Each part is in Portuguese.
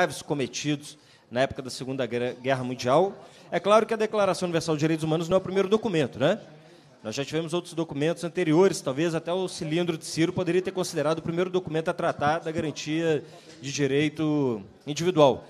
graves cometidos na época da Segunda Guerra Mundial. É claro que a Declaração Universal dos Direitos Humanos não é o primeiro documento, né? Nós já tivemos outros documentos anteriores, talvez até o cilindro de Ciro poderia ter considerado o primeiro documento a tratar da garantia de direito individual.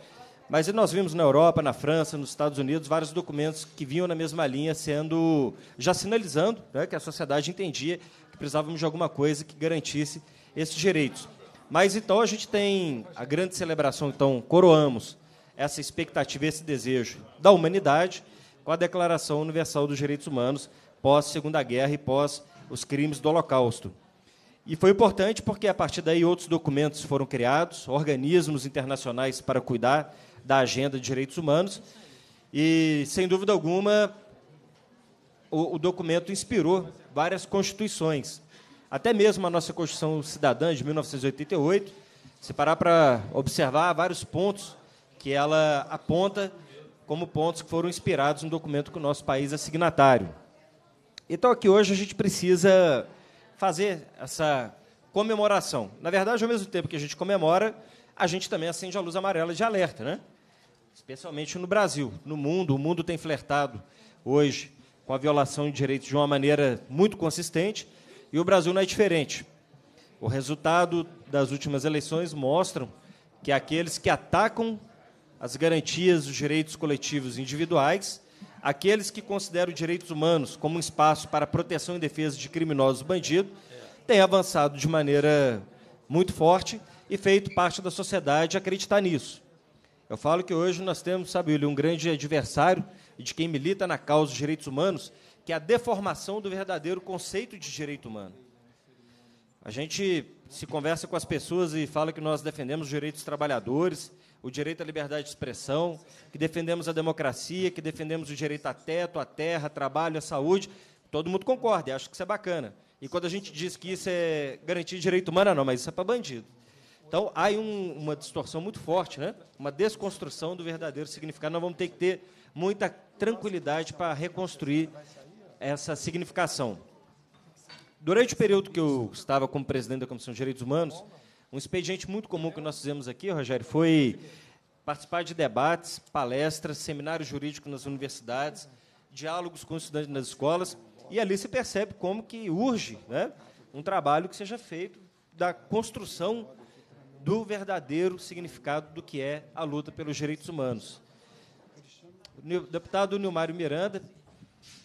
Mas nós vimos na Europa, na França, nos Estados Unidos, vários documentos que vinham na mesma linha, sendo já sinalizando né, que a sociedade entendia que precisávamos de alguma coisa que garantisse esses direitos. Mas então a gente tem a grande celebração, então coroamos essa expectativa, esse desejo da humanidade com a Declaração Universal dos Direitos Humanos pós Segunda Guerra e pós os crimes do Holocausto. E foi importante porque a partir daí outros documentos foram criados, organismos internacionais para cuidar da agenda de direitos humanos. E sem dúvida alguma o, o documento inspirou várias constituições até mesmo a nossa Constituição Cidadã de 1988, se parar para observar vários pontos que ela aponta como pontos que foram inspirados no documento que o nosso país é signatário. Então, aqui hoje a gente precisa fazer essa comemoração. Na verdade, ao mesmo tempo que a gente comemora, a gente também acende a luz amarela de alerta, né? especialmente no Brasil, no mundo. O mundo tem flertado hoje com a violação de direitos de uma maneira muito consistente. E o Brasil não é diferente. O resultado das últimas eleições mostram que aqueles que atacam as garantias dos direitos coletivos individuais, aqueles que consideram direitos humanos como um espaço para proteção e defesa de criminosos bandidos, têm avançado de maneira muito forte e feito parte da sociedade acreditar nisso. Eu falo que hoje nós temos, sabe, um grande adversário de quem milita na causa dos direitos humanos, que é a deformação do verdadeiro conceito de direito humano. A gente se conversa com as pessoas e fala que nós defendemos os direitos dos trabalhadores, o direito à liberdade de expressão, que defendemos a democracia, que defendemos o direito a teto, à terra, trabalho, à saúde. Todo mundo concorda, acho que isso é bacana. E quando a gente diz que isso é garantir direito humano, não, mas isso é para bandido. Então, há um, uma distorção muito forte, né? uma desconstrução do verdadeiro significado. Nós vamos ter que ter muita tranquilidade para reconstruir essa significação. Durante o período que eu estava como presidente da Comissão de Direitos Humanos, um expediente muito comum que nós fizemos aqui, Rogério, foi participar de debates, palestras, seminários jurídicos nas universidades, diálogos com estudantes nas escolas, e ali se percebe como que urge né, um trabalho que seja feito da construção do verdadeiro significado do que é a luta pelos direitos humanos. O deputado Nilmário Miranda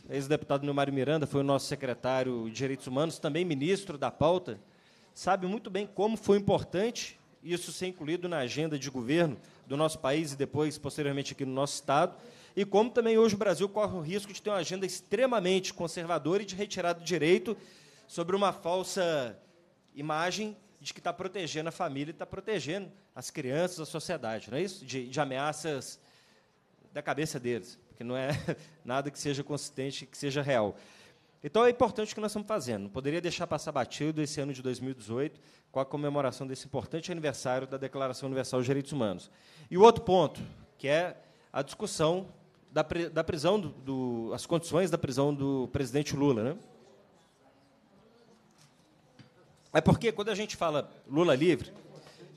ex-deputado Neumário Miranda, foi o nosso secretário de Direitos Humanos, também ministro da pauta, sabe muito bem como foi importante isso ser incluído na agenda de governo do nosso país e depois, posteriormente, aqui no nosso Estado, e como também hoje o Brasil corre o risco de ter uma agenda extremamente conservadora e de retirada do direito sobre uma falsa imagem de que está protegendo a família e está protegendo as crianças, a sociedade, não é isso? De, de ameaças da cabeça deles porque não é nada que seja consistente, que seja real. Então é importante o que nós estamos fazendo. Não poderia deixar passar batido esse ano de 2018 com a comemoração desse importante aniversário da Declaração Universal dos Direitos Humanos. E o outro ponto, que é a discussão da, da prisão, do, do, as condições da prisão do presidente Lula. Né? É porque quando a gente fala Lula livre,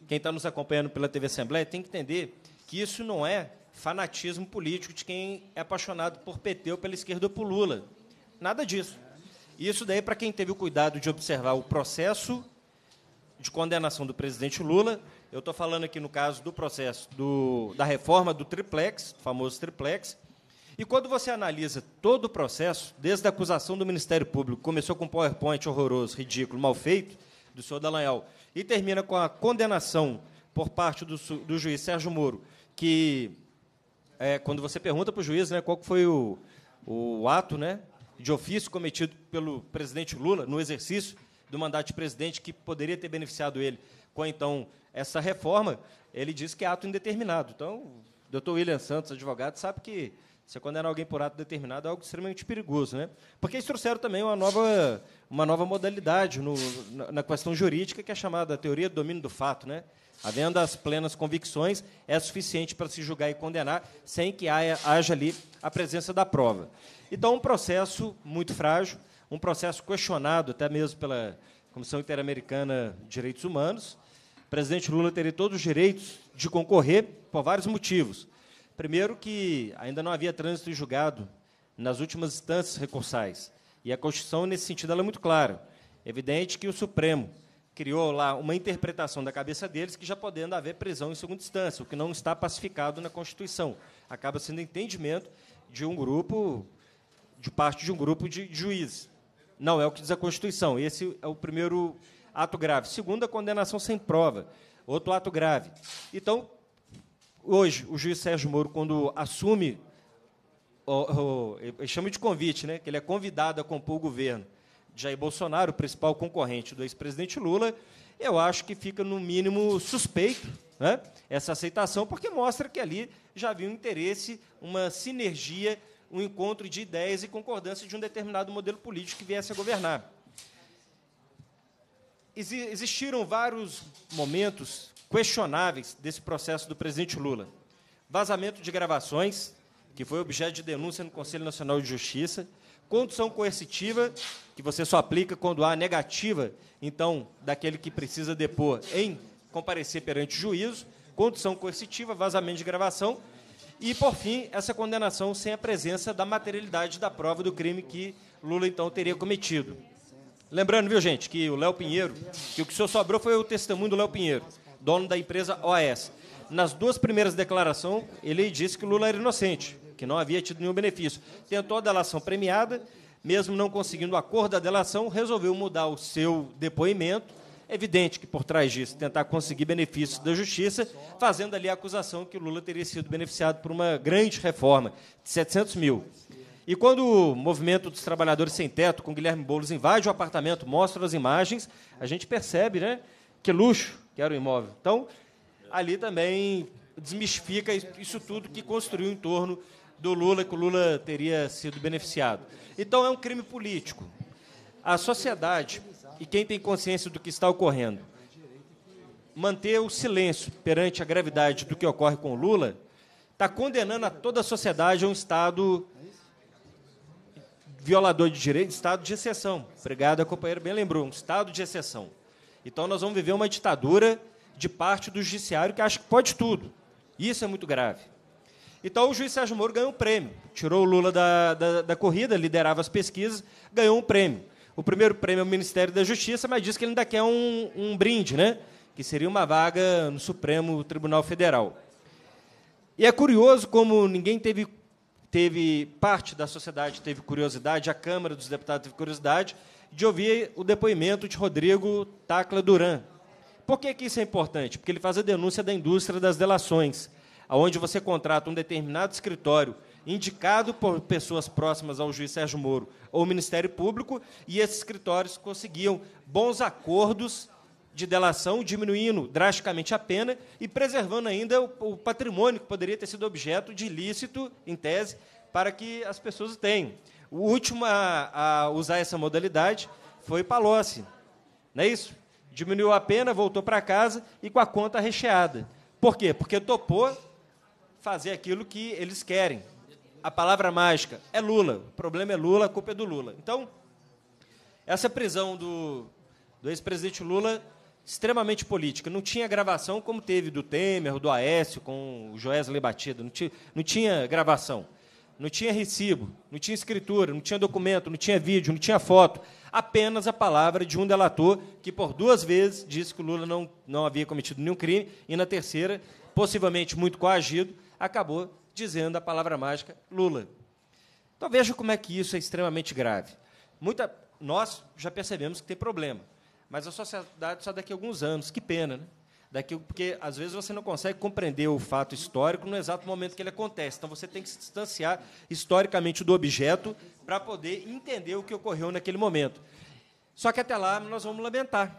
quem está nos acompanhando pela TV Assembleia tem que entender que isso não é fanatismo político de quem é apaixonado por PT ou pela esquerda ou por Lula. Nada disso. Isso daí, é para quem teve o cuidado de observar o processo de condenação do presidente Lula, eu estou falando aqui no caso do processo do, da reforma do triplex, famoso triplex, e quando você analisa todo o processo, desde a acusação do Ministério Público, começou com um PowerPoint horroroso, ridículo, mal feito, do senhor Dallagnol, e termina com a condenação por parte do, do juiz Sérgio Moro, que é, quando você pergunta para o juiz né, qual foi o, o ato né, de ofício cometido pelo presidente Lula no exercício do mandato de presidente que poderia ter beneficiado ele com então essa reforma, ele diz que é ato indeterminado. Então, o doutor William Santos, advogado, sabe que você condenar alguém por ato determinado é algo extremamente perigoso, né? Porque eles trouxeram também uma nova, uma nova modalidade no, na, na, questão jurídica, que é chamada teoria do domínio do fato, né? Havendo as plenas convicções, é suficiente para se julgar e condenar, sem que haja, haja ali a presença da prova. Então, um processo muito frágil, um processo questionado até mesmo pela Comissão Interamericana de Direitos Humanos. O presidente Lula teria todos os direitos de concorrer por vários motivos. Primeiro, que ainda não havia trânsito em julgado nas últimas instâncias recursais. E a Constituição, nesse sentido, é muito clara. É evidente que o Supremo criou lá uma interpretação da cabeça deles que já podendo haver prisão em segunda instância, o que não está pacificado na Constituição. Acaba sendo entendimento de um grupo, de parte de um grupo de juízes. Não é o que diz a Constituição. Esse é o primeiro ato grave. Segundo, a condenação sem prova. Outro ato grave. Então, hoje, o juiz Sérgio Moro, quando assume, o, o, ele chama de convite, né, que ele é convidado a compor o governo Jair Bolsonaro, o principal concorrente do ex-presidente Lula, eu acho que fica, no mínimo, suspeito né, essa aceitação, porque mostra que ali já havia um interesse, uma sinergia, um encontro de ideias e concordância de um determinado modelo político que viesse a governar. Existiram vários momentos questionáveis desse processo do presidente Lula. Vazamento de gravações, que foi objeto de denúncia no Conselho Nacional de Justiça, Condução coercitiva, que você só aplica quando há negativa, então, daquele que precisa depor em comparecer perante o juízo. Condução coercitiva, vazamento de gravação. E, por fim, essa condenação sem a presença da materialidade da prova do crime que Lula, então, teria cometido. Lembrando, viu, gente, que o Léo Pinheiro, que o que senhor sobrou foi o testemunho do Léo Pinheiro, dono da empresa OAS. Nas duas primeiras declarações, ele disse que Lula era inocente que não havia tido nenhum benefício. Tentou a delação premiada, mesmo não conseguindo o acordo da delação, resolveu mudar o seu depoimento. É evidente que por trás disso, tentar conseguir benefícios da justiça, fazendo ali a acusação que o Lula teria sido beneficiado por uma grande reforma de 700 mil. E quando o movimento dos trabalhadores sem teto, com Guilherme Boulos, invade o apartamento, mostra as imagens, a gente percebe né, que luxo que era o imóvel. Então, ali também desmistifica isso tudo que construiu em torno do Lula, que o Lula teria sido beneficiado. Então é um crime político. A sociedade e quem tem consciência do que está ocorrendo manter o silêncio perante a gravidade do que ocorre com o Lula está condenando a toda a sociedade a um Estado violador de direitos, Estado de exceção. Obrigado, a companheira bem lembrou, um Estado de exceção. Então nós vamos viver uma ditadura de parte do judiciário que acha que pode tudo. Isso é muito grave. Então o juiz Sérgio Moro ganhou um prêmio. Tirou o Lula da, da, da corrida, liderava as pesquisas, ganhou um prêmio. O primeiro prêmio é o Ministério da Justiça, mas diz que ele ainda quer um, um brinde, né? que seria uma vaga no Supremo Tribunal Federal. E é curioso como ninguém teve, teve parte da sociedade teve curiosidade, a Câmara dos Deputados teve curiosidade de ouvir o depoimento de Rodrigo Tacla Duran. Por que, que isso é importante? Porque ele faz a denúncia da indústria das delações onde você contrata um determinado escritório indicado por pessoas próximas ao juiz Sérgio Moro ou Ministério Público, e esses escritórios conseguiam bons acordos de delação, diminuindo drasticamente a pena e preservando ainda o, o, patrimônio que poderia ter sido objeto de ilícito, em tese, para que as pessoas tenham. O último a, a usar essa modalidade foi Palocci, não é isso? Diminuiu a pena, voltou para casa e com a conta recheada. Por quê? Porque topou fazer aquilo que eles querem. A palavra mágica é Lula. O problema é Lula, a culpa é do Lula. Então, essa prisão do, do ex-presidente Lula, extremamente política. Não tinha gravação como teve do Temer, do Aécio, com o Joesley Batida. Não tinha, não tinha gravação. Não tinha recibo, não tinha escritura, não tinha documento, não tinha vídeo, não tinha foto. Apenas a palavra de um delator que, por duas vezes, disse que o Lula não, não havia cometido nenhum crime e, na terceira, possivelmente muito coagido, acabou dizendo a palavra mágica Lula. Então veja como é que isso é extremamente grave. Muita, nós já percebemos que tem problema, mas a sociedade só daqui a alguns anos, que pena, né? Daqui, porque às vezes você não consegue compreender o fato histórico no exato momento que ele acontece. Então você tem que se distanciar historicamente do objeto para poder entender o que ocorreu naquele momento. Só que até lá nós vamos lamentar,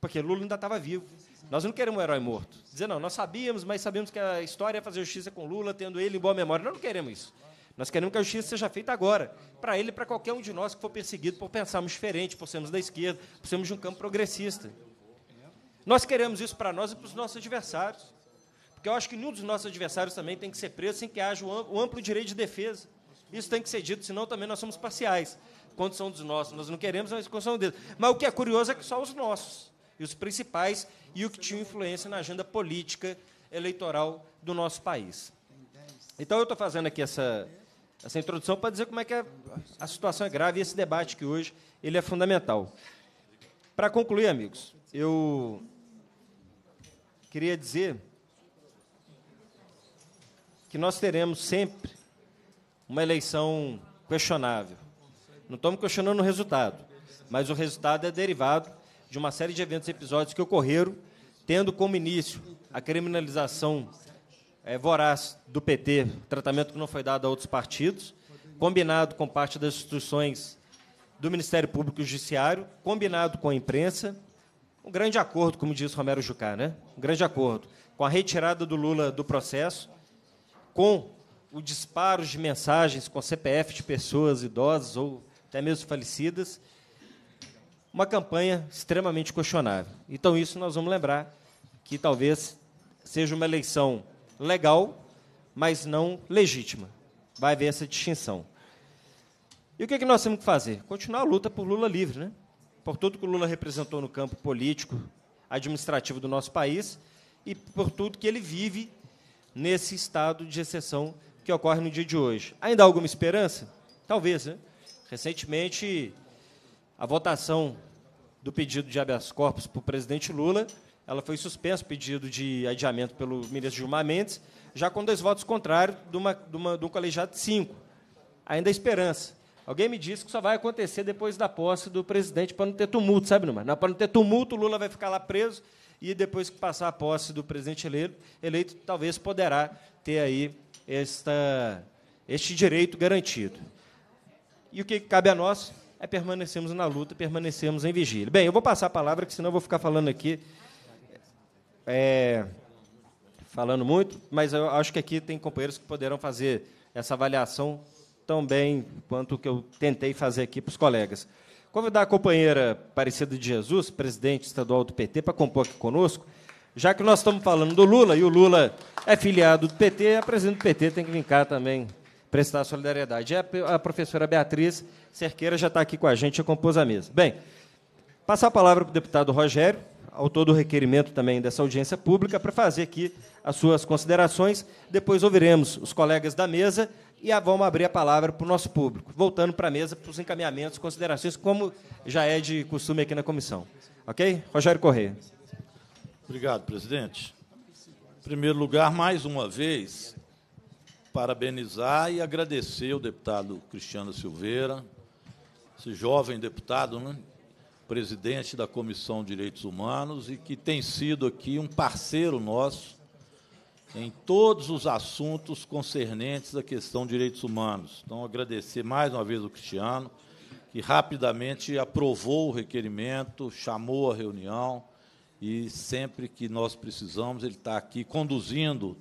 porque Lula ainda estava vivo nós não queremos um herói morto. Dizer, não, nós sabíamos, mas sabemos que a história é fazer justiça com Lula, tendo ele em boa memória. Nós não queremos isso. Nós queremos que a justiça seja feita agora, para ele e para qualquer um de nós que for perseguido por pensarmos diferente, por sermos da esquerda, por sermos de um campo progressista. Nós queremos isso para nós e para os nossos adversários. Porque eu acho que nenhum dos nossos adversários também tem que ser preso sem que haja o amplo direito de defesa. Isso tem que ser dito, senão também nós somos parciais. Quando são dos nossos, nós não queremos, mas quando são deles. Mas o que é curioso é que só os nossos e os principais e o que tinha influência na agenda política eleitoral do nosso país. Então, eu estou fazendo aqui essa, essa introdução para dizer como é que a, é a situação é grave e esse debate que hoje ele é fundamental. Para concluir, amigos, eu queria dizer que nós teremos sempre uma eleição questionável. Não estamos questionando o resultado, mas o resultado é derivado de uma série de eventos e episódios que ocorreram, tendo como início a criminalização é, voraz do PT, tratamento que não foi dado a outros partidos, combinado com parte das instituições do Ministério Público e Judiciário, combinado com a imprensa, um grande acordo, como diz Romero Jucá, né? um grande acordo, com a retirada do Lula do processo, com o disparo de mensagens com CPF de pessoas idosas ou até mesmo falecidas, uma campanha extremamente questionável. Então, isso nós vamos lembrar que talvez seja uma eleição legal, mas não legítima. Vai haver essa distinção. E o que, é que nós temos que fazer? Continuar a luta por Lula livre, né? por tudo que o Lula representou no campo político, administrativo do nosso país e por tudo que ele vive nesse estado de exceção que ocorre no dia de hoje. Ainda há alguma esperança? Talvez, né? Recentemente, a votação do pedido de habeas corpus para o presidente Lula. Ela foi suspensa, o pedido de adiamento pelo ministro Gilmar Mendes, já com dois votos contrários de, uma, de, uma, de um colegiado de cinco. Ainda há esperança. Alguém me disse que só vai acontecer depois da posse do presidente para não ter tumulto, sabe, Numa? Para não ter tumulto, o Lula vai ficar lá preso e depois que passar a posse do presidente eleito, eleito talvez poderá ter aí esta, este direito garantido. E o que cabe a nós? é permanecemos na luta, permanecemos em vigília. Bem, eu vou passar a palavra, que senão eu vou ficar falando aqui. É, falando muito, mas eu acho que aqui tem companheiros que poderão fazer essa avaliação tão bem quanto o que eu tentei fazer aqui para os colegas. Convidar a companheira Parecida de Jesus, presidente estadual do PT, para compor aqui conosco, já que nós estamos falando do Lula, e o Lula é filiado do PT, a presidente do PT tem que vir cá também prestar solidariedade. E é, a, a professora Beatriz Cerqueira já está aqui com a gente e compôs a mesa. Bem, passar a palavra para o deputado Rogério, autor do requerimento também dessa audiência pública, para fazer aqui as suas considerações. Depois ouviremos os colegas da mesa e vamos abrir a palavra para o nosso público. Voltando para a mesa, para os encaminhamentos, considerações, como já é de costume aqui na comissão. Ok? Rogério Correia. Obrigado, presidente. Em primeiro lugar, mais uma vez, parabenizar e agradecer o deputado Cristiano Silveira, esse jovem deputado, né? presidente da Comissão de Direitos Humanos e que tem sido aqui um parceiro nosso em todos os assuntos concernentes à questão de direitos humanos. Então, agradecer mais uma vez o Cristiano, que rapidamente aprovou o requerimento, chamou a reunião e sempre que nós precisamos, ele está aqui conduzindo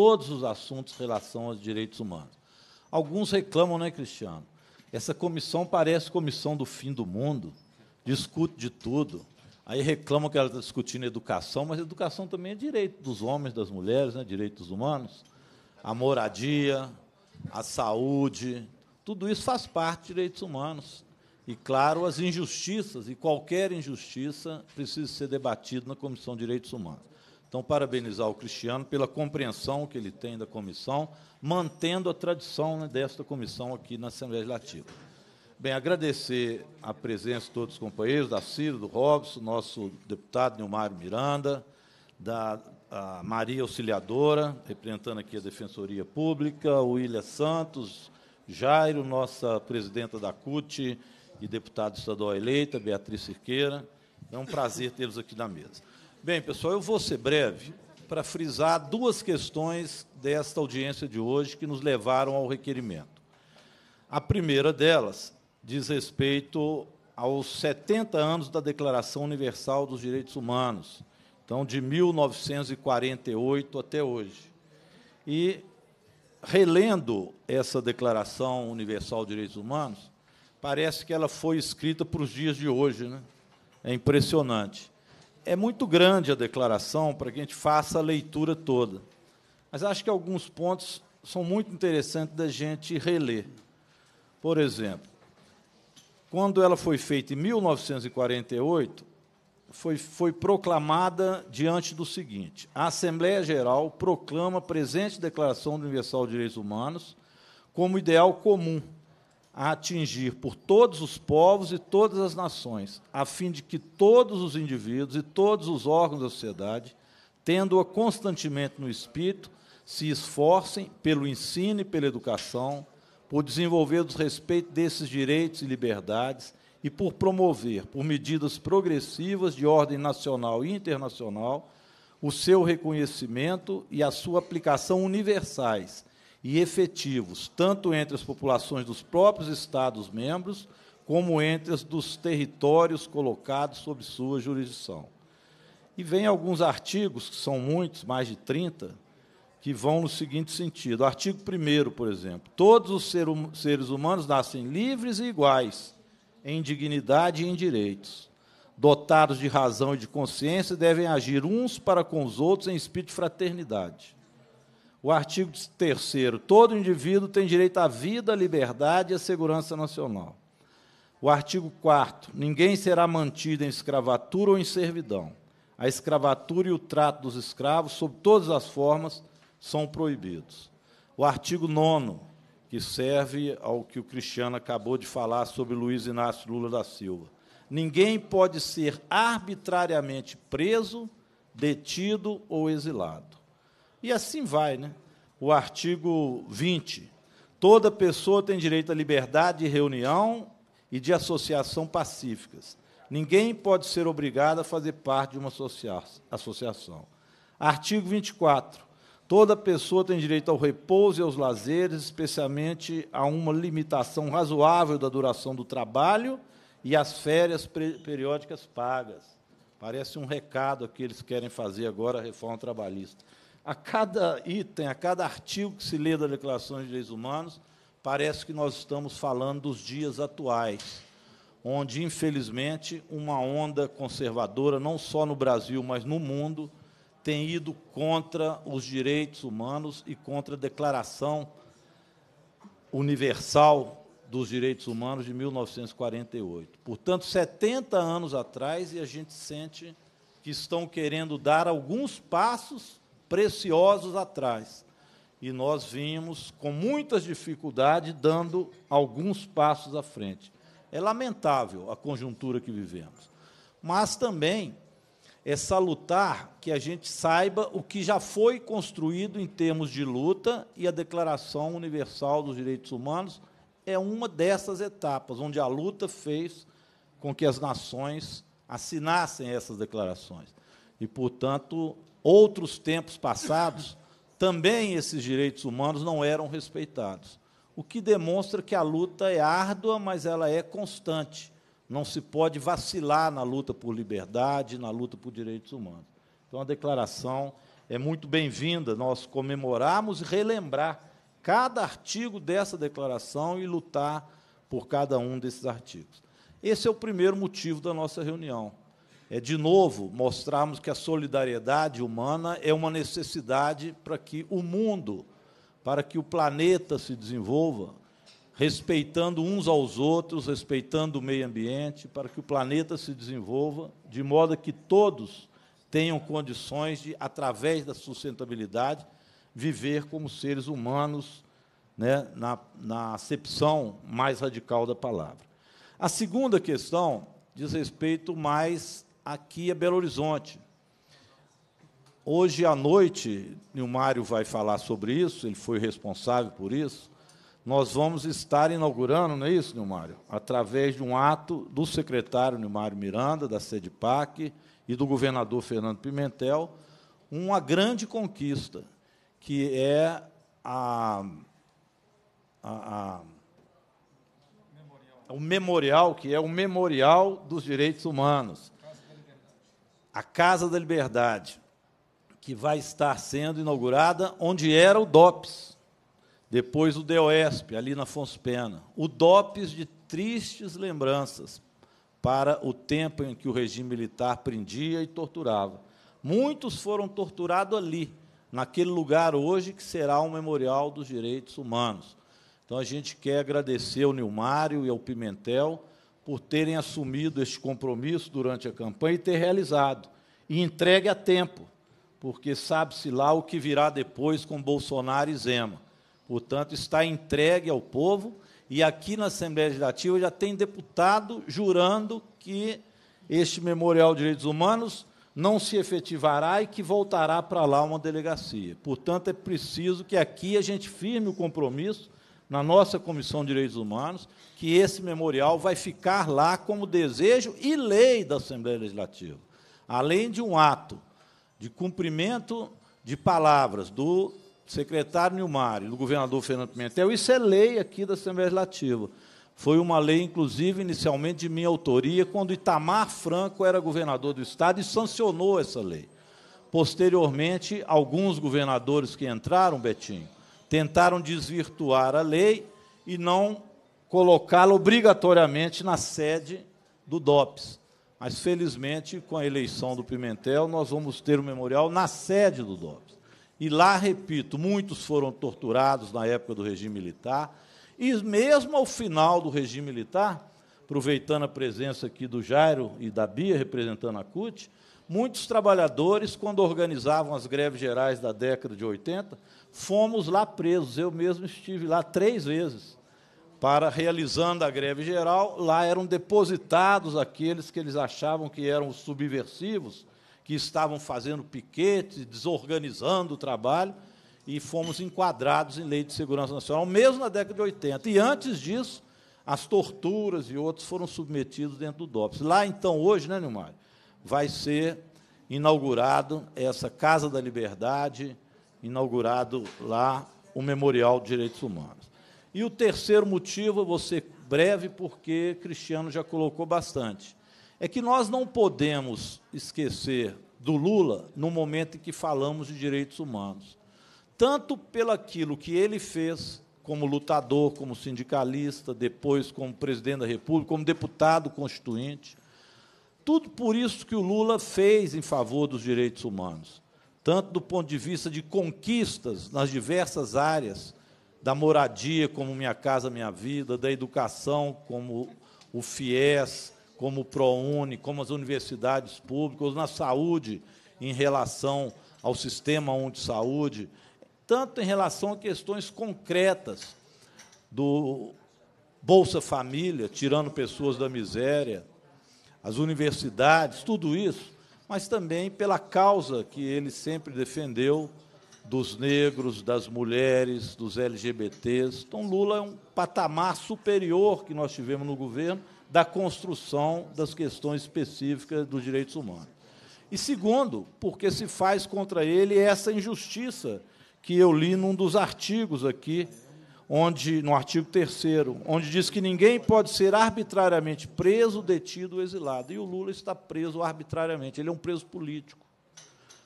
todos os assuntos em relação aos direitos humanos. Alguns reclamam, não é Cristiano? Essa comissão parece comissão do fim do mundo, discute de tudo. Aí reclamam que ela está discutindo educação, mas educação também é direito dos homens, das mulheres, né, direitos humanos. A moradia, a saúde, tudo isso faz parte de direitos humanos. E, claro, as injustiças, e qualquer injustiça precisa ser debatido na Comissão de Direitos Humanos. Então, parabenizar o Cristiano pela compreensão que ele tem da comissão, mantendo a tradição né, desta comissão aqui na Assembleia Legislativa. Bem, agradecer a presença de todos os companheiros, da Ciro, do Robson, nosso deputado Nilmar Miranda, da Maria Auxiliadora, representando aqui a Defensoria Pública, o William Santos, Jairo, nossa presidenta da CUT e deputada estadual eleita, Beatriz Cirqueira. É um prazer tê-los aqui na mesa. Bem, pessoal, eu vou ser breve para frisar duas questões desta audiência de hoje que nos levaram ao requerimento. A primeira delas diz respeito aos 70 anos da Declaração Universal dos Direitos Humanos, então de 1948 até hoje. E relendo essa Declaração Universal dos Direitos Humanos, parece que ela foi escrita para os dias de hoje, né? É impressionante é muito grande a declaração para que a gente faça a leitura toda. Mas acho que alguns pontos são muito interessantes da gente reler. Por exemplo, quando ela foi feita em 1948, foi, foi proclamada diante do seguinte: a Assembleia Geral proclama a presente Declaração Universal de Direitos Humanos como ideal comum a atingir por todos os povos e todas as nações, a fim de que todos os indivíduos e todos os órgãos da sociedade, tendo-a constantemente no espírito, se esforcem pelo ensino e pela educação, por desenvolver os respeito desses direitos e liberdades e por promover, por medidas progressivas de ordem nacional e internacional, o seu reconhecimento e a sua aplicação universais e efetivos, tanto entre as populações dos próprios Estados-membros, como entre as dos territórios colocados sob sua jurisdição. E vem alguns artigos, que são muitos, mais de 30, que vão no seguinte sentido. O artigo 1, por exemplo: todos os hum, seres humanos nascem livres e iguais em dignidade e em direitos. Dotados de razão e de consciência, devem agir uns para com os outros em espírito de fraternidade. O artigo 3 todo indivíduo tem direito à vida, à liberdade e à segurança nacional. O artigo 4 ninguém será mantido em escravatura ou em servidão. A escravatura e o trato dos escravos, sob todas as formas, são proibidos. O artigo 9 que serve ao que o Cristiano acabou de falar sobre Luiz Inácio Lula da Silva. Ninguém pode ser arbitrariamente preso, detido ou exilado. E assim vai, né? O artigo 20. Toda pessoa tem direito à liberdade de reunião e de associação pacíficas. Ninguém pode ser obrigado a fazer parte de uma associação. Artigo 24. Toda pessoa tem direito ao repouso e aos lazeres, especialmente a uma limitação razoável da duração do trabalho e às férias periódicas pagas. Parece um recado que eles querem fazer agora a reforma trabalhista a cada item, a cada artigo que se lê da Declaração de Direitos Humanos, parece que nós estamos falando dos dias atuais, onde, infelizmente, uma onda conservadora, não só no Brasil, mas no mundo, tem ido contra os direitos humanos e contra a Declaração Universal dos Direitos Humanos de 1948. Portanto, 70 anos atrás, e a gente sente que estão querendo dar alguns passos preciosos atrás. E nós vimos com muitas dificuldades dando alguns passos à frente. É lamentável a conjuntura que vivemos. Mas também é salutar que a gente saiba o que já foi construído em termos de luta e a Declaração Universal dos Direitos Humanos é uma dessas etapas onde a luta fez com que as nações assinassem essas declarações. E, portanto, outros tempos passados, também esses direitos humanos não eram respeitados. O que demonstra que a luta é árdua, mas ela é constante. Não se pode vacilar na luta por liberdade, na luta por direitos humanos. Então, a declaração é muito bem-vinda, nós comemorarmos e relembrar cada artigo dessa declaração e lutar por cada um desses artigos. Esse é o primeiro motivo da nossa reunião é, de novo, mostrarmos que a solidariedade humana é uma necessidade para que o mundo, para que o planeta se desenvolva, respeitando uns aos outros, respeitando o meio ambiente, para que o planeta se desenvolva, de modo que todos tenham condições de, através da sustentabilidade, viver como seres humanos, né, na, na acepção mais radical da palavra. A segunda questão diz respeito mais aqui é Belo Horizonte. Hoje à noite, e o Mário vai falar sobre isso, ele foi responsável por isso, nós vamos estar inaugurando, não é isso, Nilmário? Através de um ato do secretário Nilmário Miranda, da SEDPAC, e do governador Fernando Pimentel, uma grande conquista, que é a, a, a o memorial, que é o memorial dos direitos humanos a Casa da Liberdade, que vai estar sendo inaugurada onde era o DOPS, depois o DOESP, ali na Afonso Pena. O DOPS de tristes lembranças para o tempo em que o regime militar prendia e torturava. Muitos foram torturados ali, naquele lugar hoje que será um memorial dos direitos humanos. Então a gente quer agradecer ao Nilmário e ao Pimentel por terem assumido este compromisso durante a campanha e ter realizado. E entregue a tempo, porque sabe-se lá o que virá depois com Bolsonaro e Zema. Portanto, está entregue ao povo e aqui na Assembleia Legislativa já tem deputado jurando que este Memorial de Direitos Humanos não se efetivará e que voltará para lá uma delegacia. Portanto, é preciso que aqui a gente firme o compromisso na nossa Comissão de Direitos Humanos, que esse memorial vai ficar lá como desejo e lei da Assembleia Legislativa. Além de um ato de cumprimento de palavras do secretário Nilmar e do governador Fernando Pimentel, isso é lei aqui da Assembleia Legislativa. Foi uma lei, inclusive, inicialmente de minha autoria, quando Itamar Franco era governador do Estado e sancionou essa lei. Posteriormente, alguns governadores que entraram, Betinho, Tentaram desvirtuar a lei e não colocá-la obrigatoriamente na sede do DOPS. Mas, felizmente, com a eleição do Pimentel, nós vamos ter o um memorial na sede do DOPS. E lá, repito, muitos foram torturados na época do regime militar. E mesmo ao final do regime militar, aproveitando a presença aqui do Jairo e da Bia, representando a CUT, muitos trabalhadores, quando organizavam as greves gerais da década de 80, fomos lá presos. Eu mesmo estive lá três vezes para realizando a greve geral. Lá eram depositados aqueles que eles achavam que eram os subversivos, que estavam fazendo piquetes, desorganizando o trabalho, e fomos enquadrados em lei de segurança nacional, mesmo na década de 80. E antes disso, as torturas e outros foram submetidos dentro do DOPS. Lá, então, hoje, né, Nilmar, vai ser inaugurado essa Casa da Liberdade, inaugurado lá o Memorial de Direitos Humanos. E o terceiro motivo, você breve, porque Cristiano já colocou bastante, é que nós não podemos esquecer do Lula no momento em que falamos de direitos humanos, tanto aquilo que ele fez como lutador, como sindicalista, depois como presidente da República, como deputado constituinte, tudo por isso que o Lula fez em favor dos direitos humanos tanto do ponto de vista de conquistas nas diversas áreas, da moradia, como Minha Casa Minha Vida, da educação, como o FIES, como o ProUni, como as universidades públicas, na saúde, em relação ao Sistema de Saúde, tanto em relação a questões concretas do Bolsa Família, tirando pessoas da miséria, as universidades, tudo isso mas também pela causa que ele sempre defendeu dos negros, das mulheres, dos LGBTs. Então, Lula é um patamar superior que nós tivemos no governo da construção das questões específicas dos direitos humanos. E segundo, porque se faz contra ele essa injustiça que eu li num dos artigos aqui onde no artigo 3 onde diz que ninguém pode ser arbitrariamente preso, detido ou exilado. E o Lula está preso arbitrariamente, ele é um preso político.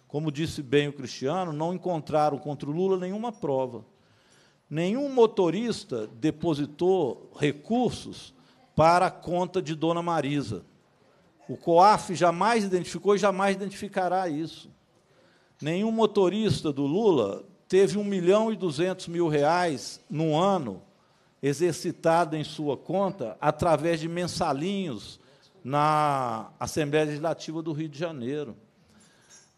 Como disse bem o Cristiano, não encontraram contra o Lula nenhuma prova. Nenhum motorista depositou recursos para a conta de Dona Marisa. O COAF jamais identificou e jamais identificará isso. Nenhum motorista do Lula teve 1 milhão e 200 mil reais no ano exercitado em sua conta através de mensalinhos na Assembleia Legislativa do Rio de Janeiro.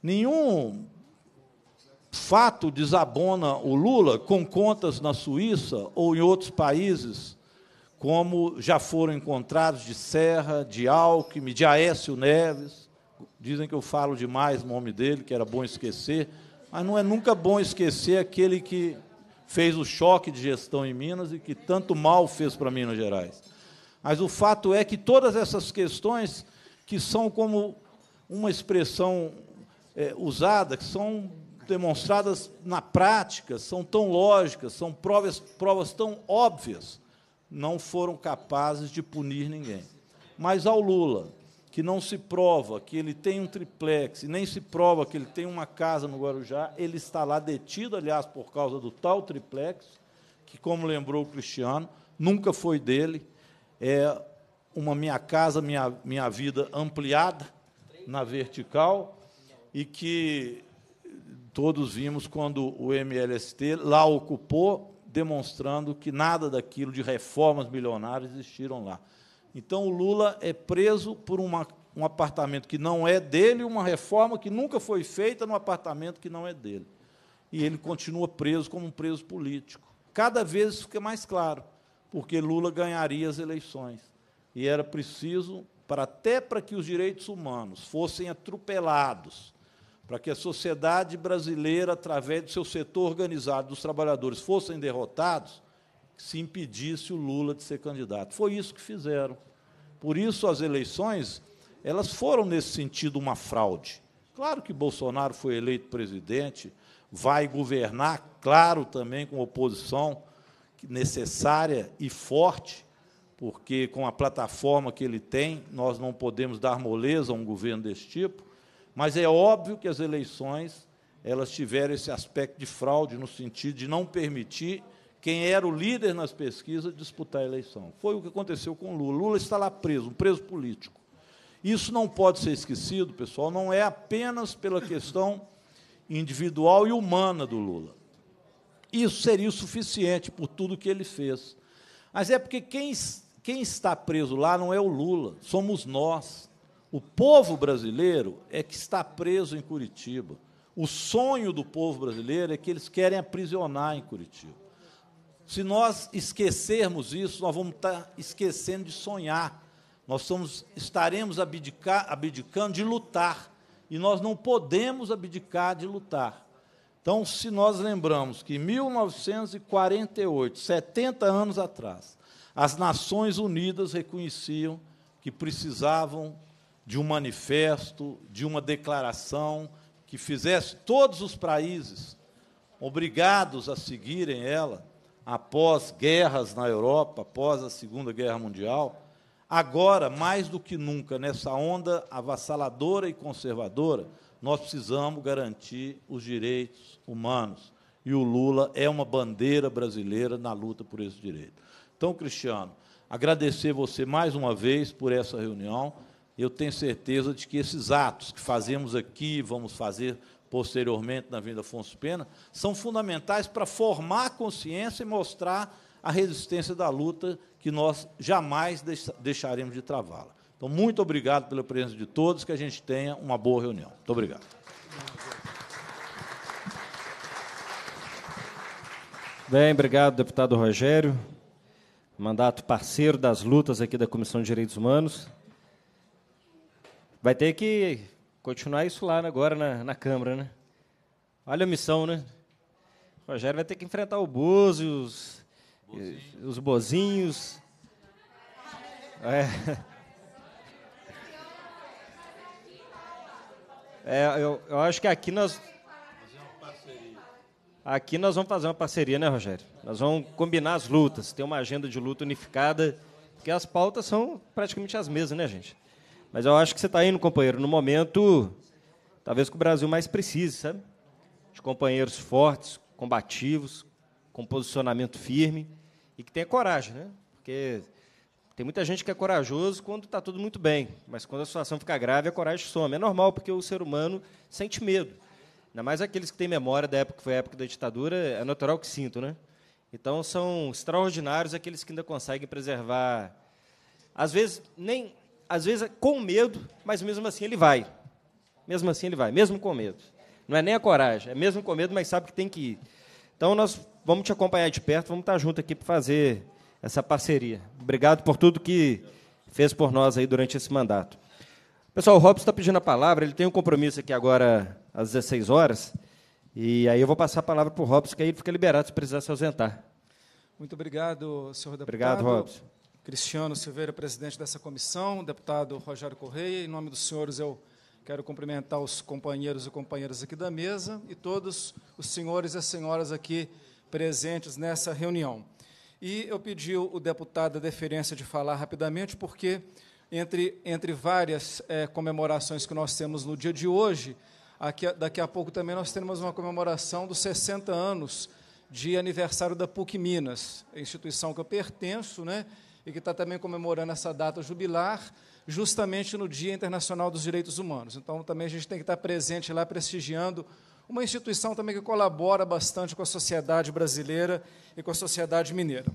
Nenhum fato desabona o Lula com contas na Suíça ou em outros países, como já foram encontrados de Serra, de Alckmin, de Aécio Neves. Dizem que eu falo demais o nome dele, que era bom esquecer mas não é nunca bom esquecer aquele que fez o choque de gestão em Minas e que tanto mal fez para Minas Gerais. Mas o fato é que todas essas questões que são como uma expressão é, usada, que são demonstradas na prática, são tão lógicas, são provas, provas tão óbvias, não foram capazes de punir ninguém. Mas ao Lula, que não se prova que ele tem um triplex, e nem se prova que ele tem uma casa no Guarujá, ele está lá detido, aliás, por causa do tal triplex, que, como lembrou o Cristiano, nunca foi dele. É uma minha casa, minha, minha vida ampliada na vertical, e que todos vimos quando o MLST lá ocupou, demonstrando que nada daquilo de reformas milionárias existiram lá. Então o Lula é preso por uma, um apartamento que não é dele, uma reforma que nunca foi feita no apartamento que não é dele. E ele continua preso como um preso político. Cada vez isso fica mais claro, porque Lula ganharia as eleições. E era preciso, para até para que os direitos humanos fossem atropelados, para que a sociedade brasileira, através do seu setor organizado, dos trabalhadores, fossem derrotados, se impedisse o Lula de ser candidato. Foi isso que fizeram. Por isso as eleições, elas foram nesse sentido uma fraude. Claro que Bolsonaro foi eleito presidente, vai governar, claro, também com oposição necessária e forte, porque com a plataforma que ele tem, nós não podemos dar moleza a um governo desse tipo, mas é óbvio que as eleições elas tiveram esse aspecto de fraude no sentido de não permitir quem era o líder nas pesquisas disputar a eleição. Foi o que aconteceu com Lula. Lula está lá preso, um preso político. Isso não pode ser esquecido, pessoal, não é apenas pela questão individual e humana do Lula. Isso seria o suficiente por tudo que ele fez. Mas é porque quem, quem está preso lá não é o Lula, somos nós. O povo brasileiro é que está preso em Curitiba. O sonho do povo brasileiro é que eles querem aprisionar em Curitiba. Se nós esquecermos isso, nós vamos estar esquecendo de sonhar. Nós somos, estaremos abdicar, abdicando de lutar. E nós não podemos abdicar de lutar. Então, se nós lembramos que em 1948, 70 anos atrás, as Nações Unidas reconheciam que precisavam de um manifesto, de uma declaração que fizesse todos os países obrigados a seguirem ela, após guerras na Europa, após a Segunda Guerra Mundial, agora, mais do que nunca, nessa onda avassaladora e conservadora, nós precisamos garantir os direitos humanos. E o Lula é uma bandeira brasileira na luta por esse direito. Então, Cristiano, agradecer você mais uma vez por essa reunião. Eu tenho certeza de que esses atos que fazemos aqui, vamos fazer posteriormente na Avenida Afonso Pena, são fundamentais para formar a consciência e mostrar a resistência da luta que nós jamais deixaremos de travá-la. Então, muito obrigado pela presença de todos, que a gente tenha uma boa reunião. Muito obrigado. Bem, obrigado, deputado Rogério. Mandato parceiro das lutas aqui da Comissão de Direitos Humanos. Vai ter que Continuar isso lá agora na, na Câmara, né? Olha a missão, né? O Rogério vai ter que enfrentar o Bozo e os, Bozinho. os Bozinhos. É. é eu, eu acho que aqui nós. Aqui nós vamos fazer uma parceria, né, Rogério? Nós vamos combinar as lutas, ter uma agenda de luta unificada, porque as pautas são praticamente as mesmas, né, gente? Mas eu acho que você está indo, companheiro, no momento talvez que o Brasil mais precise, sabe? De companheiros fortes, combativos, com posicionamento firme e que tenha coragem, né? Porque tem muita gente que é corajoso quando está tudo muito bem, mas quando a situação fica grave, a coragem some. É normal, porque o ser humano sente medo. Ainda mais aqueles que têm memória da época que foi a época da ditadura, é natural que sinto, né? Então são extraordinários aqueles que ainda conseguem preservar. Às vezes, nem às vezes é com medo, mas mesmo assim ele vai. Mesmo assim ele vai, mesmo com medo. Não é nem a coragem, é mesmo com medo, mas sabe que tem que ir. Então nós vamos te acompanhar de perto, vamos estar junto aqui para fazer essa parceria. Obrigado por tudo que fez por nós aí durante esse mandato. Pessoal, o Robson está pedindo a palavra, ele tem um compromisso aqui agora às 16 horas, e aí eu vou passar a palavra para o Robson, que aí ele fica liberado se precisar se ausentar. Muito obrigado, senhor deputado. Obrigado, Robson. Cristiano Silveira, presidente dessa comissão, deputado Rogério Correia. Em nome dos senhores, eu quero cumprimentar os companheiros e companheiras aqui da mesa e todos os senhores e as senhoras aqui presentes nessa reunião. E eu pedi o deputado a deferência de falar rapidamente, porque, entre, entre várias é, comemorações que nós temos no dia de hoje, aqui, daqui a pouco também nós teremos uma comemoração dos 60 anos de aniversário da PUC Minas, a instituição que eu pertenço, né, e que está também comemorando essa data jubilar, justamente no Dia Internacional dos Direitos Humanos. Então, também a gente tem que estar presente lá, prestigiando uma instituição também que colabora bastante com a sociedade brasileira e com a sociedade mineira.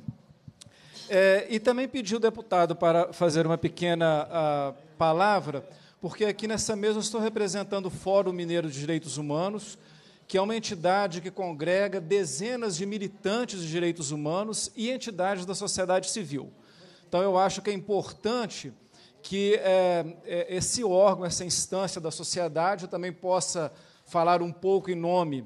É, e também pedi o deputado para fazer uma pequena a, ah, palavra, porque aqui nessa mesa eu estou representando o Fórum Mineiro de Direitos Humanos, que é uma entidade que congrega dezenas de militantes de direitos humanos e entidades da sociedade civil. Então, eu acho que é importante que é, é, esse órgão, essa instância da sociedade, também possa falar um pouco em nome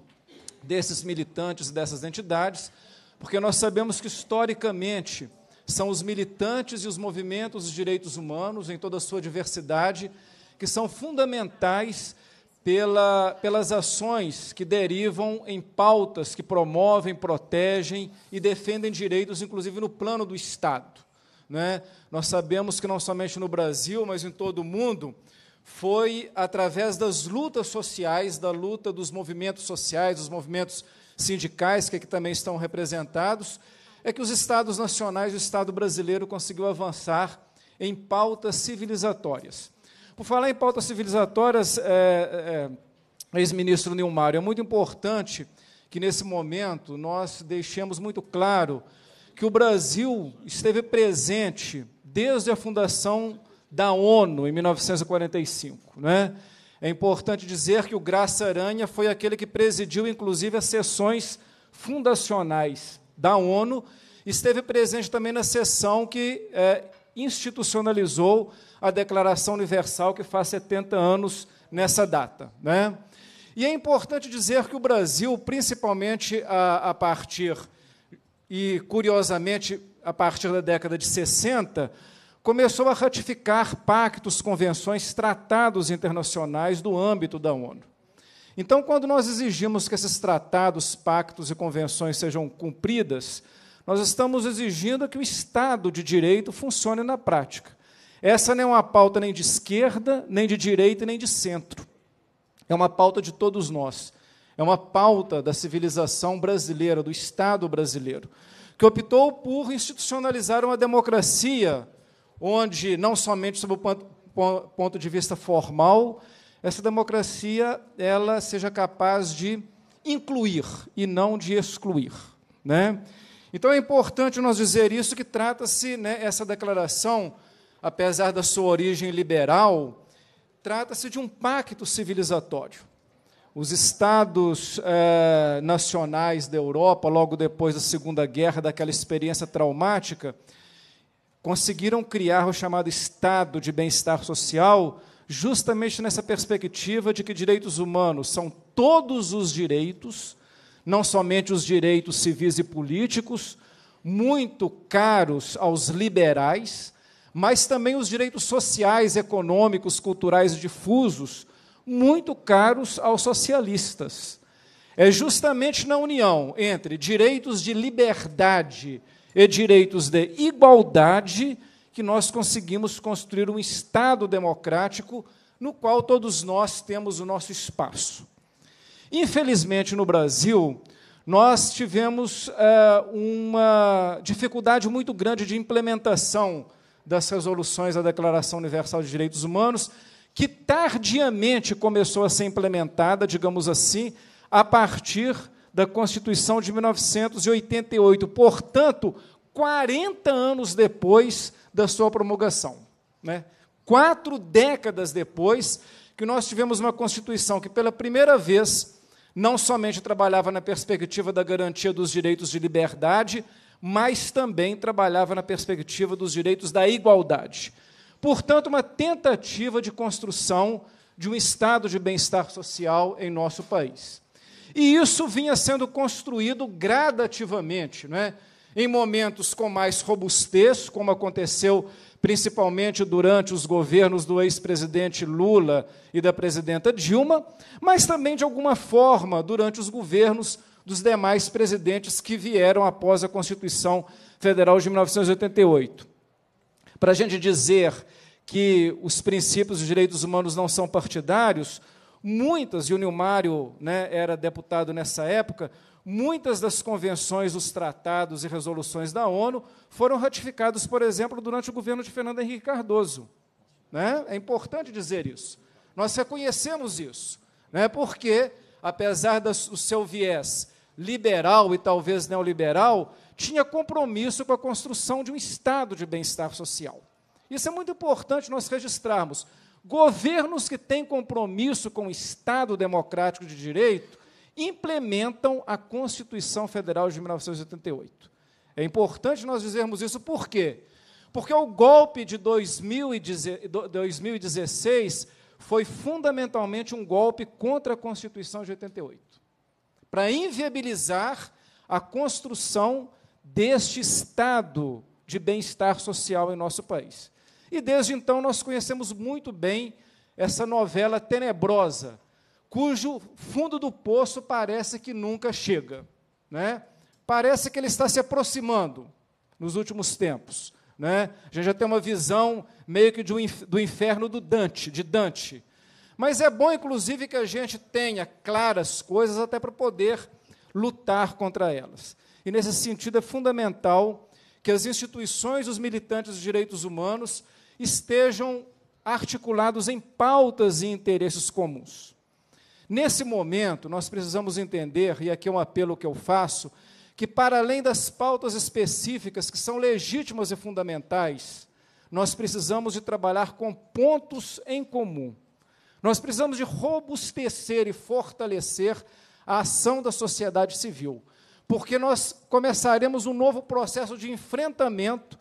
desses militantes e dessas entidades, porque nós sabemos que, historicamente, são os militantes e os movimentos dos direitos humanos, em toda a sua diversidade, que são fundamentais pela, pelas ações que derivam em pautas que promovem, protegem e defendem direitos, inclusive no plano do Estado. Né? Nós sabemos que não somente no Brasil, mas em todo o mundo, foi através das lutas sociais, da luta dos movimentos sociais, dos movimentos sindicais, que aqui também estão representados, é que os Estados nacionais, o Estado brasileiro, conseguiu avançar em pautas civilizatórias. Por falar em pautas civilizatórias, é, é, ex-ministro Nilmar, é muito importante que, nesse momento, nós deixemos muito claro que o Brasil esteve presente desde a fundação da ONU, em 1945. Né? É importante dizer que o Graça Aranha foi aquele que presidiu, inclusive, as sessões fundacionais da ONU, esteve presente também na sessão que é, institucionalizou a Declaração Universal, que faz 70 anos nessa data. Né? E é importante dizer que o Brasil, principalmente a, a partir e, curiosamente, a partir da década de 60, começou a ratificar pactos, convenções, tratados internacionais do âmbito da ONU. Então, quando nós exigimos que esses tratados, pactos e convenções sejam cumpridas, nós estamos exigindo que o Estado de direito funcione na prática. Essa não é uma pauta nem de esquerda, nem de direita, nem de centro. É uma pauta de todos nós é uma pauta da civilização brasileira, do Estado brasileiro, que optou por institucionalizar uma democracia onde, não somente sob o ponto de vista formal, essa democracia ela seja capaz de incluir e não de excluir. Né? Então é importante nós dizer isso, que trata-se, né, essa declaração, apesar da sua origem liberal, trata-se de um pacto civilizatório os estados eh, nacionais da Europa, logo depois da Segunda Guerra, daquela experiência traumática, conseguiram criar o chamado Estado de Bem-Estar Social, justamente nessa perspectiva de que direitos humanos são todos os direitos, não somente os direitos civis e políticos, muito caros aos liberais, mas também os direitos sociais, econômicos, culturais e difusos muito caros aos socialistas. É justamente na união entre direitos de liberdade e direitos de igualdade que nós conseguimos construir um Estado democrático no qual todos nós temos o nosso espaço. Infelizmente, no Brasil, nós tivemos é, uma dificuldade muito grande de implementação das resoluções da Declaração Universal de Direitos Humanos, que tardiamente começou a ser implementada, digamos assim, a partir da Constituição de 1988. Portanto, 40 anos depois da sua promulgação. Né? Quatro décadas depois que nós tivemos uma Constituição que, pela primeira vez, não somente trabalhava na perspectiva da garantia dos direitos de liberdade, mas também trabalhava na perspectiva dos direitos da igualdade. Portanto, uma tentativa de construção de um estado de bem-estar social em nosso país. E isso vinha sendo construído gradativamente, né? em momentos com mais robustez, como aconteceu principalmente durante os governos do ex-presidente Lula e da presidenta Dilma, mas também, de alguma forma, durante os governos dos demais presidentes que vieram após a Constituição Federal de 1988. Para a gente dizer que os princípios dos direitos humanos não são partidários, muitas, e o Nilmário né, era deputado nessa época, muitas das convenções, os tratados e resoluções da ONU foram ratificados, por exemplo, durante o governo de Fernando Henrique Cardoso. Né? É importante dizer isso. Nós reconhecemos isso, né? porque, apesar do seu viés liberal e talvez neoliberal, tinha compromisso com a construção de um estado de bem-estar social. Isso é muito importante nós registrarmos. Governos que têm compromisso com o Estado democrático de direito implementam a Constituição Federal de 1988. É importante nós dizermos isso por quê? Porque o golpe de 2016 foi fundamentalmente um golpe contra a Constituição de 88, para inviabilizar a construção deste Estado de bem-estar social em nosso país. E desde então nós conhecemos muito bem essa novela tenebrosa, cujo fundo do poço parece que nunca chega. Né? Parece que ele está se aproximando nos últimos tempos. Né? A gente já tem uma visão meio que do inferno do Dante, de Dante. Mas é bom, inclusive, que a gente tenha claras coisas até para poder lutar contra elas. E nesse sentido é fundamental que as instituições os militantes dos direitos humanos estejam articulados em pautas e interesses comuns. Nesse momento, nós precisamos entender, e aqui é um apelo que eu faço, que para além das pautas específicas, que são legítimas e fundamentais, nós precisamos de trabalhar com pontos em comum. Nós precisamos de robustecer e fortalecer a ação da sociedade civil, porque nós começaremos um novo processo de enfrentamento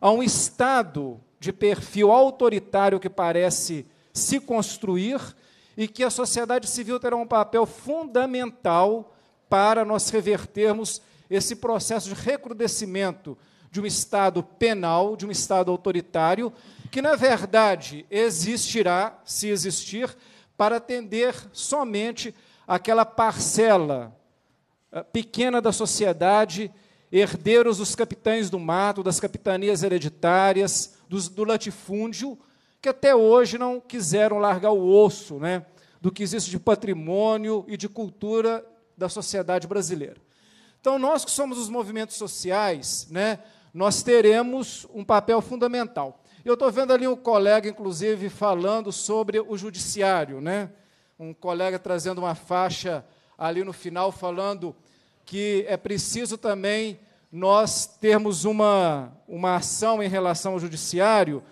a um Estado de perfil autoritário que parece se construir e que a sociedade civil terá um papel fundamental para nós revertermos esse processo de recrudescimento de um Estado penal, de um Estado autoritário, que, na verdade, existirá, se existir, para atender somente aquela parcela eh, pequena da sociedade herdeiros dos capitães do mato, das capitanias hereditárias, dos, do latifúndio, que até hoje não quiseram largar o osso né, do que existe de patrimônio e de cultura da sociedade brasileira. Então, nós que somos os movimentos sociais, né, nós teremos um papel fundamental. Eu estou vendo ali um colega, inclusive, falando sobre o judiciário, né? um colega trazendo uma faixa ali no final falando que é preciso também nós termos uma, uma ação em relação ao judiciário.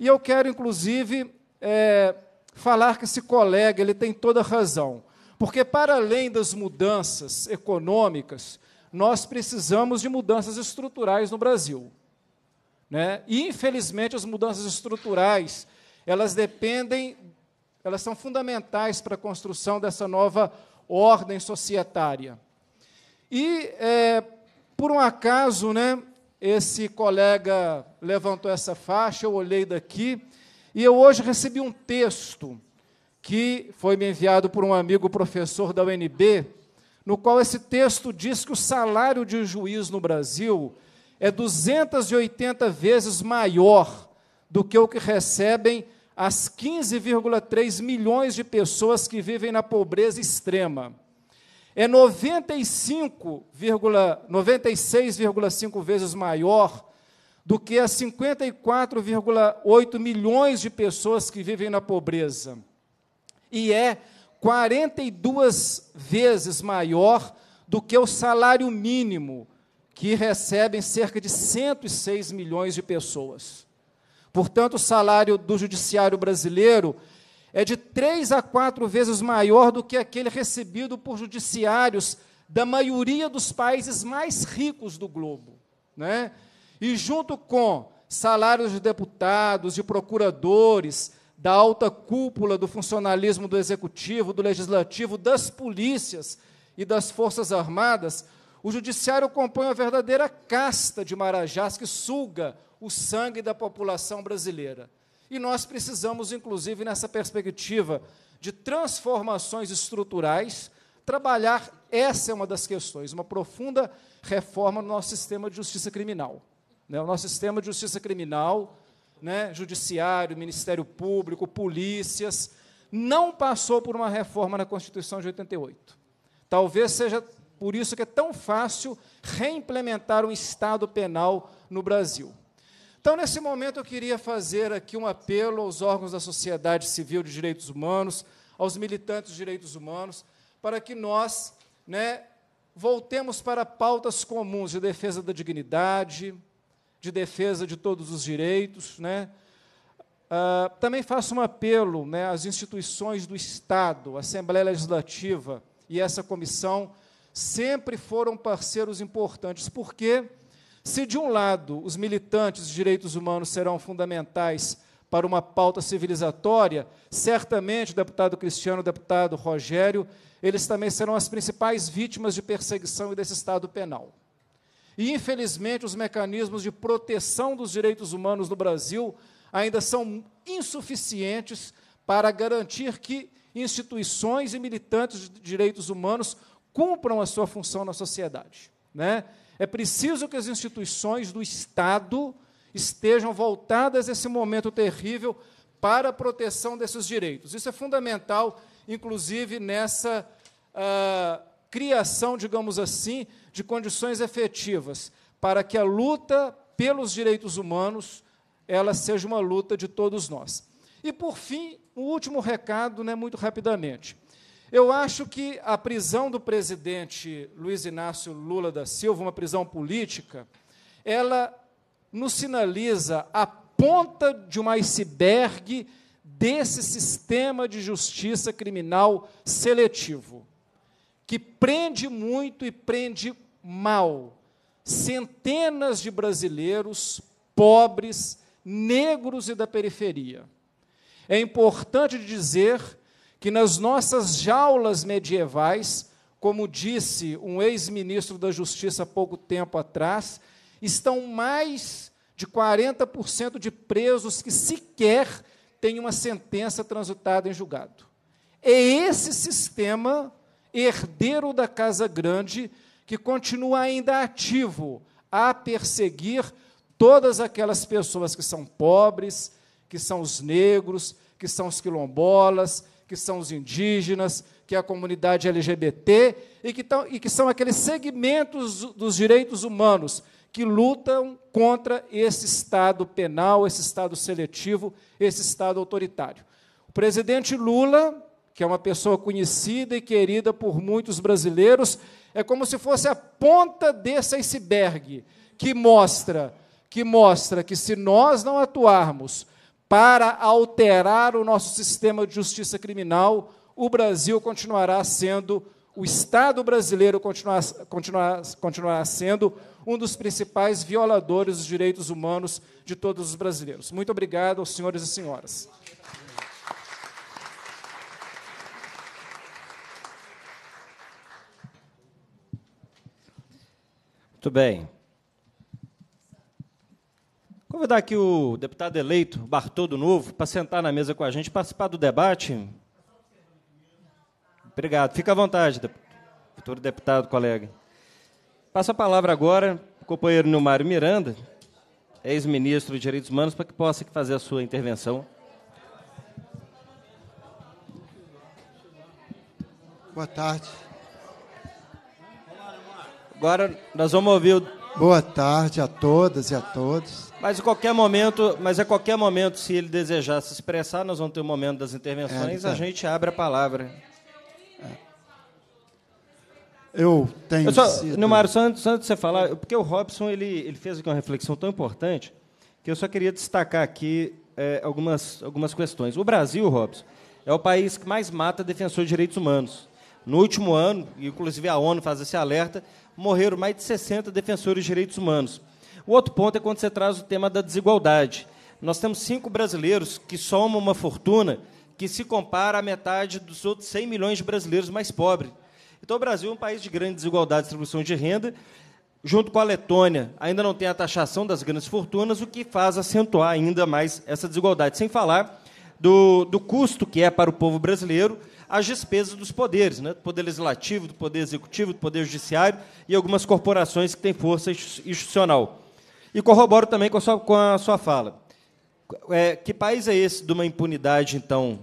E eu quero, inclusive, é, falar que esse colega ele tem toda razão, porque para além das mudanças econômicas, nós precisamos de mudanças estruturais no Brasil. Né? E, infelizmente, as mudanças estruturais, elas dependem, elas são fundamentais para a construção dessa nova ordem societária. E, é, por um acaso, né, esse colega levantou essa faixa, eu olhei daqui, e eu hoje recebi um texto que foi me enviado por um amigo professor da UNB, no qual esse texto diz que o salário de um juiz no Brasil é 280 vezes maior do que o que recebem as 15,3 milhões de pessoas que vivem na pobreza extrema é 95, 96,5 vezes maior do que as 54,8 milhões de pessoas que vivem na pobreza. E é 42 vezes maior do que o salário mínimo, que recebem cerca de 106 milhões de pessoas. Portanto, o salário do judiciário brasileiro é de três a quatro vezes maior do que aquele recebido por judiciários da maioria dos países mais ricos do globo. Né? E junto com salários de deputados, de procuradores, da alta cúpula do funcionalismo do executivo, do legislativo, das polícias e das forças armadas, o judiciário compõe a verdadeira casta de marajás que suga o sangue da população brasileira. E nós precisamos, inclusive, nessa perspectiva de transformações estruturais, trabalhar essa é uma das questões, uma profunda reforma no nosso sistema de justiça criminal. Né? O nosso sistema de justiça criminal, né? judiciário, Ministério Público, polícias, não passou por uma reforma na Constituição de 88. Talvez seja por isso que é tão fácil reimplementar um Estado penal no Brasil. Então, nesse momento, eu queria fazer aqui um apelo aos órgãos da sociedade civil de direitos humanos, aos militantes de direitos humanos, para que nós né, voltemos para pautas comuns de defesa da dignidade, de defesa de todos os direitos. Né? Ah, também faço um apelo né, às instituições do Estado, a Assembleia Legislativa e essa comissão sempre foram parceiros importantes, porque se, de um lado, os militantes dos direitos humanos serão fundamentais para uma pauta civilizatória, certamente, deputado Cristiano, deputado Rogério, eles também serão as principais vítimas de perseguição e desse Estado penal. E, infelizmente, os mecanismos de proteção dos direitos humanos no Brasil ainda são insuficientes para garantir que instituições e militantes de direitos humanos cumpram a sua função na sociedade. Né? É preciso que as instituições do Estado estejam voltadas a esse momento terrível para a proteção desses direitos. Isso é fundamental, inclusive, nessa ah, criação, digamos assim, de condições efetivas para que a luta pelos direitos humanos ela seja uma luta de todos nós. E, por fim, um último recado, né, muito rapidamente. Eu acho que a prisão do presidente Luiz Inácio Lula da Silva, uma prisão política, ela nos sinaliza a ponta de um iceberg desse sistema de justiça criminal seletivo, que prende muito e prende mal centenas de brasileiros pobres, negros e da periferia. É importante dizer que nas nossas jaulas medievais, como disse um ex-ministro da Justiça há pouco tempo atrás, estão mais de 40% de presos que sequer têm uma sentença transitada em julgado. É esse sistema herdeiro da Casa Grande que continua ainda ativo a perseguir todas aquelas pessoas que são pobres, que são os negros, que são os quilombolas, que são os indígenas, que é a comunidade LGBT e que, tão, e que são aqueles segmentos dos direitos humanos que lutam contra esse Estado penal, esse Estado seletivo, esse Estado autoritário. O presidente Lula, que é uma pessoa conhecida e querida por muitos brasileiros, é como se fosse a ponta desse iceberg que mostra que mostra que se nós não atuarmos para alterar o nosso sistema de justiça criminal, o Brasil continuará sendo, o Estado brasileiro continuará continuará sendo um dos principais violadores dos direitos humanos de todos os brasileiros. Muito obrigado senhores e senhoras. Muito bem. Convidar aqui o deputado eleito, Bartô do Novo, para sentar na mesa com a gente, participar do debate. Obrigado. Fica à vontade, deputado, futuro deputado, colega. Passa a palavra agora ao companheiro Nilmário Miranda, ex-ministro de Direitos Humanos, para que possa fazer a sua intervenção. Boa tarde. Agora nós vamos ouvir o... Boa tarde a todas e a todos. Mas, qualquer momento, mas a qualquer momento, se ele desejar se expressar, nós vamos ter o um momento das intervenções, é, tá. a gente abre a palavra. É. Eu tenho. Eu só, sido... só antes, de você falar, porque o Robson ele, ele fez aqui uma reflexão tão importante que eu só queria destacar aqui é, algumas, algumas questões. O Brasil, Robson, é o país que mais mata defensores de direitos humanos. No último ano, inclusive a ONU faz esse alerta, morreram mais de 60 defensores de direitos humanos. O outro ponto é quando você traz o tema da desigualdade. Nós temos cinco brasileiros que somam uma fortuna que se compara à metade dos outros 100 milhões de brasileiros mais pobres. Então, o Brasil é um país de grande desigualdade de distribuição de renda. Junto com a Letônia, ainda não tem a taxação das grandes fortunas, o que faz acentuar ainda mais essa desigualdade. Sem falar do, do custo que é para o povo brasileiro as despesas dos poderes, né? do poder legislativo, do poder executivo, do poder judiciário e algumas corporações que têm força institucional. E corroboro também com a sua, com a sua fala. É, que país é esse de uma impunidade, então,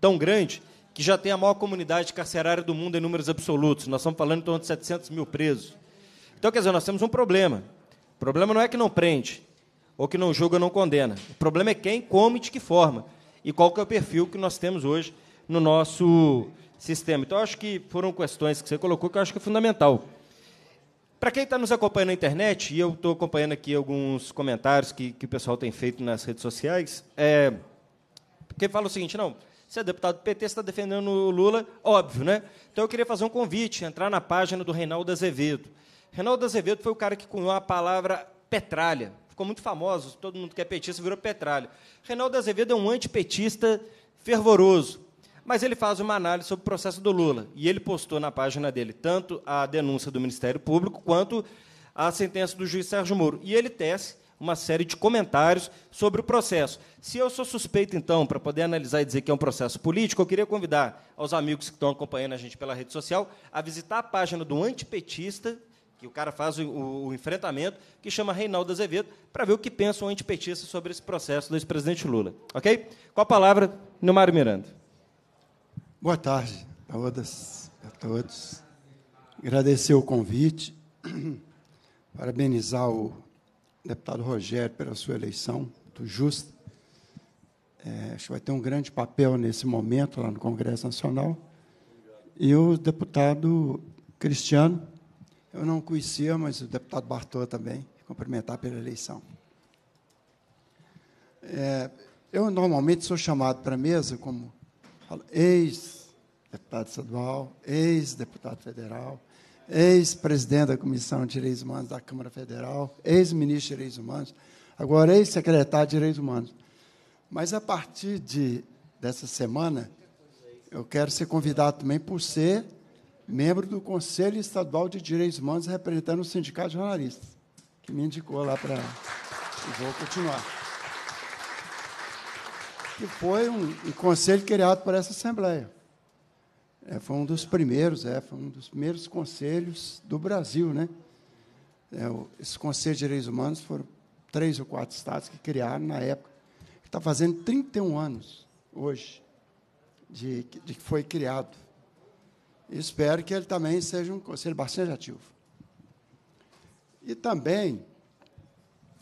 tão grande, que já tem a maior comunidade carcerária do mundo em números absolutos? Nós estamos falando em torno de 700 mil presos. Então, quer dizer, nós temos um problema. O problema não é que não prende, ou que não julga, não condena. O problema é quem, como e de que forma. E qual que é o perfil que nós temos hoje no nosso sistema. Então, acho que foram questões que você colocou que eu acho que é fundamental. Para quem está nos acompanhando na internet, e eu estou acompanhando aqui alguns comentários que, que o pessoal tem feito nas redes sociais, é, porque fala o seguinte, não, você é deputado do PT, você está defendendo o Lula, óbvio, né? Então eu queria fazer um convite, entrar na página do Reinaldo Azevedo. Reinaldo Azevedo foi o cara que cunhou a palavra petralha. Ficou muito famoso, todo mundo que é petista virou petralha. Reinaldo Azevedo é um antipetista fervoroso mas ele faz uma análise sobre o processo do Lula. E ele postou na página dele tanto a denúncia do Ministério Público quanto a sentença do juiz Sérgio Moro. E ele tece uma série de comentários sobre o processo. Se eu sou suspeito, então, para poder analisar e dizer que é um processo político, eu queria convidar aos amigos que estão acompanhando a gente pela rede social a visitar a página do antipetista, que o cara faz o, o enfrentamento, que chama Reinaldo Azevedo, para ver o que pensa o antipetista sobre esse processo do ex-presidente Lula. Ok? Com a palavra, Nilmar Miranda. Boa tarde a todas, a todos. Agradecer o convite, parabenizar o deputado Rogério pela sua eleição, muito justa. É, acho que vai ter um grande papel nesse momento lá no Congresso Nacional. E o deputado Cristiano, eu não conhecia, mas o deputado Bartô também, cumprimentar pela eleição. É, eu normalmente sou chamado para a mesa como ex-deputado estadual, ex-deputado federal, ex-presidente da Comissão de Direitos Humanos da Câmara Federal, ex-ministro de Direitos Humanos, agora ex-secretário de Direitos Humanos. Mas a partir de, dessa semana, eu quero ser convidado também por ser membro do Conselho Estadual de Direitos Humanos, representando o Sindicato de Jornalistas, que me indicou lá para. Vou continuar que foi um, um conselho criado por essa Assembleia. É, foi um dos primeiros, é, foi um dos primeiros conselhos do Brasil, né? É, o, esse Conselho de Direitos Humanos foram três ou quatro estados que criaram na época. Está fazendo 31 anos hoje de, de que foi criado. espero que ele também seja um conselho bastante ativo. E também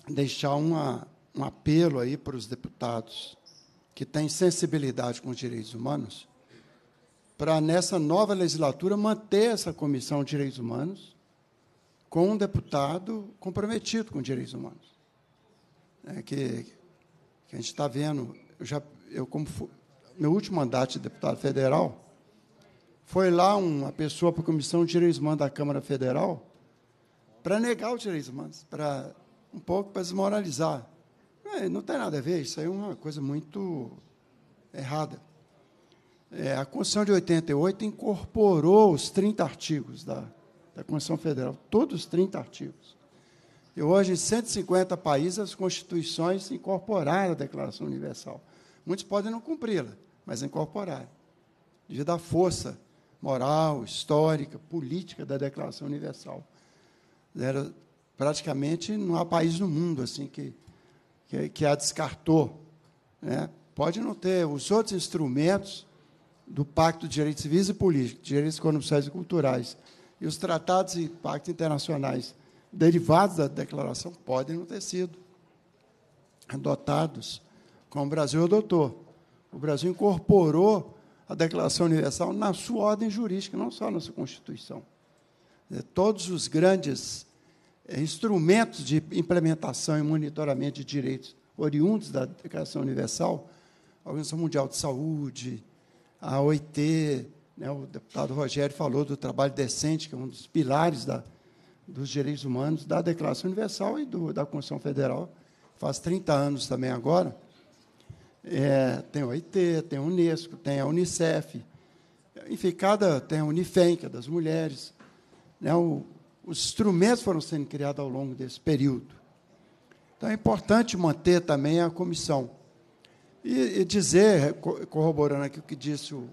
deixar uma, um apelo aí para os deputados que tem sensibilidade com os direitos humanos, para nessa nova legislatura manter essa comissão de direitos humanos com um deputado comprometido com direitos humanos. É que, que a gente está vendo, eu já, eu como meu último mandato de deputado federal, foi lá uma pessoa para a Comissão de Direitos Humanos da Câmara Federal para negar os direitos humanos, para um pouco para desmoralizar. É, não tem nada a ver, isso aí é uma coisa muito errada. É, a Constituição de 88 incorporou os 30 artigos da, da Constituição Federal, todos os 30 artigos. E hoje, em 150 países, as constituições incorporaram a Declaração Universal. Muitos podem não cumpri-la, mas incorporaram. Devido da força moral, histórica, política da Declaração Universal. Era, praticamente não há país no mundo assim que que, que a descartou. Né? Pode não ter os outros instrumentos do Pacto de Direitos Civis e Políticos, Direitos Econômicos e Culturais, e os tratados e pactos internacionais derivados da declaração podem não ter sido adotados, como o Brasil adotou. O Brasil incorporou a Declaração Universal na sua ordem jurídica, não só na sua Constituição. Todos os grandes instrumentos de implementação e monitoramento de direitos oriundos da Declaração Universal, a Organização Mundial de Saúde, a OIT, né, o deputado Rogério falou do trabalho decente, que é um dos pilares da, dos direitos humanos da Declaração Universal e do, da Constituição Federal, faz 30 anos também agora. É, tem a OIT, tem a Unesco, tem a Unicef, enfim, cada, tem a Unifem, que é das mulheres, né, o, os instrumentos foram sendo criados ao longo desse período. Então é importante manter também a comissão. E, e dizer, corroborando aqui o que disse o,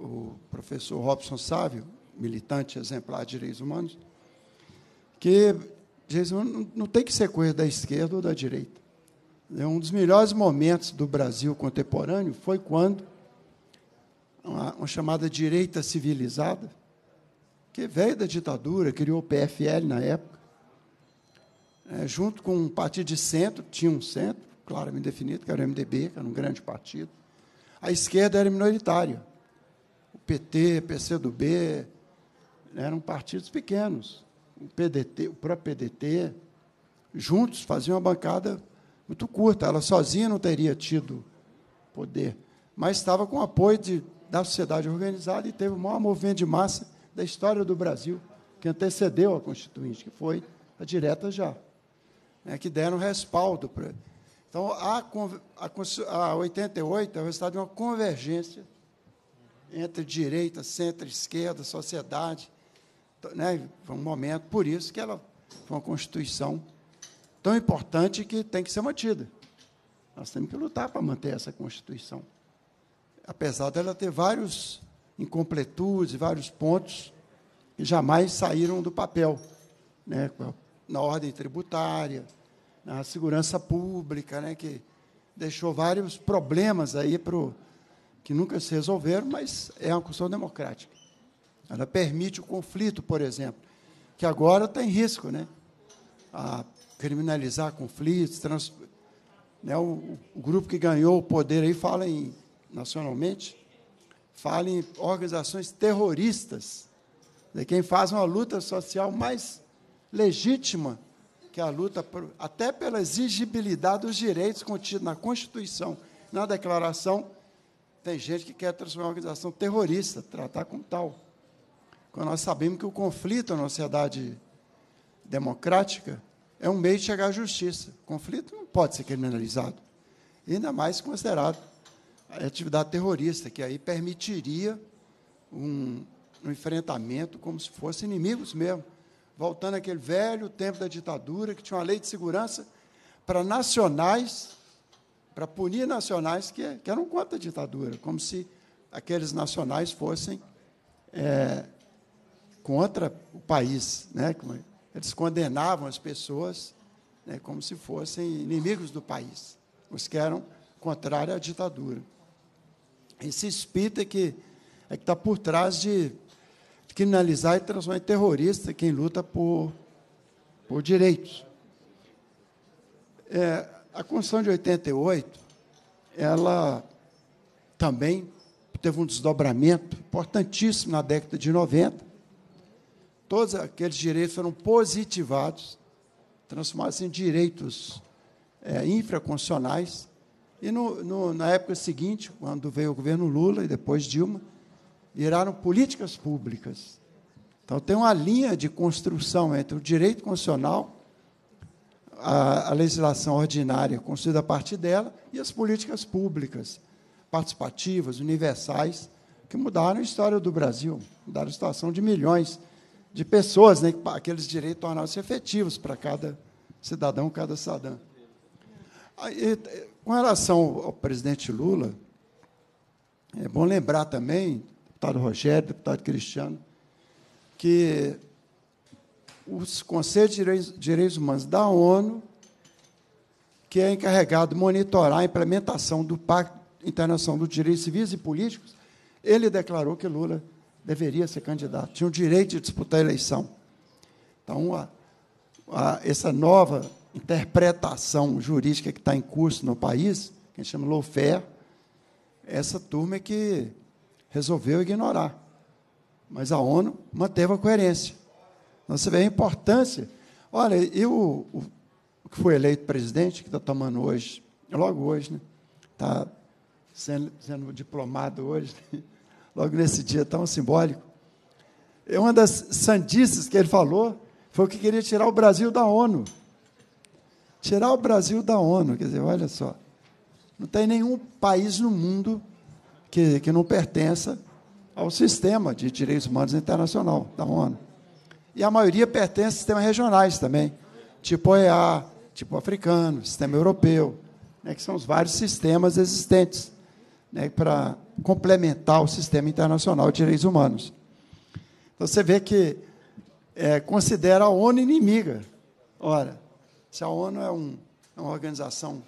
o, professor Robson Sávio, militante exemplar de direitos humanos, que direitos humanos não tem que ser coisa da esquerda ou da direita. É um dos melhores momentos do Brasil contemporâneo foi quando uma, uma chamada direita civilizada que veio da ditadura, criou o PFL na época, é, junto com um partido de centro, tinha um centro, claramente definido, que era o MDB, que era um grande partido. A esquerda era minoritária. O PT, PCdoB, eram partidos pequenos. O PDT, o próprio PDT, juntos faziam uma bancada muito curta. Ela sozinha não teria tido poder, mas estava com o apoio de, da sociedade organizada e teve o maior movimento de massa da história do Brasil, que antecedeu a Constituinte, que foi a direta já, né, que deram respaldo para. Então, a, a, a 88 é o resultado de uma convergência entre direita, centro-esquerda, sociedade. Né, foi um momento, por isso que ela foi uma Constituição tão importante que tem que ser mantida. Nós temos que lutar para manter essa Constituição. Apesar dela ter vários incompletudes, vários pontos que jamais saíram do papel, né, na ordem tributária, na segurança pública, né, que deixou vários problemas aí pro, que nunca se resolveram, mas é uma questão democrática. Ela permite o conflito, por exemplo, que agora está em risco, né? A criminalizar conflitos, trans, né, o, o grupo que ganhou o poder aí fala em, nacionalmente fala em organizações terroristas, de quem faz uma luta social mais legítima que a luta por, até pela exigibilidade dos direitos contidos na Constituição, na Declaração. Tem gente que quer transformar uma organização terrorista, tratar como tal. Quando nós sabemos que o conflito na sociedade democrática é um meio de chegar à justiça. O conflito não pode ser criminalizado, ainda mais considerado atividade terrorista, que aí permitiria um, um enfrentamento como se fossem inimigos mesmo. Voltando àquele velho tempo da ditadura, que tinha uma lei de segurança para nacionais, para punir nacionais que, que eram contra a ditadura, como se aqueles nacionais fossem é, contra o país. Né? Eles condenavam as pessoas né, como se fossem inimigos do país, os que eram contrários à ditadura. Esse espírito é que é está por trás de, de criminalizar e transformar em terrorista quem luta por, por direitos. É, a Constituição de 88, ela também teve um desdobramento importantíssimo na década de 90. Todos aqueles direitos foram positivados, transformados em direitos é, infraconstitucionais. E no, no, na época seguinte, quando veio o governo Lula e depois Dilma, viraram políticas públicas. Então, tem uma linha de construção entre o direito constitucional, a, a legislação ordinária construída a partir dela, e as políticas públicas, participativas, universais, que mudaram a história do Brasil, mudaram a situação de milhões de pessoas, né, que aqueles direitos tornaram-se efetivos para cada cidadão, cada cidadã. Com relação ao presidente Lula, é bom lembrar também, deputado Rogério, deputado Cristiano, que os Conselho de Direitos Humanos da ONU, que é encarregado de monitorar a implementação do Pacto Internacional dos Direitos Civis e Políticos, ele declarou que Lula deveria ser candidato, tinha o direito de disputar a eleição. Então, a, a, essa nova interpretação jurídica que está em curso no país, que a gente chama lawfare, essa turma é que resolveu ignorar. Mas a ONU manteve a coerência. Então, você vê a importância. Olha, e o, o que foi eleito presidente, que está tomando hoje, logo hoje, né? Está sendo, sendo diplomado hoje, né? logo nesse dia tão simbólico. É uma das sandices que ele falou foi o que queria tirar o Brasil da ONU tirar o Brasil da ONU. Quer dizer, olha só. Não tem nenhum país no mundo que, que não pertença ao sistema de direitos humanos internacional da ONU. E a maioria pertence a sistemas regionais também, tipo OEA, tipo africano, sistema europeu, né, que são os vários sistemas existentes né, para complementar o sistema internacional de direitos humanos. Então, você vê que é, considera a ONU inimiga. Ora, se a ONU é, um, é uma organização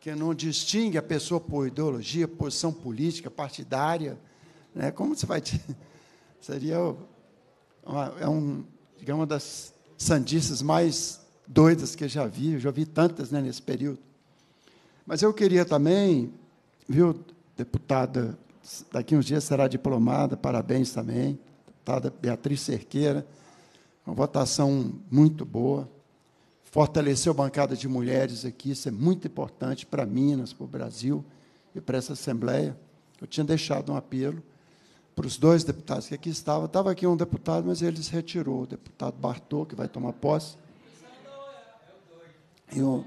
que não distingue a pessoa por ideologia, posição política, partidária, né? como você vai. Seria uma, é um, digamos, uma das sandices mais doidas que eu já vi, eu já vi tantas né, nesse período. Mas eu queria também, viu, deputada, daqui uns dias será diplomada, parabéns também, deputada Beatriz Cerqueira, uma votação muito boa fortaleceu a bancada de mulheres aqui, isso é muito importante para Minas, para o Brasil e para essa Assembleia. Eu tinha deixado um apelo para os dois deputados que aqui estavam. Estava aqui um deputado, mas ele se retirou, o deputado Bartô, que vai tomar posse. E o,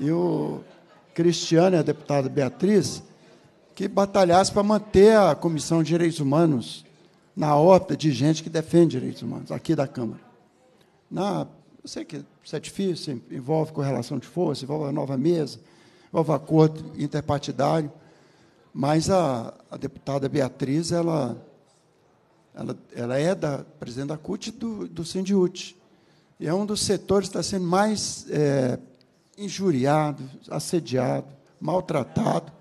e o Cristiano, a deputada Beatriz, que batalhasse para manter a Comissão de Direitos Humanos na órbita de gente que defende direitos humanos, aqui da Câmara. Na eu sei que isso é difícil, envolve correlação de força, envolve a nova mesa, envolve acordo interpartidário, mas a, a deputada Beatriz, ela, ela, ela, é da presidente da CUT e do, do Sindiut. E é um dos setores que está sendo mais é, injuriado, assediado, maltratado.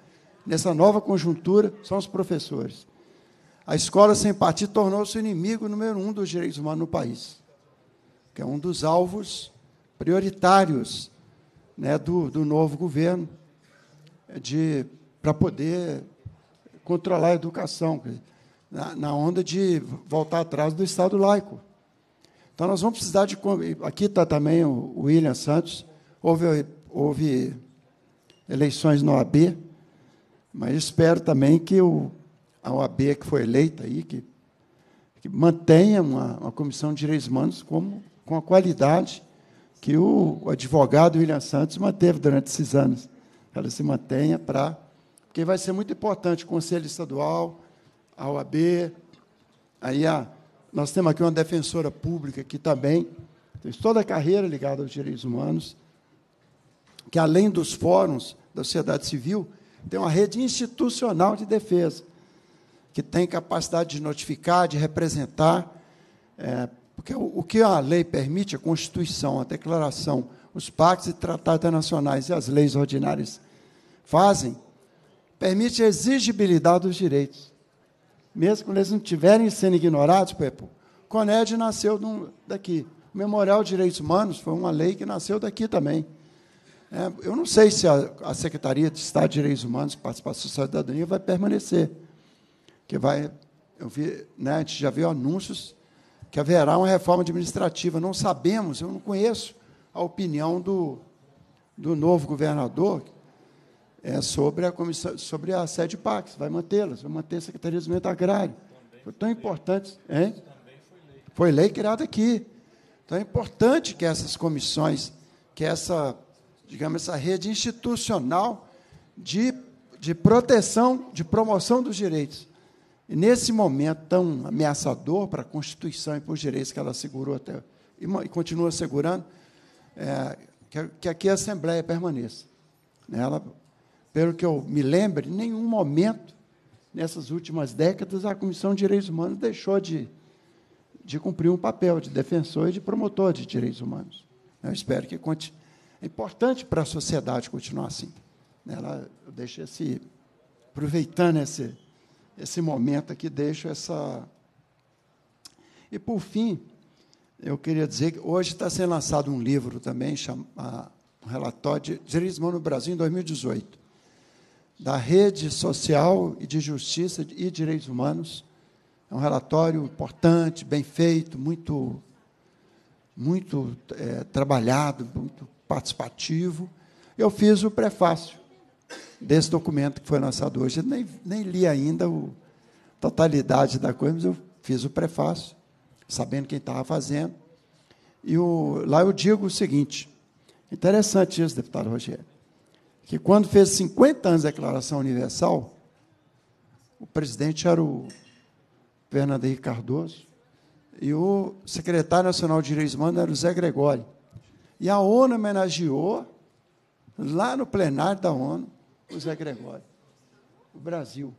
Nessa nova conjuntura, são os professores. A escola sem partido tornou-se o inimigo número um dos direitos humanos no país que é um dos alvos prioritários né, do, do novo governo para poder controlar a educação, na, na onda de voltar atrás do Estado laico. Então, nós vamos precisar de. Aqui está também o William Santos. Houve, houve eleições na OAB, mas espero também que o, a OAB que foi eleita aí, que, que mantenha uma, uma comissão de direitos humanos como com a qualidade que o advogado William Santos manteve durante esses anos. Ela se mantenha para. Porque vai ser muito importante o Conselho Estadual, a OAB, aí a, nós temos aqui uma defensora pública que também tem toda a carreira ligada aos direitos humanos, que além dos fóruns da sociedade civil, tem uma rede institucional de defesa, que tem capacidade de notificar, de representar, é, porque o, o que a lei permite, é a Constituição, a declaração, os pactos e tratados internacionais e as leis ordinárias fazem, permite a exigibilidade dos direitos. Mesmo quando eles não estiverem sendo ignorados, Pepo, CONED nasceu daqui. O Memorial de Direitos Humanos foi uma lei que nasceu daqui também. É, eu não sei se a, a, Secretaria de Estado de Direitos Humanos, Participação da Cidadania vai permanecer. Que vai, eu vi, né, a gente já viu anúncios que haverá uma reforma administrativa. Não sabemos, eu não conheço a opinião do, do novo governador é, sobre, a comissão, sobre a sede Pax. Vai mantê-las, vai manter a Secretaria de Desenvolvimento Agrário. Foi tão importante. Hein? Foi lei criada aqui. Então é importante que essas comissões, que essa, digamos, essa rede institucional de, de proteção, de promoção dos direitos nesse momento tão ameaçador para a Constituição e para os direitos que ela segurou até e continua segurando, é, que, que aqui a Assembleia permaneça. Né? Ela, pelo que eu me lembro, em nenhum momento nessas últimas décadas a Comissão de Direitos Humanos deixou de, de cumprir um papel de defensor e de promotor de direitos humanos. Né? Eu espero que continue É importante para a sociedade continuar assim. Né? Ela deixa esse aproveitando esse esse momento aqui, deixo essa. E por fim, eu queria dizer que hoje está sendo lançado um livro também, chama, ah, um relatório de Direitos Humanos no Brasil em 2018, da Rede Social e de Justiça e Direitos Humanos. É um relatório importante, bem feito, muito, muito é, trabalhado, muito participativo. Eu fiz o prefácio desse documento que foi lançado hoje. Eu nem, nem li ainda a totalidade da coisa, mas eu fiz o prefácio, sabendo quem estava fazendo. E o, lá eu digo o seguinte: interessante isso, deputado Rogério, que quando fez 50 anos a Declaração Universal, o presidente era o Fernando Henrique Cardoso, e o secretário nacional de direitos humanos era o Zé Gregório. E a ONU homenageou, lá no plenário da ONU, o Zé Gregório, o Brasil.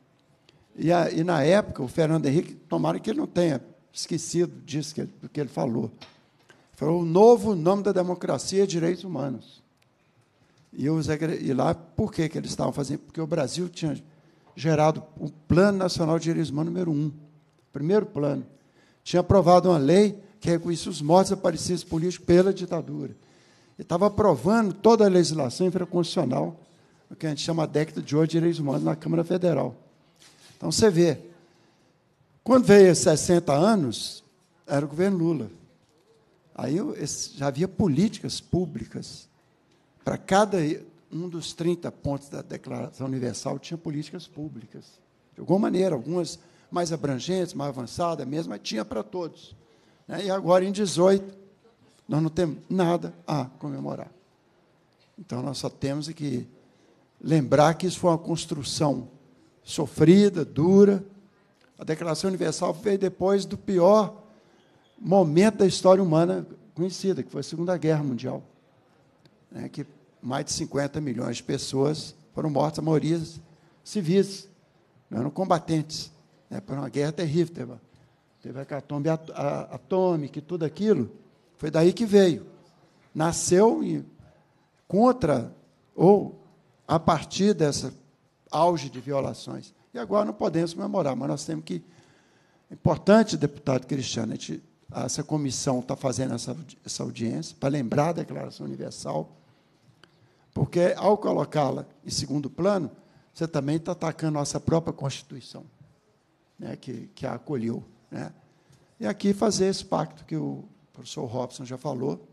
E, a, e na época, o Fernando Henrique, tomara que ele não tenha esquecido disso que ele, que ele falou. Falou o novo nome da democracia é direitos humanos. E, Zé e lá, por que, que eles estavam fazendo? Porque o Brasil tinha gerado o Plano Nacional de Direitos Humanos número um, primeiro plano. Tinha aprovado uma lei que reconhecia os mortos aparecidos políticos pela ditadura. E estava aprovando toda a legislação infraconstitucional o que a gente chama a década de ouro de direitos humanos na Câmara Federal. Então você vê, quando veio 60 anos, era o governo Lula. Aí já havia políticas públicas para cada um dos 30 pontos da Declaração Universal tinha políticas públicas. De alguma maneira, algumas mais abrangentes, mais avançadas mesmo, mas tinha para todos. Né? E agora, em 18, nós não temos nada a comemorar. Então, nós só temos é que lembrar que isso foi uma construção sofrida, dura. A Declaração Universal veio depois do pior momento da história humana conhecida, que foi a Segunda Guerra Mundial, né, que mais de 50 milhões de pessoas foram mortas, a maioria civis, não eram combatentes. Né, foi uma guerra terrível. Teve, teve a catombe atômica e tudo aquilo. Foi daí que veio. Nasceu contra ou a partir dessa auge de violações. E agora não podemos comemorar, mas nós temos que. É importante, deputado Cristiano, a gente, essa comissão está fazendo essa, essa audiência para lembrar a Declaração Universal, porque, ao colocá-la em segundo plano, você também está atacando nossa própria Constituição, né, que, que a acolheu. Né? E aqui fazer esse pacto que o professor Robson já falou,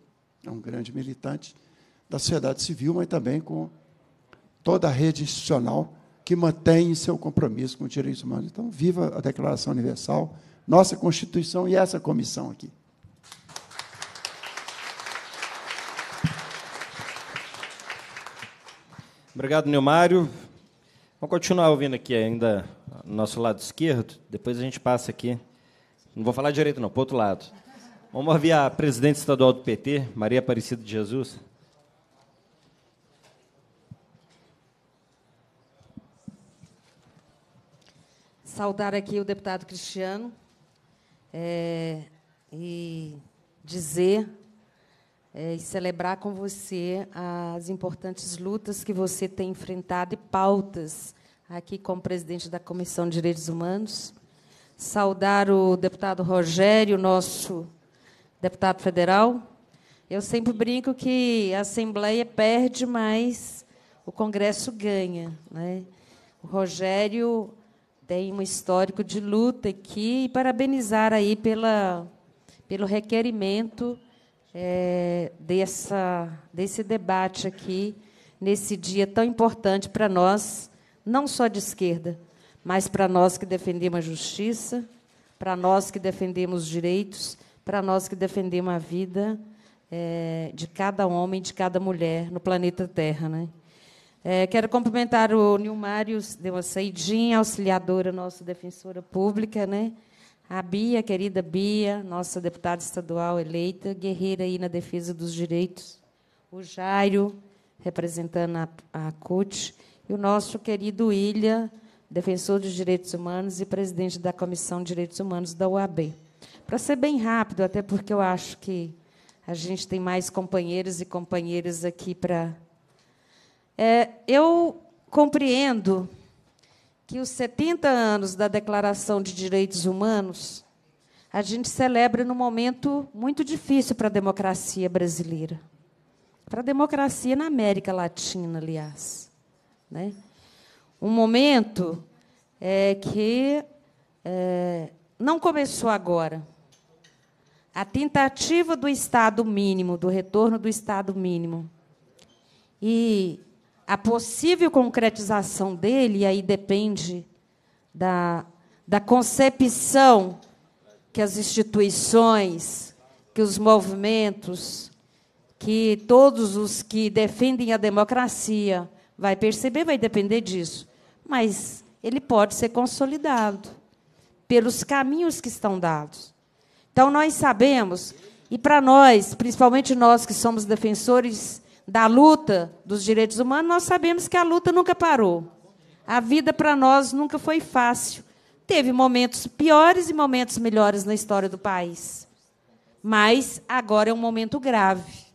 é um grande militante da sociedade civil, mas também com toda a rede institucional que mantém seu compromisso com os direitos humanos. Então, viva a Declaração Universal, nossa Constituição e essa comissão aqui. Obrigado, Neumário. Vamos continuar ouvindo aqui ainda nosso lado esquerdo, depois a gente passa aqui. Não vou falar direito, não, para outro lado. Vamos ouvir a presidente estadual do PT, Maria Aparecida de Jesus. saudar aqui o deputado Cristiano é, e dizer é, e celebrar com você as importantes lutas que você tem enfrentado e pautas aqui como presidente da Comissão de Direitos Humanos. Saudar o deputado Rogério, nosso deputado federal. Eu sempre brinco que a Assembleia perde, mas o Congresso ganha. Né? O Rogério tem um histórico de luta aqui e parabenizar aí pela, pelo requerimento é, dessa, desse debate aqui, nesse dia tão importante para nós, não só de esquerda, mas para nós que defendemos a justiça, para nós que defendemos os direitos, para nós que defendemos a vida é, de cada homem, de cada mulher no planeta Terra. Né? É, quero cumprimentar o Nilmário, deu uma saidinha, auxiliadora, nossa defensora pública, né? A Bia, querida Bia, nossa deputada estadual eleita, guerreira aí na defesa dos direitos. O Jairo, representando a, a CUT. E o nosso querido Ilha, defensor dos direitos humanos e presidente da Comissão de Direitos Humanos da UAB. Para ser bem rápido, até porque eu acho que a gente tem mais companheiros e companheiras aqui para é, eu compreendo que os 70 anos da Declaração de Direitos Humanos a gente celebra num momento muito difícil para a democracia brasileira, para a democracia na América Latina, aliás. Né? Um momento é, que é, não começou agora. A tentativa do Estado mínimo, do retorno do Estado mínimo, e a possível concretização dele, aí depende da, da concepção que as instituições, que os movimentos, que todos os que defendem a democracia vai perceber, vai depender disso. Mas ele pode ser consolidado pelos caminhos que estão dados. Então, nós sabemos, e para nós, principalmente nós que somos defensores da luta dos direitos humanos, nós sabemos que a luta nunca parou. A vida para nós nunca foi fácil. Teve momentos piores e momentos melhores na história do país. Mas agora é um momento grave.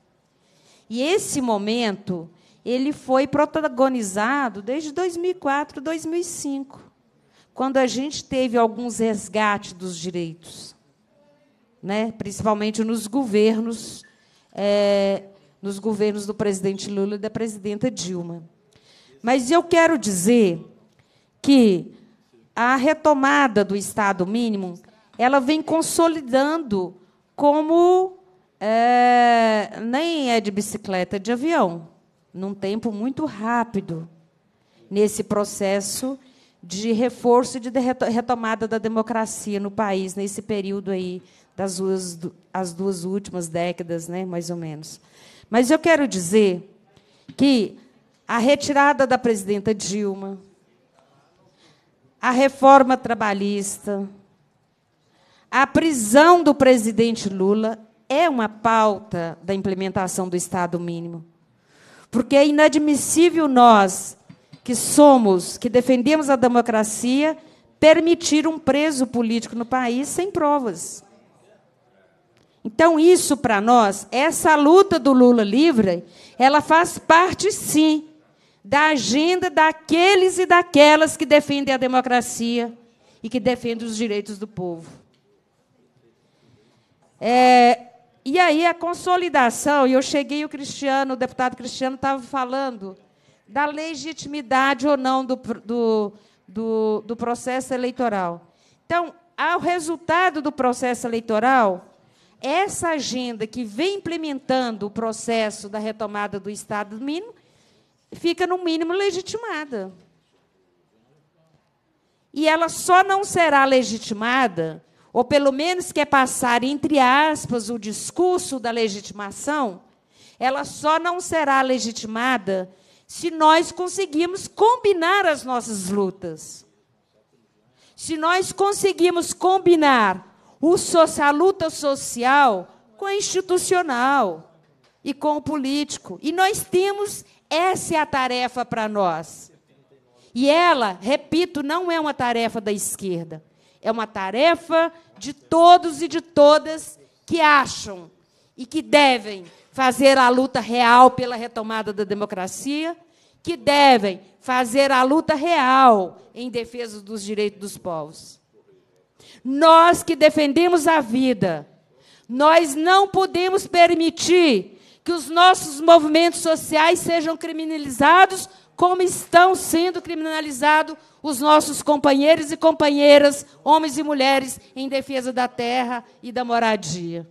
E esse momento, ele foi protagonizado desde 2004, 2005, quando a gente teve alguns resgates dos direitos, né? principalmente nos governos é, nos governos do presidente Lula e da presidenta Dilma. Mas eu quero dizer que a retomada do Estado mínimo ela vem consolidando como é, nem é de bicicleta, é de avião, num tempo muito rápido, nesse processo de reforço e de retomada da democracia no país, nesse período aí das duas, as duas últimas décadas, né, mais ou menos. Mas eu quero dizer que a retirada da presidenta Dilma, a reforma trabalhista, a prisão do presidente Lula é uma pauta da implementação do Estado mínimo. Porque é inadmissível nós, que somos, que defendemos a democracia, permitir um preso político no país sem provas. Então, isso para nós, essa luta do Lula livre, ela faz parte, sim, da agenda daqueles e daquelas que defendem a democracia e que defendem os direitos do povo. É, e aí a consolidação, e eu cheguei, o Cristiano, o deputado Cristiano estava falando da legitimidade ou não do, do, do, do processo eleitoral. Então, ao resultado do processo eleitoral, essa agenda que vem implementando o processo da retomada do Estado mínimo fica, no mínimo, legitimada. E ela só não será legitimada, ou pelo menos quer passar, entre aspas, o discurso da legitimação, ela só não será legitimada se nós conseguirmos combinar as nossas lutas. Se nós conseguirmos combinar o a luta social com a institucional e com o político. E nós temos essa é a tarefa para nós. E ela, repito, não é uma tarefa da esquerda. É uma tarefa de todos e de todas que acham e que devem fazer a luta real pela retomada da democracia, que devem fazer a luta real em defesa dos direitos dos povos. Nós que defendemos a vida, nós não podemos permitir que os nossos movimentos sociais sejam criminalizados como estão sendo criminalizados os nossos companheiros e companheiras, homens e mulheres, em defesa da terra e da moradia.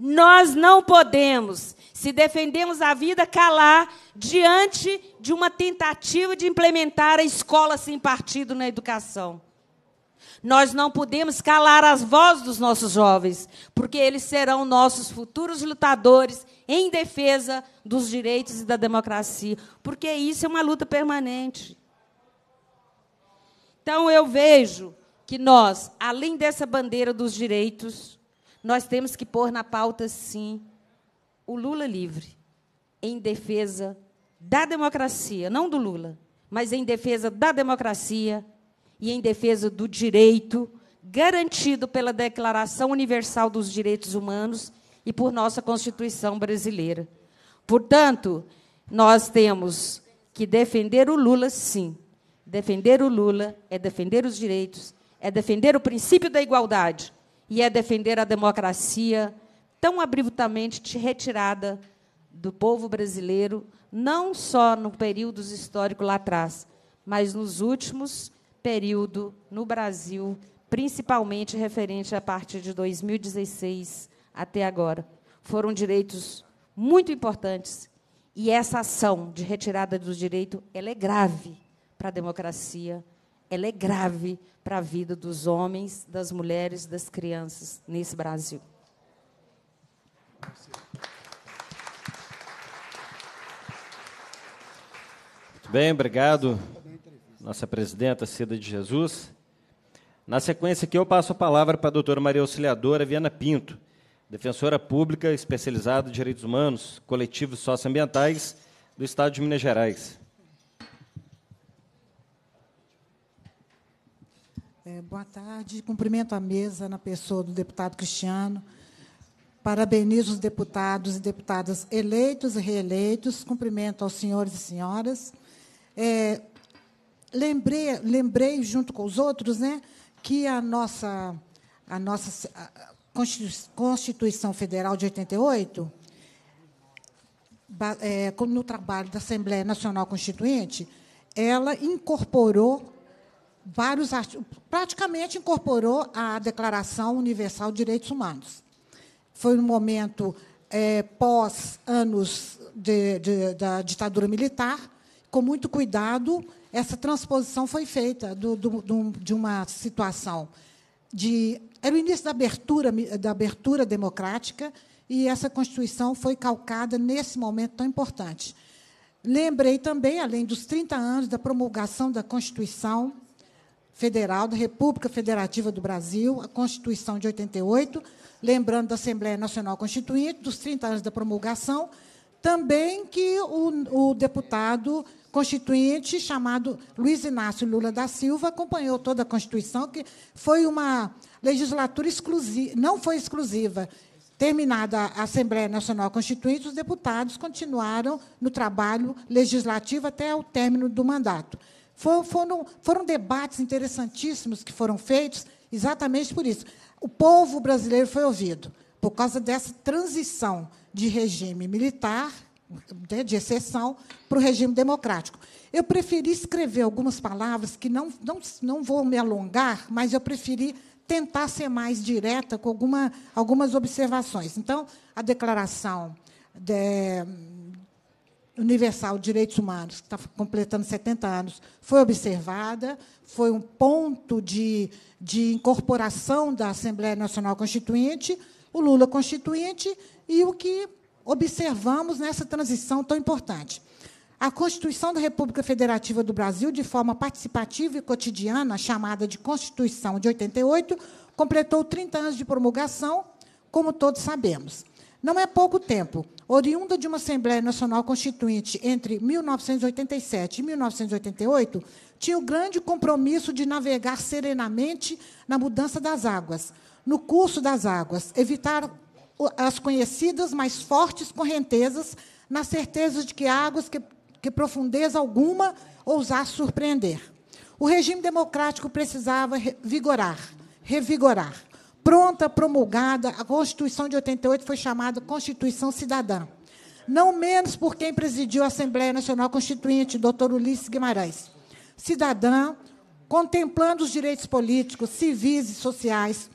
Nós não podemos, se defendemos a vida, calar diante de uma tentativa de implementar a escola sem partido na educação. Nós não podemos calar as vozes dos nossos jovens, porque eles serão nossos futuros lutadores em defesa dos direitos e da democracia, porque isso é uma luta permanente. Então eu vejo que nós, além dessa bandeira dos direitos, nós temos que pôr na pauta sim o Lula livre em defesa da democracia, não do Lula, mas em defesa da democracia e em defesa do direito garantido pela Declaração Universal dos Direitos Humanos e por nossa Constituição brasileira. Portanto, nós temos que defender o Lula, sim. Defender o Lula é defender os direitos, é defender o princípio da igualdade e é defender a democracia tão abruptamente retirada do povo brasileiro, não só no período histórico lá atrás, mas nos últimos período no Brasil, principalmente referente a partir de 2016 até agora. Foram direitos muito importantes e essa ação de retirada do direito ela é grave para a democracia, ela é grave para a vida dos homens, das mulheres, das crianças nesse Brasil. Muito bem, obrigado nossa presidenta Cida de Jesus. Na sequência aqui eu passo a palavra para a doutora Maria Auxiliadora Viana Pinto, defensora pública especializada em direitos humanos, coletivos socioambientais do Estado de Minas Gerais. É, boa tarde, cumprimento a mesa na pessoa do deputado Cristiano. Parabenizo os deputados e deputadas eleitos e reeleitos, cumprimento aos senhores e senhoras. É, lembrei, lembrei junto com os outros, né, que a nossa a nossa Constituição Federal de 88 é, no trabalho da Assembleia Nacional Constituinte, ela incorporou vários artigos, praticamente incorporou a Declaração Universal de Direitos Humanos. Foi um momento é, pós anos de, de, da ditadura militar, com muito cuidado, essa transposição foi feita do, do, do, de uma situação de. Era o início da abertura, da abertura democrática, e essa Constituição foi calcada nesse momento tão importante. Lembrei também, além dos 30 anos da promulgação da Constituição Federal, da República Federativa do Brasil, a Constituição de 88, lembrando da Assembleia Nacional Constituinte, dos 30 anos da promulgação, também que o, o deputado constituinte chamado Luiz Inácio Lula da Silva, acompanhou toda a Constituição, que foi uma legislatura exclusiva, não foi exclusiva. Terminada a Assembleia Nacional Constituinte, os deputados continuaram no trabalho legislativo até o término do mandato. Foram, foram debates interessantíssimos que foram feitos exatamente por isso. O povo brasileiro foi ouvido por causa dessa transição de regime militar de exceção para o regime democrático. Eu preferi escrever algumas palavras que não, não, não vou me alongar, mas eu preferi tentar ser mais direta com alguma, algumas observações. Então, a Declaração de hum, Universal de Direitos Humanos, que está completando 70 anos, foi observada, foi um ponto de, de incorporação da Assembleia Nacional Constituinte, o Lula Constituinte e o que observamos nessa transição tão importante. A Constituição da República Federativa do Brasil, de forma participativa e cotidiana, chamada de Constituição de 88, completou 30 anos de promulgação, como todos sabemos. Não é pouco tempo. Oriunda de uma Assembleia Nacional Constituinte entre 1987 e 1988, tinha o grande compromisso de navegar serenamente na mudança das águas, no curso das águas, evitar as conhecidas, mas fortes correntezas, na certeza de que águas que, que profundeza alguma ousar surpreender. O regime democrático precisava vigorar, revigorar. Pronta, promulgada, a Constituição de 88 foi chamada Constituição Cidadã. Não menos por quem presidiu a Assembleia Nacional Constituinte, Dr. Ulisses Guimarães. Cidadã, contemplando os direitos políticos, civis e sociais,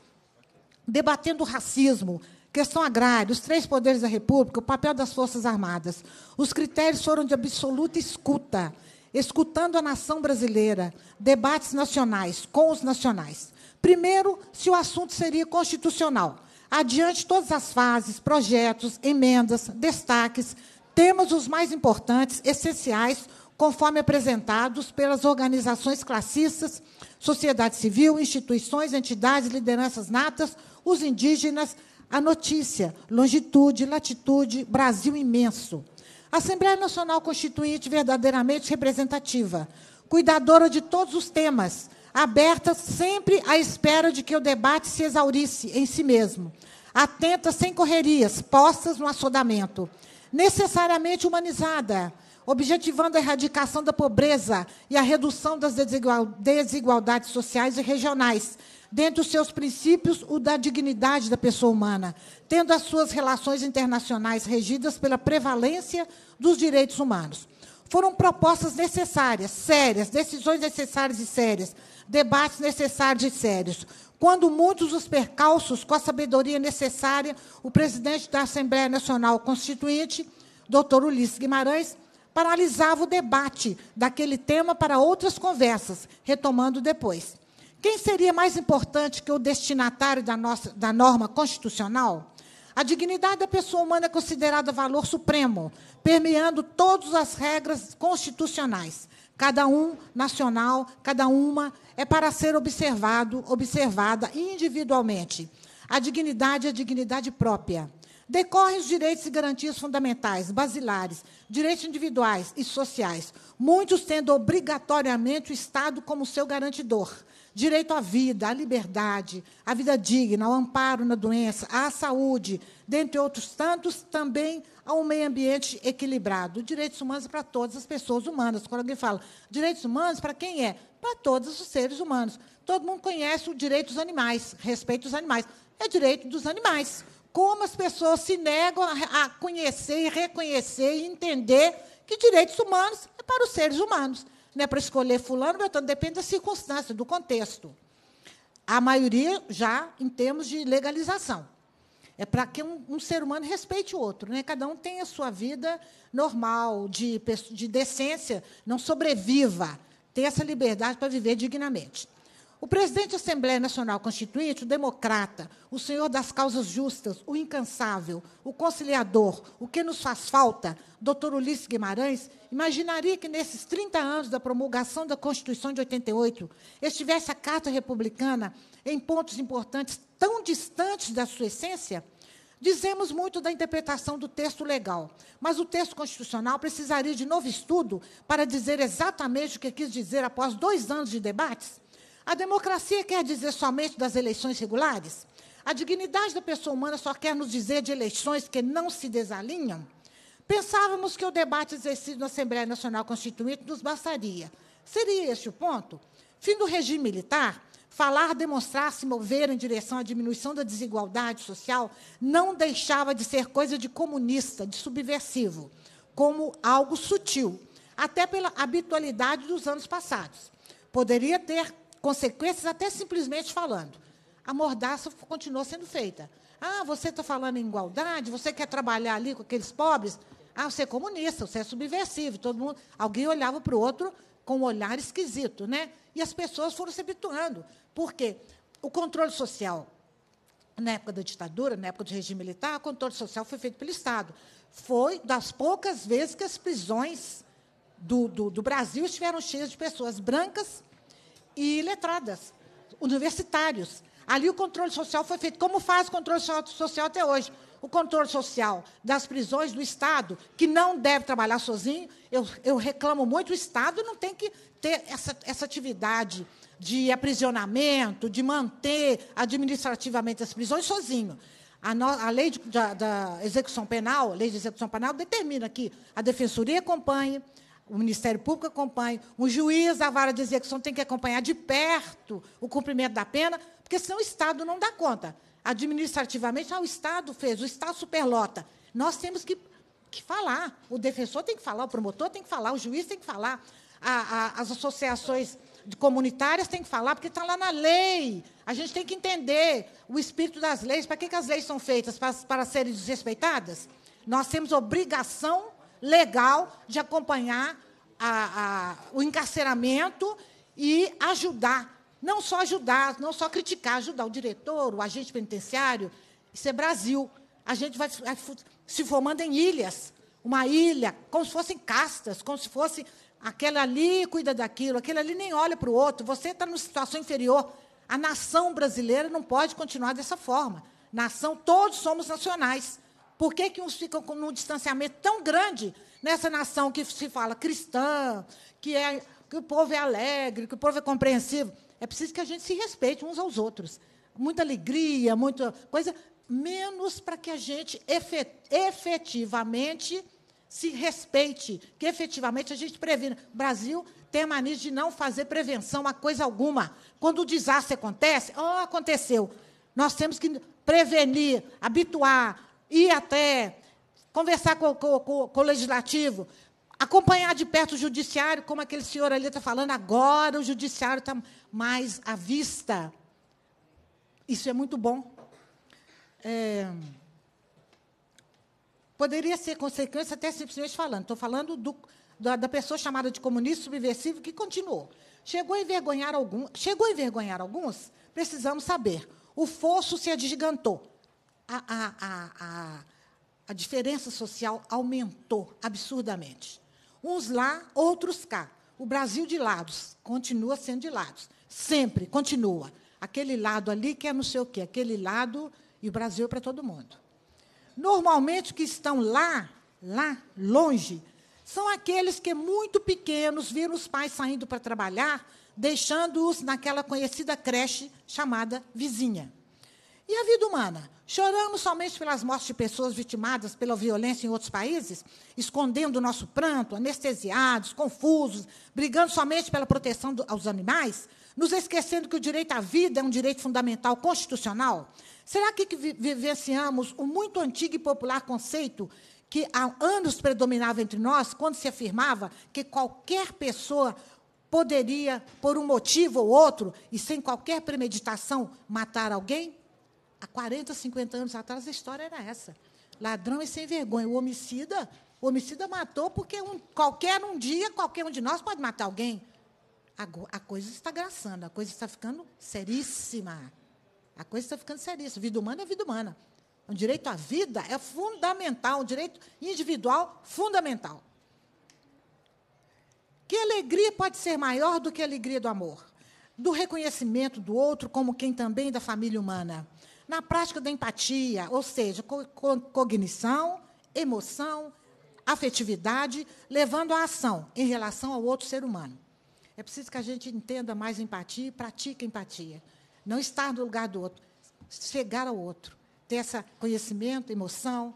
debatendo o racismo, Questão agrária, os três poderes da República, o papel das Forças Armadas. Os critérios foram de absoluta escuta, escutando a nação brasileira, debates nacionais, com os nacionais. Primeiro, se o assunto seria constitucional. Adiante todas as fases, projetos, emendas, destaques, temas os mais importantes, essenciais, conforme apresentados pelas organizações classistas, sociedade civil, instituições, entidades, lideranças natas, os indígenas, a notícia, longitude, latitude, Brasil imenso. Assembleia Nacional Constituinte verdadeiramente representativa, cuidadora de todos os temas, aberta sempre à espera de que o debate se exaurisse em si mesmo, atenta sem correrias, postas no assodamento, necessariamente humanizada, objetivando a erradicação da pobreza e a redução das desigualdades sociais e regionais, dentre os seus princípios, o da dignidade da pessoa humana, tendo as suas relações internacionais regidas pela prevalência dos direitos humanos. Foram propostas necessárias, sérias, decisões necessárias e sérias, debates necessários e sérios. Quando muitos os percalços, com a sabedoria necessária, o presidente da Assembleia Nacional Constituinte, doutor Ulisses Guimarães, paralisava o debate daquele tema para outras conversas, retomando depois. Quem seria mais importante que o destinatário da, nossa, da norma constitucional? A dignidade da pessoa humana é considerada valor supremo, permeando todas as regras constitucionais, cada um nacional, cada uma é para ser observado, observada individualmente. A dignidade é a dignidade própria. Decorrem os direitos e garantias fundamentais, basilares, direitos individuais e sociais, muitos tendo obrigatoriamente o Estado como seu garantidor direito à vida, à liberdade, à vida digna, ao amparo na doença, à saúde, dentre outros tantos, também a um meio ambiente equilibrado. Direitos humanos para todas as pessoas humanas. Quando alguém fala direitos humanos, para quem é? Para todos os seres humanos. Todo mundo conhece o direito dos animais, respeito aos animais. É direito dos animais. Como as pessoas se negam a conhecer, reconhecer e entender que direitos humanos é para os seres humanos não é para escolher fulano, Beltrano, depende da circunstância, do contexto. A maioria já em termos de legalização. É para que um, um, ser humano respeite o outro. Né? Cada um tem a sua vida normal, de, de decência, não sobreviva. Ter essa liberdade para viver dignamente. O presidente da Assembleia Nacional Constituinte, o democrata, o senhor das causas justas, o incansável, o conciliador, o que nos faz falta, doutor Ulisses Guimarães, imaginaria que nesses 30 anos da promulgação da Constituição de 88 estivesse a Carta Republicana em pontos importantes tão distantes da sua essência? Dizemos muito da interpretação do texto legal, mas o texto constitucional precisaria de novo estudo para dizer exatamente o que quis dizer após dois anos de debates? A democracia quer dizer somente das eleições regulares? A dignidade da pessoa humana só quer nos dizer de eleições que não se desalinham? Pensávamos que o debate exercido na Assembleia Nacional Constituinte nos bastaria. Seria este o ponto? Fim do regime militar, falar, demonstrar, se mover em direção à diminuição da desigualdade social não deixava de ser coisa de comunista, de subversivo, como algo sutil, até pela habitualidade dos anos passados. Poderia ter consequências, até simplesmente falando. A mordaça continuou sendo feita. Ah, você está falando em igualdade, você quer trabalhar ali com aqueles pobres? Ah, você é comunista, você é subversivo. Todo mundo, alguém olhava para o outro com um olhar esquisito, né? E as pessoas foram se habituando. Por quê? O controle social, na época da ditadura, na época do regime militar, o controle social foi feito pelo Estado. Foi das poucas vezes que as prisões do, do, do Brasil estiveram cheias de pessoas brancas e letradas, universitários. Ali o controle social foi feito. Como faz o controle social até hoje? O controle social das prisões do Estado, que não deve trabalhar sozinho, eu, eu reclamo muito, o Estado não tem que ter essa, essa atividade de aprisionamento, de manter administrativamente as prisões sozinho. A, no, a lei de, da, da, execução penal, a lei de execução penal, determina que a defensoria acompanhe, o Ministério Público acompanhe, o juiz, a vara de execução tem que acompanhar de perto o cumprimento da pena, porque senão o Estado não dá conta. Administrativamente, ah, o Estado fez, o Estado superlota. Nós temos que, que falar, o defensor tem que falar, o promotor tem que falar, o juiz tem que falar, a, a, as associações comunitárias têm que falar, porque está lá na lei. A gente tem que entender o espírito das leis. Para que, que as leis são feitas? Para, para serem desrespeitadas? Nós temos obrigação legal de acompanhar a, a, o encarceramento e ajudar. Não só ajudar, não só criticar, ajudar o diretor, o agente penitenciário. Isso é Brasil. A gente vai se formando em ilhas. Uma ilha, como se fossem castas, como se fosse aquele ali cuida daquilo, aquele ali nem olha para o outro. Você está numa situação inferior. A nação brasileira não pode continuar dessa forma. Nação, todos somos nacionais. Por que, que uns ficam com um distanciamento tão grande nessa nação que se fala cristã, que, é, que o povo é alegre, que o povo é compreensivo? É preciso que a gente se respeite uns aos outros. Muita alegria, muita coisa, menos para que a gente efetivamente se respeite, que efetivamente a gente previna. O Brasil tem a mania de não fazer prevenção a coisa alguma. Quando o desastre acontece, oh, aconteceu. Nós temos que prevenir, habituar, ir até conversar com, com, com o legislativo, acompanhar de perto o judiciário, como aquele senhor ali está falando, agora o judiciário está mais à vista. Isso é muito bom. É... Poderia ser consequência até simplesmente falando. Estou falando do, da, da, pessoa chamada de comunista subversivo que continuou. Chegou a envergonhar algum, chegou a envergonhar alguns. Precisamos saber. O fosso se agigantou a, a, a, a diferença social aumentou absurdamente. Uns lá, outros cá. O Brasil de lados, continua sendo de lados. Sempre, continua. Aquele lado ali que é não sei o quê, aquele lado, e o Brasil é para todo mundo. Normalmente, que estão lá, lá, longe, são aqueles que, muito pequenos, viram os pais saindo para trabalhar, deixando-os naquela conhecida creche chamada vizinha. E a vida humana? Choramos somente pelas mortes de pessoas vitimadas pela violência em outros países, escondendo o nosso pranto, anestesiados, confusos, brigando somente pela proteção do, aos animais, nos esquecendo que o direito à vida é um direito fundamental constitucional? Será que vivenciamos o muito antigo e popular conceito que há anos predominava entre nós, quando se afirmava que qualquer pessoa poderia, por um motivo ou outro, e sem qualquer premeditação, matar alguém? há 40, 50 anos atrás, a história era essa. Ladrão e sem vergonha. O homicida, o homicida matou porque um, qualquer um dia, qualquer um de nós pode matar alguém. A, a coisa está graçando, a coisa está ficando seríssima. A coisa está ficando seríssima. Vida humana é vida humana. O direito à vida é fundamental, um direito individual fundamental. Que alegria pode ser maior do que a alegria do amor? Do reconhecimento do outro como quem também da família humana na prática da empatia, ou seja, co co cognição, emoção, afetividade, levando à ação em relação ao outro ser humano. É preciso que a gente entenda mais empatia e pratique empatia. Não estar no lugar do outro, chegar ao outro, ter esse conhecimento, emoção,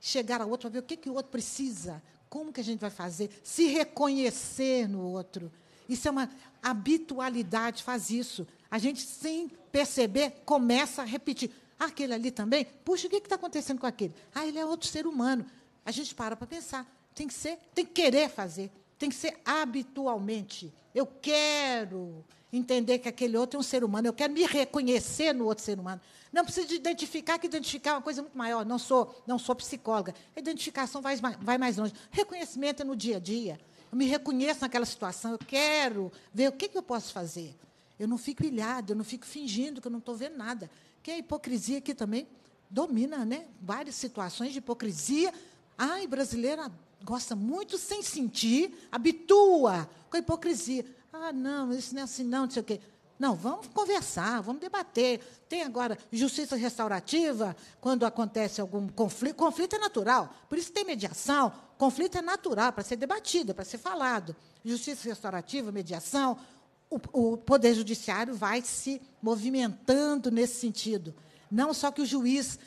chegar ao outro para ver o que, que o outro precisa, como que a gente vai fazer, se reconhecer no outro. Isso é uma habitualidade, faz isso. A gente, sem perceber, começa a repetir. Ah, aquele ali também? Puxa, o que está acontecendo com aquele? Ah, ele é outro ser humano. A gente para para pensar. Tem que ser, tem que querer fazer. Tem que ser habitualmente. Eu quero entender que aquele outro é um ser humano. Eu quero me reconhecer no outro ser humano. Não de identificar, que identificar é uma coisa muito maior. Não sou, não sou psicóloga. A identificação vai, vai mais longe. Reconhecimento é no dia a dia. Eu me reconheço naquela situação. Eu quero ver o que, que eu posso fazer. Eu não fico ilhado, eu não fico fingindo que eu não estou vendo nada. Que a hipocrisia aqui também domina, né? Várias situações de hipocrisia. Ai, brasileira gosta muito sem sentir, habitua com a hipocrisia. Ah, não, isso não é assim, não, não sei o quê. Não, vamos conversar, vamos debater. Tem agora justiça restaurativa, quando acontece algum conflito. Conflito é natural, por isso tem mediação. Conflito é natural, para ser debatido, para ser falado. Justiça restaurativa, mediação, o, o Poder Judiciário vai se movimentando nesse sentido. Não só que o juiz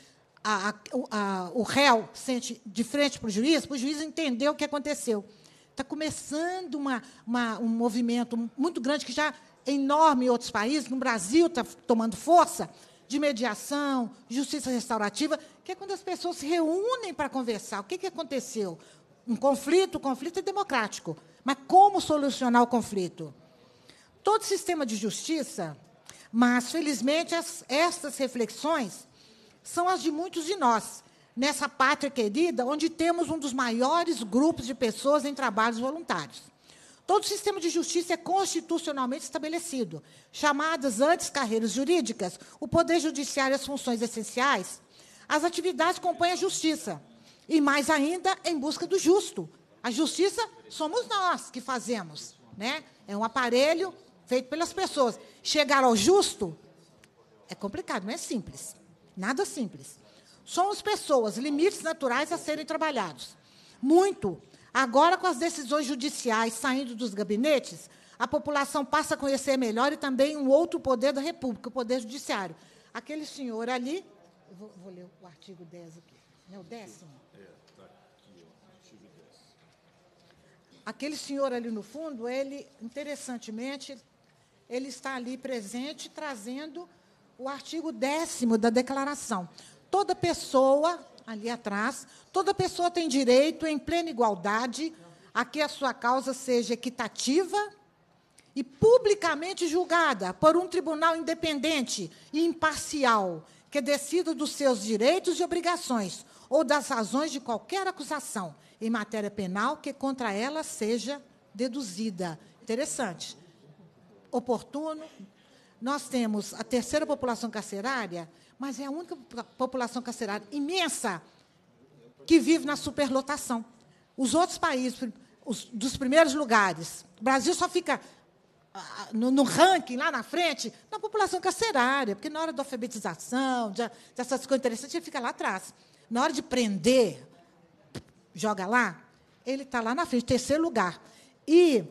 a, a, o réu sente de frente para o juiz, para o juiz entender o que aconteceu. Está começando uma, uma, um movimento muito grande, que já é enorme em outros países, no Brasil está tomando força, de mediação, justiça restaurativa, que é quando as pessoas se reúnem para conversar. O que, que aconteceu? Um conflito, o conflito é democrático. Mas como solucionar o conflito? todo sistema de justiça, mas felizmente as, estas reflexões são as de muitos de nós, nessa pátria querida, onde temos um dos maiores grupos de pessoas em trabalhos voluntários. Todo sistema de justiça é constitucionalmente estabelecido. Chamadas antes carreiras jurídicas, o Poder Judiciário e as funções essenciais, as atividades compõem a justiça. E mais ainda, em busca do justo. A justiça somos nós que fazemos. Né? É um aparelho feito pelas pessoas, chegar ao justo, é complicado, não é simples. Nada simples. Somos pessoas, limites naturais a serem trabalhados. Muito. Agora, com as decisões judiciais saindo dos gabinetes, a população passa a conhecer melhor e também um outro poder da República, o poder judiciário. Aquele senhor ali, vou, vou, ler o artigo 10 aqui, não é o décimo? É, está aqui, artigo 10. Aquele senhor ali no fundo, ele, interessantemente, ele está ali presente, trazendo o artigo décimo da declaração. Toda pessoa, ali atrás, toda pessoa tem direito, em plena igualdade, a que a sua causa seja equitativa e publicamente julgada por um tribunal independente e imparcial, que decida dos seus direitos e obrigações ou das razões de qualquer acusação em matéria penal que contra ela seja deduzida. Interessante oportuno. Nós temos a terceira população carcerária, mas é a única população carcerária imensa que vive na superlotação. Os outros países os, dos primeiros lugares, o Brasil só fica ah, ah, no, no, ranking lá na frente na população carcerária, porque na hora da alfabetização, de, dessas coisas interessantes, ele fica lá atrás. Na hora de prender, joga lá, ele está lá na frente, terceiro lugar. E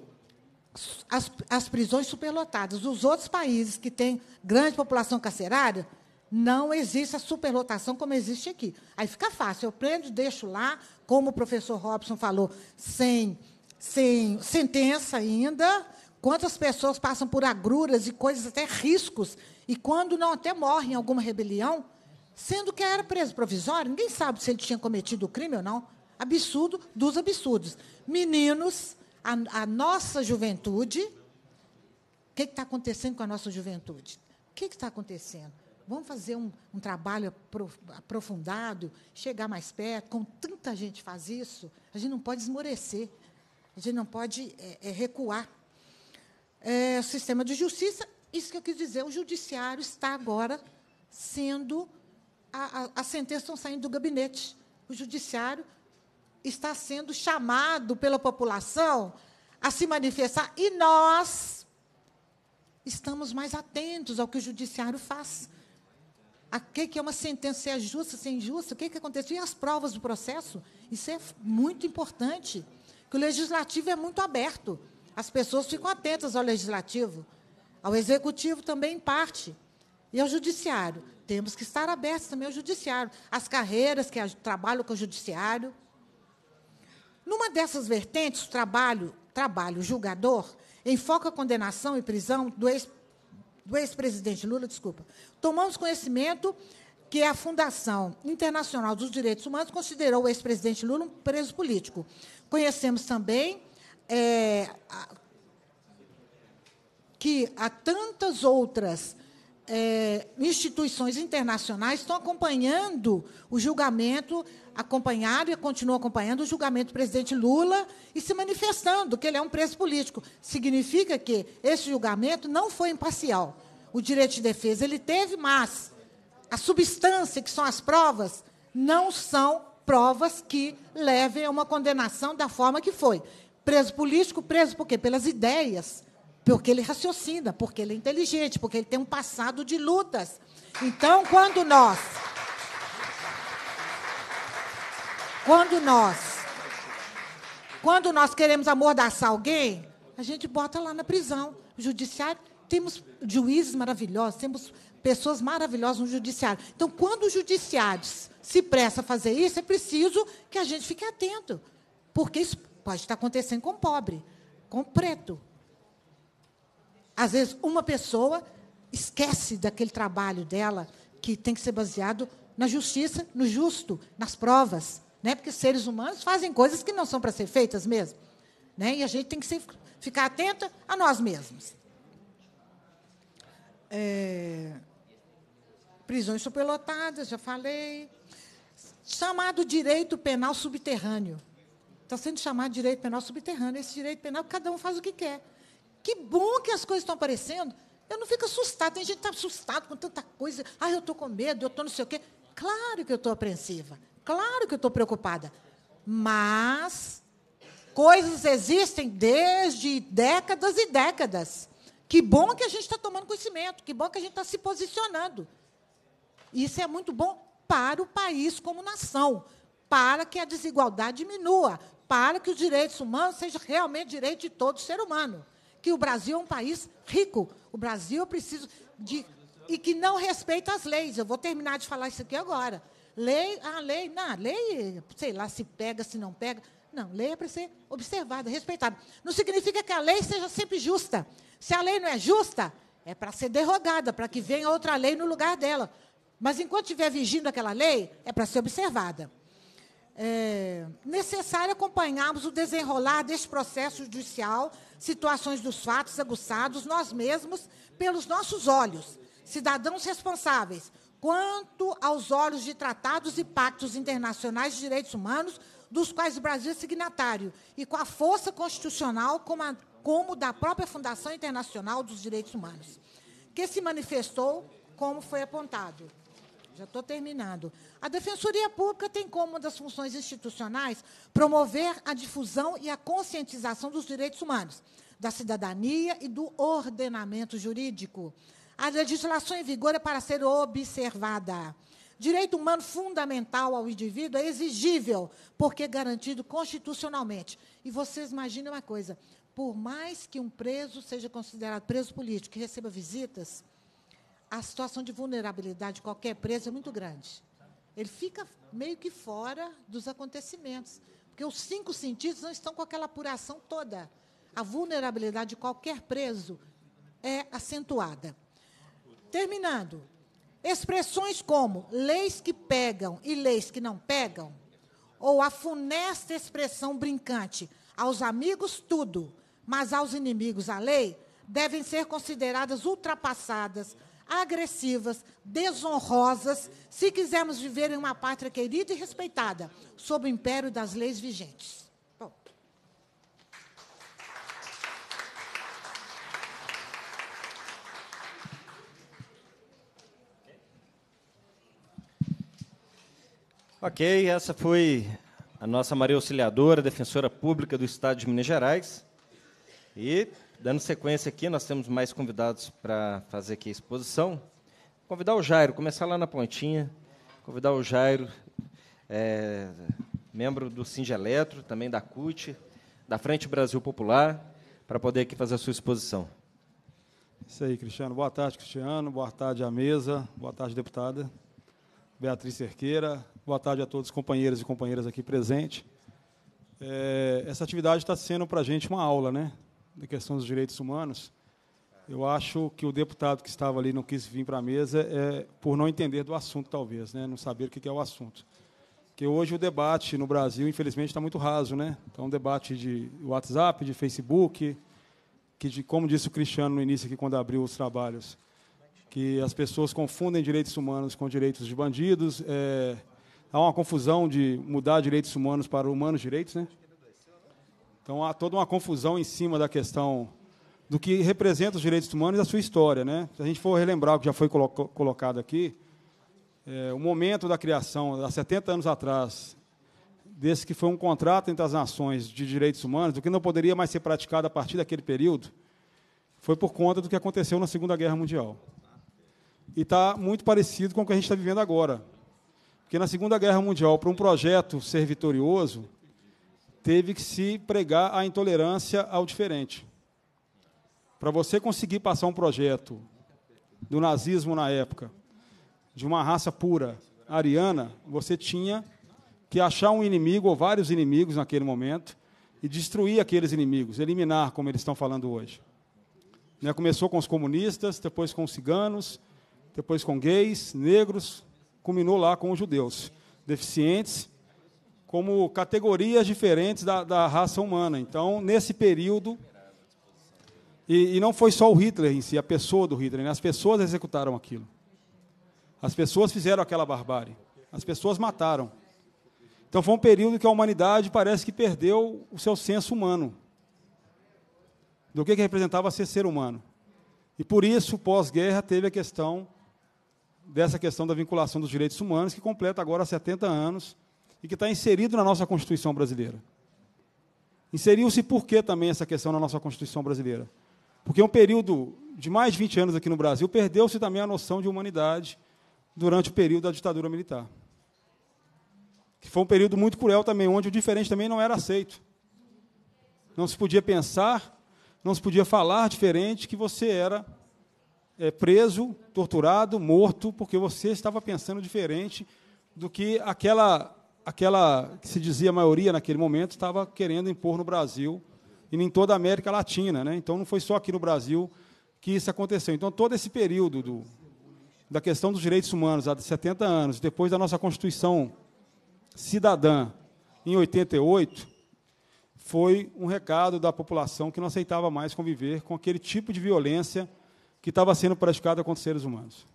as, as prisões superlotadas. Os outros países que têm grande população carcerária, não existe a superlotação como existe aqui. Aí fica fácil, eu prendo, deixo lá, como o professor Robson falou, sem, sem sentença ainda. Quantas pessoas passam por agruras e coisas, até riscos, e quando não, até morrem em alguma rebelião, sendo que era preso provisório, ninguém sabe se ele tinha cometido o crime ou não. Absurdo dos absurdos. Meninos a, a nossa juventude. O que está acontecendo com a nossa juventude? O que está acontecendo? Vamos fazer um, um, trabalho aprofundado, chegar mais perto. Como tanta gente faz isso, a gente não pode esmorecer, a gente não pode é, é, recuar. É, o sistema de justiça, isso que eu quis dizer, o judiciário está agora sendo. A, as sentenças estão saindo do gabinete. O judiciário está sendo chamado pela população a se manifestar e nós estamos mais atentos ao que o judiciário faz. A que, que é uma sentença, se é justa, se é injusta, o que, que aconteceu, e as provas do processo. Isso é muito importante, que o legislativo é muito aberto. As pessoas ficam atentas ao legislativo, ao executivo também, em parte, e ao judiciário. Temos que estar abertos também ao judiciário, às carreiras que trabalham com o judiciário. Numa dessas vertentes, o trabalho, trabalho julgador enfoca a condenação e prisão do ex ex-presidente Lula, desculpa. Tomamos conhecimento que a Fundação Internacional dos Direitos Humanos considerou o ex-presidente Lula um preso político. Conhecemos também é, que há tantas outras é, instituições internacionais estão acompanhando o julgamento, acompanhado e continuam acompanhando o julgamento do presidente Lula e se manifestando que ele é um preso político. Significa que esse julgamento não foi imparcial. O direito de defesa ele teve, mas a substância, que são as provas, não são provas que levem a uma condenação da forma que foi. Preso político, preso por quê? Pelas ideias porque ele raciocina, porque ele é inteligente, porque ele tem um passado de lutas. Então, quando nós. Quando nós. Quando nós queremos amordaçar alguém, a gente bota lá na prisão. O judiciário, temos juízes maravilhosos, temos pessoas maravilhosas no judiciário. Então, quando o judiciário se presta a fazer isso, é preciso que a gente fique atento, porque isso pode estar acontecendo com o pobre, com o preto, às vezes, uma pessoa esquece daquele trabalho dela que tem que ser baseado na justiça, no justo, nas provas. Né? Porque seres humanos fazem coisas que não são para ser feitas mesmo. Né? E a gente tem que ser, ficar atenta a nós mesmos. É, prisões superlotadas, já falei. Chamado direito penal subterrâneo. Está sendo chamado direito penal subterrâneo. Esse direito penal, cada um faz o que quer. Que bom que as coisas estão aparecendo. Eu não fico assustada. Tem gente que está assustado com tanta coisa. Ah, eu estou com medo, eu estou não sei o quê. Claro que eu estou apreensiva. Claro que eu estou preocupada. Mas coisas existem desde décadas e décadas. Que bom que a gente está tomando conhecimento. Que bom que a gente está se posicionando. Isso é muito bom para o país como nação, para que a desigualdade diminua, para que os direitos humanos sejam realmente direito de todo ser humano que o Brasil é um país rico. O Brasil precisa de. E que não respeita as leis. Eu vou terminar de falar isso aqui agora. Lei, a ah, lei, na lei, sei lá se pega, se não pega. Não, lei é para ser observada, respeitada. Não significa que a lei seja sempre justa. Se a lei não é justa, é para ser derrogada, para que venha outra lei no lugar dela. Mas enquanto estiver vigindo aquela lei, é para ser observada é necessário acompanharmos o desenrolar deste processo judicial, situações dos fatos aguçados nós mesmos pelos nossos olhos, cidadãos responsáveis, quanto aos olhos de tratados e pactos internacionais de direitos humanos, dos quais o Brasil é signatário, e com a força constitucional como, a, como da própria Fundação Internacional dos Direitos Humanos, que se manifestou como foi apontado já estou terminando. A Defensoria Pública tem como uma das funções institucionais promover a difusão e a conscientização dos direitos humanos, da cidadania e do ordenamento jurídico. A legislação em vigor é para ser observada. Direito humano fundamental ao indivíduo é exigível, porque é garantido constitucionalmente. E vocês imaginem uma coisa: por mais que um preso seja considerado preso político e receba visitas, a situação de vulnerabilidade de qualquer preso é muito grande. Ele fica meio que fora dos acontecimentos, porque os cinco sentidos não estão com aquela apuração toda. A vulnerabilidade de qualquer preso é acentuada. Terminando, expressões como leis que pegam e leis que não pegam, ou a funesta expressão brincante, aos amigos tudo, mas aos inimigos a lei, devem ser consideradas ultrapassadas agressivas, desonrosas, se quisermos viver em uma pátria querida e respeitada, sob o império das leis vigentes. Ok, essa foi a nossa Maria Auxiliadora, defensora pública do Estado de Minas Gerais. E Dando sequência aqui, nós temos mais convidados para fazer aqui a exposição. Convidar o Jairo, começar lá na pontinha. Convidar o Jairo, é, membro do Eletro, também da CUT, da Frente Brasil Popular, para poder aqui fazer a sua exposição. Isso aí, Cristiano. Boa tarde, Cristiano. Boa tarde à mesa. Boa tarde, deputada Beatriz Cerqueira. Boa tarde a todos os companheiros e companheiras aqui presentes. É, essa atividade está sendo para a gente uma aula, né? da questão dos direitos humanos, eu acho que o deputado que estava ali não quis vir para a mesa é por não entender do assunto, talvez, né? não saber o que é o assunto. Porque hoje o debate no Brasil, infelizmente, está muito raso. Né? Então, um debate de WhatsApp, de Facebook, que, de, como disse o Cristiano no início, aqui, quando abriu os trabalhos, que as pessoas confundem direitos humanos com direitos de bandidos. É, há uma confusão de mudar direitos humanos para humanos direitos, né? Então há toda uma confusão em cima da questão do que representa os direitos humanos e a sua história. Né? Se a gente for relembrar o que já foi colo colocado aqui, é, o momento da criação, há 70 anos atrás, desse que foi um contrato entre as nações de direitos humanos, do que não poderia mais ser praticado a partir daquele período, foi por conta do que aconteceu na Segunda Guerra Mundial. E está muito parecido com o que a gente está vivendo agora. Porque na Segunda Guerra Mundial, para um projeto ser vitorioso, teve que se pregar a intolerância ao diferente. Para você conseguir passar um projeto do nazismo na época, de uma raça pura ariana, você tinha que achar um inimigo ou vários inimigos naquele momento e destruir aqueles inimigos, eliminar, como eles estão falando hoje. Né, começou com os comunistas, depois com os ciganos, depois com gays, negros, culminou lá com os judeus, deficientes como categorias diferentes da, da raça humana. Então, nesse período. E, e, não foi só o Hitler em si, a pessoa do Hitler, né? as pessoas executaram aquilo. As pessoas fizeram aquela barbárie. As pessoas mataram. Então foi um período que a humanidade parece que perdeu o seu senso humano. Do que, que representava ser ser humano. E por isso, pós-guerra, teve a questão dessa questão da vinculação dos direitos humanos, que completa agora 70 anos e que está inserido na nossa Constituição brasileira. Inseriu-se por que também essa questão na nossa Constituição brasileira? Porque um período de mais de 20 anos aqui no Brasil perdeu-se também a noção de humanidade durante o período da ditadura militar. Que foi um período muito cruel também, onde o diferente também não era aceito. Não se podia pensar, não se podia falar diferente que você era é, preso, torturado, morto, porque você estava pensando diferente do que aquela aquela que se dizia maioria naquele momento estava querendo impor no Brasil e em toda a América Latina. Né? Então, não foi só aqui no Brasil que isso aconteceu. Então, todo esse período do, da questão dos direitos humanos, há 70 anos, depois da nossa Constituição cidadã, em 88, foi um recado da população que não aceitava mais conviver com aquele tipo de violência que estava sendo praticada contra os seres humanos.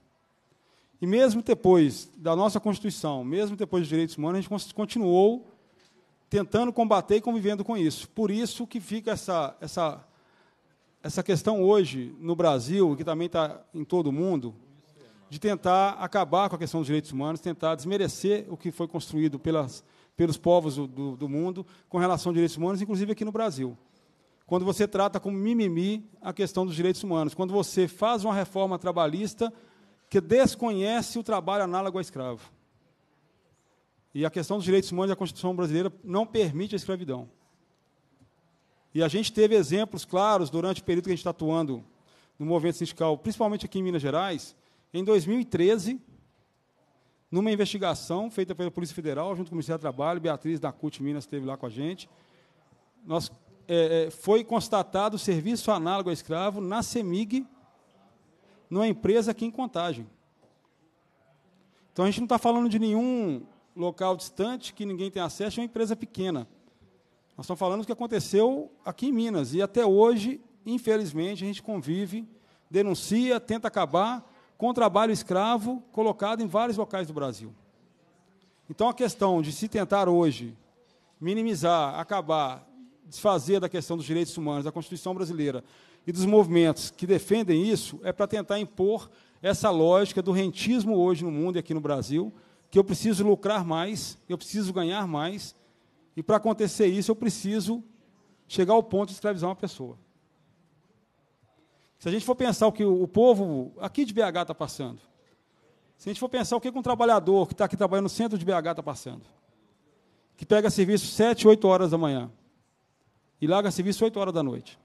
E mesmo depois da nossa Constituição, mesmo depois dos direitos humanos, a gente continuou tentando combater e convivendo com isso. Por isso que fica essa, essa, essa questão hoje no Brasil, que também está em todo o mundo, de tentar acabar com a questão dos direitos humanos, tentar desmerecer o que foi construído pelas, pelos povos do, do mundo com relação aos direitos humanos, inclusive aqui no Brasil. Quando você trata com mimimi a questão dos direitos humanos, quando você faz uma reforma trabalhista que desconhece o trabalho análogo ao escravo. E a questão dos direitos humanos da Constituição brasileira não permite a escravidão. E a gente teve exemplos claros durante o período que a gente está atuando no movimento sindical, principalmente aqui em Minas Gerais. Em 2013, numa investigação feita pela Polícia Federal, junto com o Ministério do Trabalho, Beatriz da CUT Minas esteve lá com a gente, nós, é, é foi constatado serviço análogo a escravo na CEMIG, numa é empresa aqui em Contagem. Então a gente não está falando de nenhum local distante que ninguém tem acesso, é uma empresa pequena. Nós estamos falando do que aconteceu aqui em Minas e até hoje, infelizmente, a gente convive, denuncia, tenta acabar com o trabalho escravo colocado em vários locais do Brasil. Então a questão de se tentar hoje minimizar, acabar, desfazer da questão dos direitos humanos, da Constituição brasileira, e dos movimentos que defendem isso é para tentar impor essa lógica do rentismo hoje no mundo e aqui no Brasil, que eu preciso lucrar mais, eu preciso ganhar mais, e para acontecer isso eu preciso chegar ao ponto de escravizar uma pessoa. Se a gente for pensar o que o povo aqui de BH está passando, se a gente for pensar o que um trabalhador que está aqui trabalhando no centro de BH está passando, que pega serviço 7, 8 horas da manhã e larga serviço 8 horas da noite,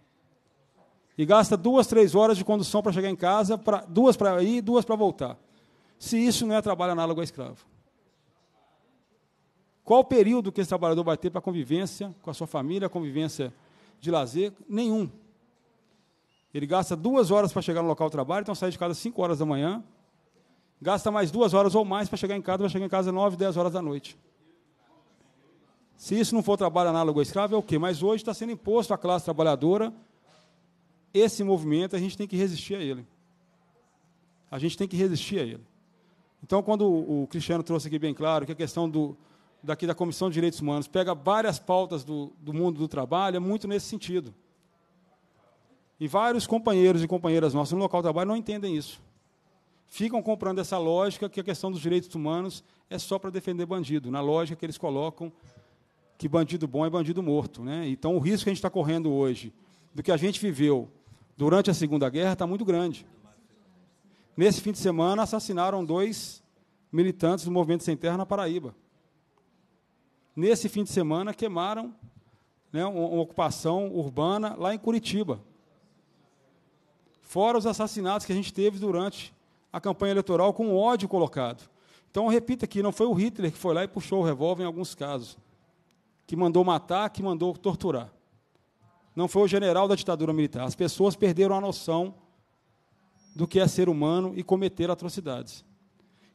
e gasta duas, três horas de condução para chegar em casa, pra, duas para ir duas para voltar. Se isso não é trabalho análogo a escravo. Qual o período que esse trabalhador vai ter para convivência com a sua família, convivência de lazer? Nenhum. Ele gasta duas horas para chegar no local de trabalho, então sai de casa às cinco horas da manhã, gasta mais duas horas ou mais para chegar em casa, vai chegar em casa às nove, dez horas da noite. Se isso não for trabalho análogo a escravo, é o quê? Mas hoje está sendo imposto à classe trabalhadora esse movimento a gente tem que resistir a ele. A gente tem que resistir a ele. Então, quando o Cristiano trouxe aqui bem claro que a questão do, daqui da Comissão de Direitos Humanos pega várias pautas do, do mundo do trabalho, é muito nesse sentido. E vários companheiros e companheiras nossos no local de trabalho não entendem isso. Ficam comprando essa lógica que a questão dos direitos humanos é só para defender bandido, na lógica que eles colocam que bandido bom é bandido morto. Né? Então, o risco que a gente está correndo hoje, do que a gente viveu durante a Segunda Guerra está muito grande. Nesse fim de semana, assassinaram dois militantes do Movimento Sem Terra na Paraíba. Nesse fim de semana, queimaram né, uma ocupação urbana lá em Curitiba. Fora os assassinatos que a gente teve durante a campanha eleitoral com ódio colocado. Então, repita aqui, não foi o Hitler que foi lá e puxou o revólver em alguns casos, que mandou matar, que mandou torturar não foi o general da ditadura militar. As pessoas perderam a noção do que é ser humano e cometer atrocidades.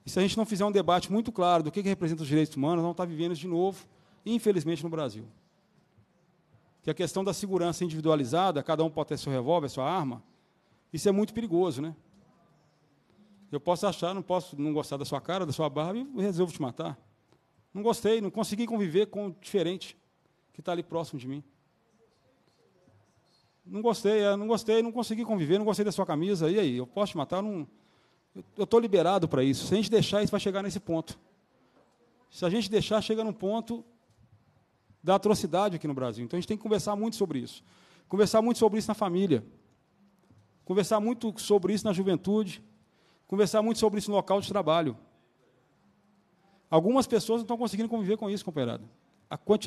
E se a gente não fizer um debate muito claro do que, que representa os direitos humanos, nós vamos estar vivendo de novo, infelizmente, no Brasil. Que a questão da segurança individualizada, cada um pode ter seu revólver, sua arma, isso é muito perigoso, né? Eu posso achar, não posso não gostar da sua cara, da sua barba, e resolvo te matar. Não gostei, não consegui conviver com o diferente que está ali próximo de mim não gostei, é, não gostei, não consegui conviver, não gostei da sua camisa, e aí? Eu posso te matar? Eu estou liberado para isso. Se a gente deixar, isso vai chegar nesse ponto. Se a gente deixar, chega num ponto da atrocidade aqui no Brasil. Então a gente tem que conversar muito sobre isso. Conversar muito sobre isso na família. Conversar muito sobre isso na juventude. Conversar muito sobre isso no local de trabalho. Algumas pessoas não estão conseguindo conviver com isso, companheirada.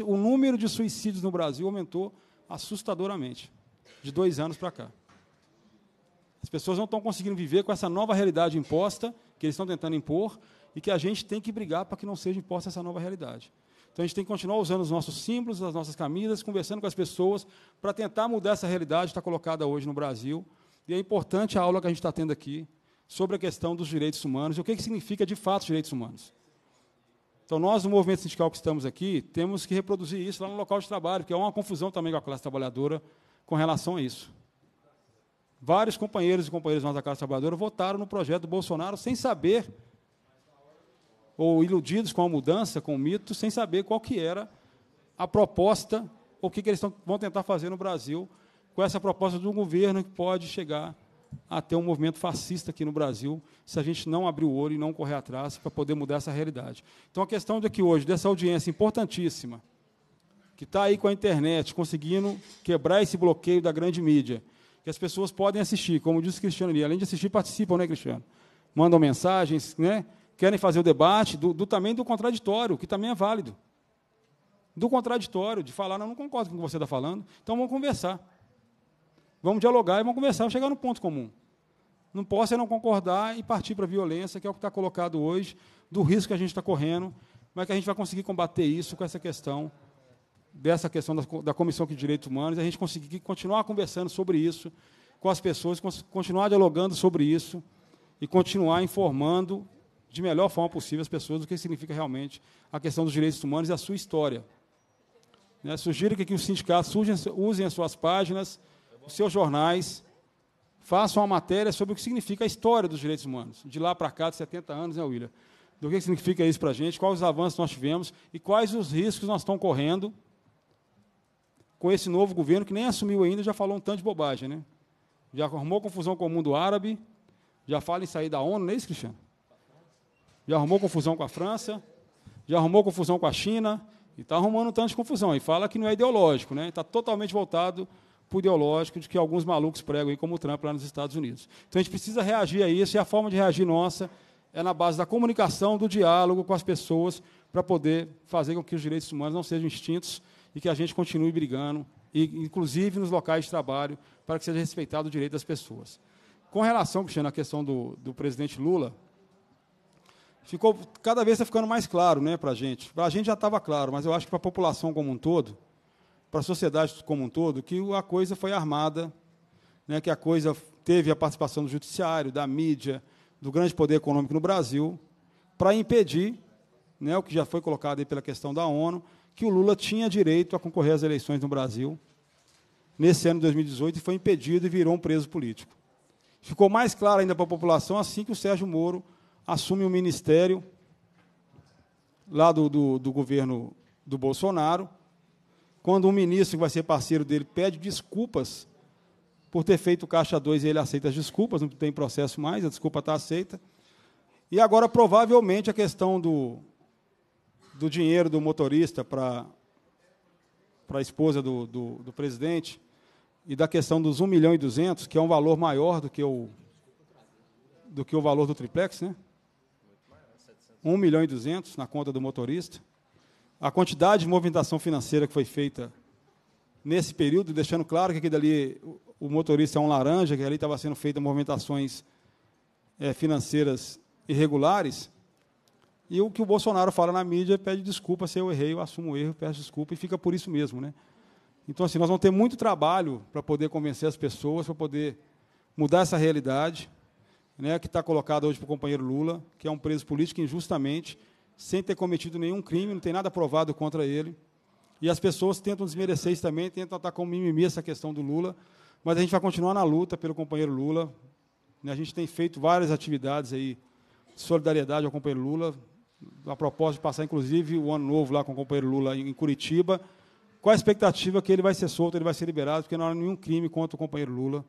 o número de suicídios no Brasil aumentou assustadoramente de dois anos para cá. As pessoas não estão conseguindo viver com essa nova realidade imposta, que eles estão tentando impor, e que a gente tem que brigar para que não seja imposta essa nova realidade. Então a gente tem que continuar usando os nossos símbolos, as nossas camisas, conversando com as pessoas, para tentar mudar essa realidade que está colocada hoje no Brasil. E é importante a aula que a gente está tendo aqui sobre a questão dos direitos humanos e o que, que significa de fato os direitos humanos. Então, nós, o movimento sindical que estamos aqui, temos que reproduzir isso lá no local de trabalho, que é uma confusão também com a classe trabalhadora, com relação a isso. Vários companheiros e companheiras da nossa Casa Trabalhadora votaram no projeto do Bolsonaro sem saber, ou iludidos com a mudança, com o mito, sem saber qual que era a proposta, ou o que, que eles vão tentar fazer no Brasil com essa proposta de um governo que pode chegar a ter um movimento fascista aqui no Brasil, se a gente não abrir o olho e não correr atrás para poder mudar essa realidade. Então, a questão de aqui hoje, dessa audiência importantíssima, que está aí com a internet, conseguindo quebrar esse bloqueio da grande mídia, que as pessoas podem assistir, como disse o Cristiano ali, além de assistir, participam, né, Cristiano? Mandam mensagens, né? Querem fazer o debate do, do também do contraditório, que também é válido. Do contraditório, de falar, não, não concordo com o que você está falando, então vamos conversar. Vamos dialogar e vamos conversar, vamos chegar no ponto comum. Não posso é não concordar e partir para a violência, que é o que está colocado hoje, do risco que a gente está correndo, como é que a gente vai conseguir combater isso com essa questão dessa questão da, da Comissão de Direitos Humanos, a gente conseguir continuar conversando sobre isso com as pessoas, continuar dialogando sobre isso e continuar informando de melhor forma possível as pessoas do que significa realmente a questão dos direitos humanos e a sua história. Né? Sugiro que, que os sindicatos usem as suas páginas, os seus jornais, façam uma matéria sobre o que significa a história dos direitos humanos, de lá para cá, de 70 anos, né, William? Do que significa isso para a gente, quais os avanços nós tivemos e quais os riscos nós estamos correndo com esse novo governo que nem assumiu ainda já falou um tanto de bobagem, né? Já arrumou confusão com o mundo árabe, já fala em sair da ONU, não é isso, Cristiano? Já arrumou confusão com a França, já arrumou confusão com a China, e está arrumando um tanto de confusão. E fala que não é ideológico, né? Está totalmente voltado para o ideológico de que alguns malucos pregam aí, como o Trump lá nos Estados Unidos. Então a gente precisa reagir a isso, e a forma de reagir nossa é na base da comunicação, do diálogo com as pessoas, para poder fazer com que os direitos humanos não sejam extintos e que a gente continue brigando, e, inclusive nos locais de trabalho, para que seja respeitado o direito das pessoas. Com relação, Cristiano, à questão do, do presidente Lula, ficou cada vez está ficando mais claro né, para a gente. Para a gente já estava claro, mas eu acho que para a população como um todo, para a sociedade como um todo, que a coisa foi armada, né, que a coisa teve a participação do judiciário, da mídia, do grande poder econômico no Brasil, para impedir né, o que já foi colocado aí pela questão da ONU, que o Lula tinha direito a concorrer às eleições no Brasil nesse ano de 2018 e foi impedido e virou um preso político. Ficou mais claro ainda para a população assim que o Sérgio Moro assume o ministério lá do, do, do governo do Bolsonaro, quando um ministro que vai ser parceiro dele pede desculpas por ter feito o Caixa 2 e ele aceita as desculpas, não tem processo mais, a desculpa está aceita. E agora, provavelmente, a questão do, do dinheiro do motorista para a esposa do, do, do, presidente e da questão dos 1 milhão e 200, que é um valor maior do que o, do que o valor do triplex, né? 1 milhão e 200 na conta do motorista. A quantidade de movimentação financeira que foi feita nesse período, deixando claro que aqui dali o motorista é um laranja, que ali estava sendo feita movimentações é, financeiras irregulares, e o que o Bolsonaro fala na mídia pede desculpa se eu errei, eu assumo o erro, peço desculpa e fica por isso mesmo, né? Então assim, nós vamos ter muito trabalho para poder convencer as pessoas, para poder mudar essa realidade, né, que está colocada hoje para o companheiro Lula, que é um preso político injustamente, sem ter cometido nenhum crime, não tem nada provado contra ele. E as pessoas tentam desmerecer isso também, tentam estar com mimimi essa questão do Lula, mas a gente vai continuar na luta pelo companheiro Lula. Né? A gente tem feito várias atividades aí de solidariedade ao companheiro Lula a proposta de passar, inclusive, o ano novo lá com o companheiro Lula em Curitiba. Qual a expectativa que ele vai ser solto, ele vai ser liberado, porque não há nenhum crime contra o companheiro Lula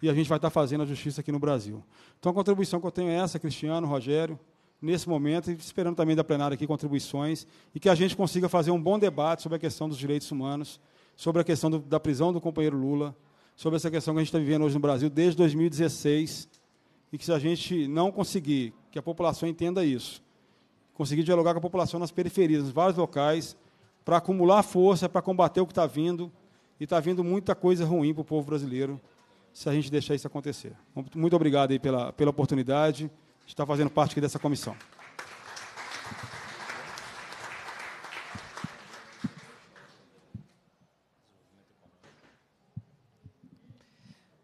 e a gente vai estar fazendo a justiça aqui no Brasil. Então, a contribuição que eu tenho é essa, Cristiano, Rogério, nesse momento, e esperando também da plenária aqui contribuições, e que a gente consiga fazer um bom debate sobre a questão dos direitos humanos, sobre a questão do, da prisão do companheiro Lula, sobre essa questão que a gente está vivendo hoje no Brasil desde 2016, e que se a gente não conseguir que a população entenda isso, conseguir dialogar com a população nas periferias, nos vários locais, para acumular força, para combater o que está vindo. E está vindo muita coisa ruim para o povo brasileiro se a gente deixar isso acontecer. Muito obrigado aí pela, pela oportunidade de estar tá fazendo parte aqui dessa comissão.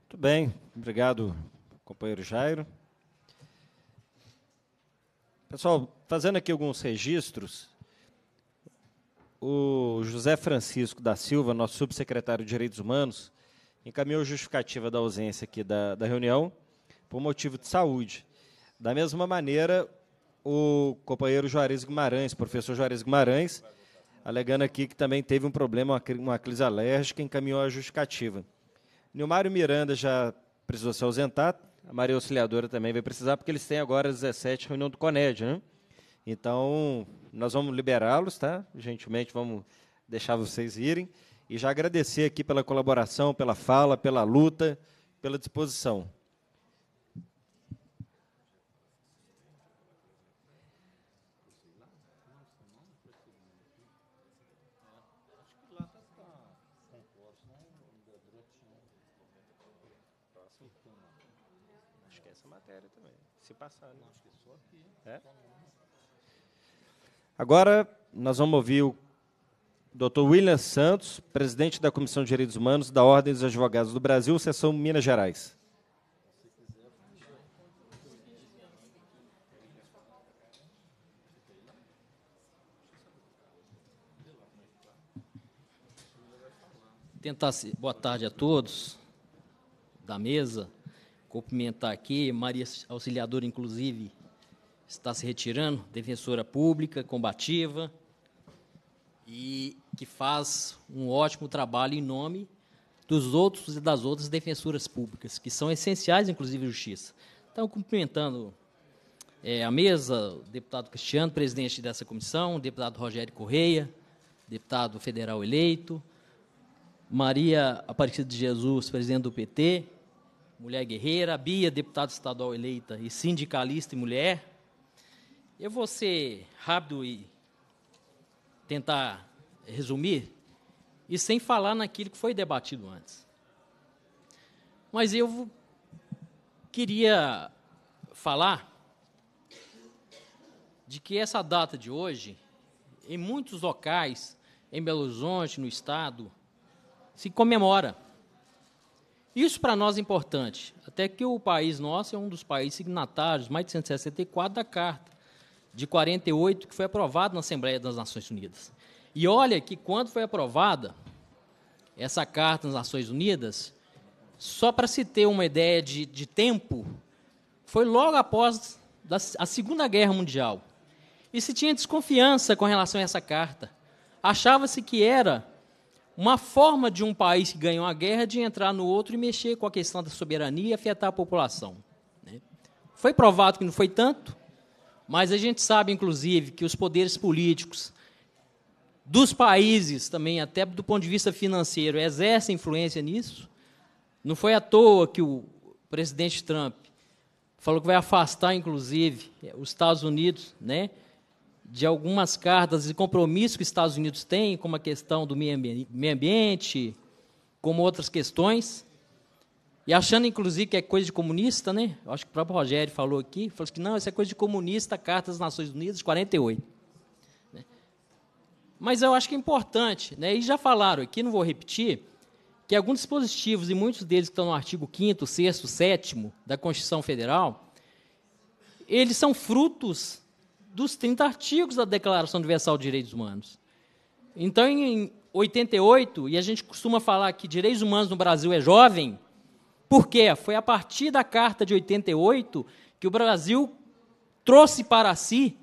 Muito bem, obrigado, companheiro Jairo. Pessoal, fazendo aqui alguns registros, o José Francisco da Silva, nosso subsecretário de Direitos Humanos, encaminhou justificativa da ausência aqui da, da reunião por motivo de saúde. Da mesma maneira, o companheiro Juarez Guimarães, professor Juarez Guimarães, alegando aqui que também teve um problema, uma crise alérgica, encaminhou a justificativa. Nilmário Miranda já precisou se ausentar, a Maria Auxiliadora também vai precisar, porque eles têm agora 17 reunião do CONED, né? Então, nós vamos liberá-los, tá? Gentilmente vamos deixar vocês irem. E já agradecer aqui pela colaboração, pela fala, pela luta, pela disposição. Agora, nós vamos ouvir o Dr. William Santos, presidente da Comissão de Direitos Humanos da Ordem dos Advogados do Brasil, sessão Minas Gerais. Tentar se... Boa tarde a todos da mesa. Cumprimentar aqui, Maria Auxiliadora, inclusive, está se retirando, defensora pública, combativa, e que faz um ótimo trabalho em nome dos outros e das outras defensoras públicas, que são essenciais, inclusive, à justiça. Então, cumprimentando é, a mesa, o deputado Cristiano, presidente dessa comissão, o deputado Rogério Correia, deputado federal eleito, Maria Aparecida de Jesus, presidente do PT, mulher guerreira, Bia, deputada estadual eleita e sindicalista e mulher, eu vou ser rápido e tentar resumir, e sem falar naquilo que foi debatido antes. Mas eu queria falar de que essa data de hoje, em muitos locais, em Belo Horizonte, no Estado, se comemora. Isso para nós é importante, até que o país nosso é um dos países signatários, mais de 164 da Carta de 48 que foi aprovado na Assembleia das Nações Unidas. E olha que quando foi aprovada essa carta nas Nações Unidas, só para se ter uma ideia de, de tempo, foi logo após da, a Segunda Guerra Mundial. E se tinha desconfiança com relação a essa carta. Achava-se que era uma forma de um país que ganhou a guerra de entrar no outro e mexer com a questão da soberania e afetar a população. Né? Foi provado que não foi tanto, mas a gente sabe, inclusive, que os poderes políticos dos países, também, até do ponto de vista financeiro, exercem influência nisso. Não foi à toa que o presidente Trump falou que vai afastar, inclusive, os Estados Unidos né, de algumas cartas e compromissos que os Estados Unidos têm, como a questão do meio ambiente, como outras questões. E achando, inclusive, que é coisa de comunista, né? Eu acho que o próprio Rogério falou aqui, falou que assim, não, isso é coisa de comunista, Carta das Nações Unidas, 48. Né? Mas eu acho que é importante, né? e já falaram aqui, não vou repetir, que alguns dispositivos, e muitos deles estão no artigo 5º, 6 7 da Constituição Federal, eles são frutos dos 30 artigos da Declaração Universal de Direitos Humanos. Então, em 88, e a gente costuma falar que direitos humanos no Brasil é jovem, porque foi a partir da Carta de 88 que o Brasil trouxe para si,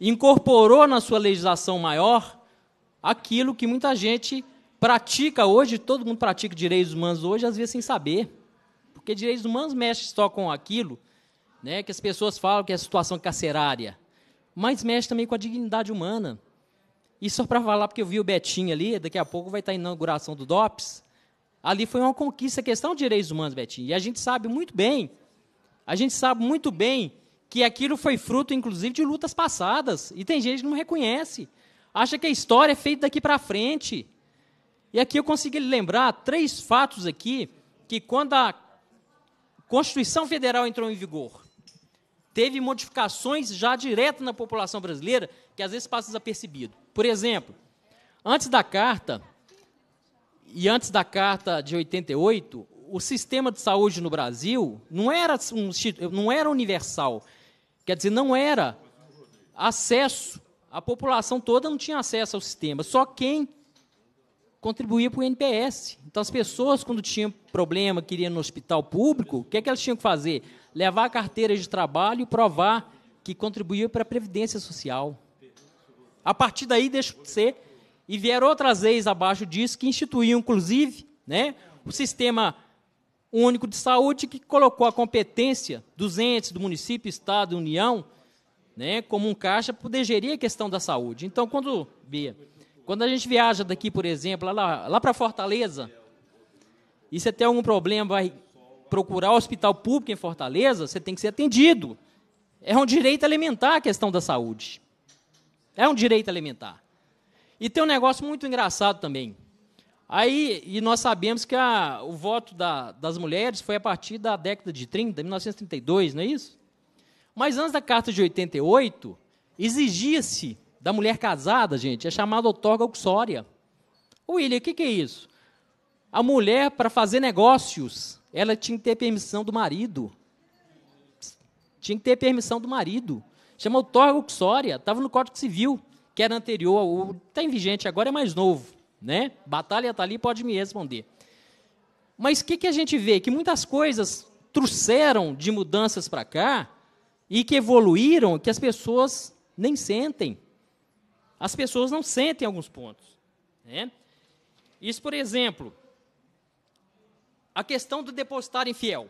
incorporou na sua legislação maior, aquilo que muita gente pratica hoje, todo mundo pratica direitos humanos hoje, às vezes sem saber. Porque direitos humanos mexe só com aquilo né, que as pessoas falam que é a situação carcerária, mas mexe também com a dignidade humana. E só para falar, porque eu vi o Betinho ali, daqui a pouco vai estar a inauguração do DOPS, Ali foi uma conquista, questão de direitos humanos, Betinho. E a gente sabe muito bem, a gente sabe muito bem que aquilo foi fruto, inclusive, de lutas passadas. E tem gente que não reconhece. Acha que a história é feita daqui para frente. E aqui eu consegui lembrar três fatos aqui que quando a Constituição Federal entrou em vigor, teve modificações já direto na população brasileira que às vezes passa desapercebido. Por exemplo, antes da carta, e antes da carta de 88, o sistema de saúde no Brasil não era, um, não era universal. Quer dizer, não era acesso. A população toda não tinha acesso ao sistema. Só quem contribuía para o NPS. Então, as pessoas, quando tinham problema, queriam ir no hospital público, o que, é que elas tinham que fazer? Levar a carteira de trabalho e provar que contribuía para a Previdência Social. A partir daí, deixa de ser e vieram outras leis abaixo disso que instituíam, inclusive, né, o sistema único de saúde que colocou a competência dos entes do município, estado, união, né, como um caixa poder gerir a questão da saúde. Então, quando via, quando a gente viaja daqui, por exemplo, lá, lá para Fortaleza, e você tem algum problema, vai procurar o hospital público em Fortaleza, você tem que ser atendido. É um direito alimentar a questão da saúde. É um direito alimentar. E tem um negócio muito engraçado também. Aí, e nós sabemos que a, o voto da, das mulheres foi a partir da década de 30, 1932, não é isso? Mas antes da Carta de 88, exigia-se da mulher casada, gente, é chamada outorga uxória. William, o que, que é isso? A mulher, para fazer negócios, ela tinha que ter permissão do marido. Tinha que ter permissão do marido. Chama outorga uxória, estava no Código Civil que era anterior, o está vigente agora é mais novo. Né? Batalha está ali, pode me responder. Mas o que, que a gente vê? Que muitas coisas trouxeram de mudanças para cá e que evoluíram, que as pessoas nem sentem. As pessoas não sentem alguns pontos. Né? Isso, por exemplo, a questão do depositário infiel.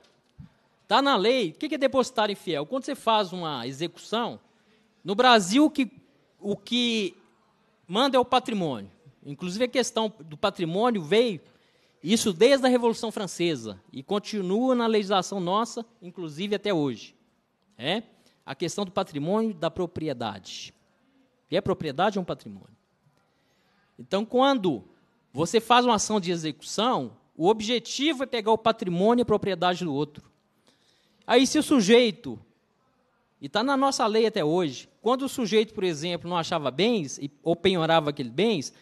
Está na lei. O que é depositário infiel? Quando você faz uma execução, no Brasil, o que o que manda é o patrimônio. Inclusive, a questão do patrimônio veio, isso desde a Revolução Francesa, e continua na legislação nossa, inclusive até hoje. É a questão do patrimônio da propriedade. E a propriedade é um patrimônio. Então, quando você faz uma ação de execução, o objetivo é pegar o patrimônio e a propriedade do outro. Aí, se o sujeito e está na nossa lei até hoje. Quando o sujeito, por exemplo, não achava bens ou penhorava aqueles bens,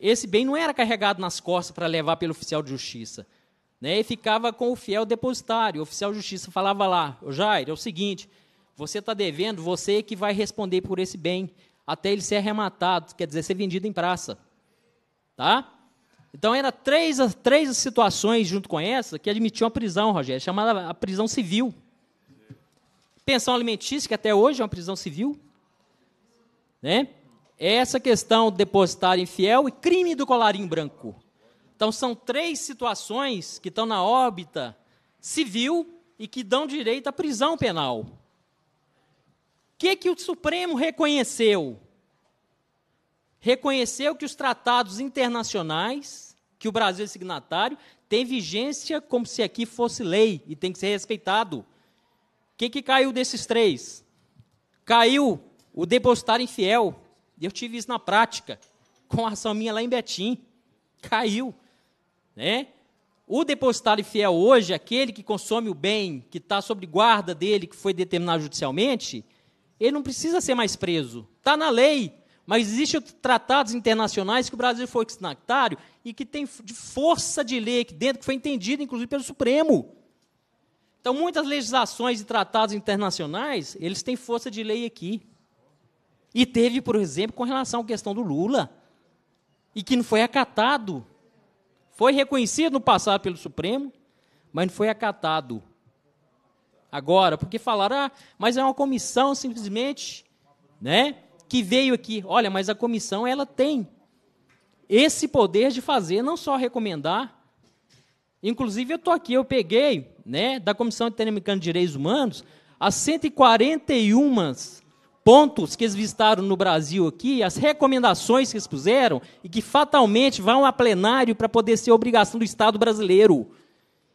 esse bem não era carregado nas costas para levar pelo oficial de justiça. Né? E ficava com o fiel depositário. O oficial de justiça falava lá: o Jair, é o seguinte, você está devendo, você é que vai responder por esse bem até ele ser arrematado, quer dizer, ser vendido em praça. Tá? Então, eram três, três situações, junto com essa, que admitiam a prisão, Rogério, chamada a prisão civil. Pensão alimentícia, que até hoje é uma prisão civil. Né? É essa questão depositário infiel e crime do colarinho branco. Então, são três situações que estão na órbita civil e que dão direito à prisão penal. O que, que o Supremo reconheceu? Reconheceu que os tratados internacionais, que o Brasil é signatário, têm vigência como se aqui fosse lei e tem que ser respeitado que, que caiu desses três? Caiu o depositário infiel. Eu tive isso na prática, com a ação minha lá em Betim. Caiu. Né? O depositário fiel hoje, aquele que consome o bem, que está sob guarda dele, que foi determinado judicialmente, ele não precisa ser mais preso. Está na lei. Mas existem tratados internacionais que o Brasil foi signatário e que tem de força de lei aqui dentro, que foi entendido, inclusive, pelo Supremo. Então, muitas legislações e tratados internacionais, eles têm força de lei aqui. E teve, por exemplo, com relação à questão do Lula, e que não foi acatado. Foi reconhecido no passado pelo Supremo, mas não foi acatado. Agora, porque falaram, ah, mas é uma comissão simplesmente, né, que veio aqui. Olha, mas a comissão ela tem esse poder de fazer, não só recomendar. Inclusive, eu estou aqui, eu peguei né, da Comissão Interamericana de Direitos Humanos, as 141 pontos que eles visitaram no Brasil aqui, as recomendações que eles puseram e que fatalmente vão a plenário para poder ser obrigação do Estado brasileiro.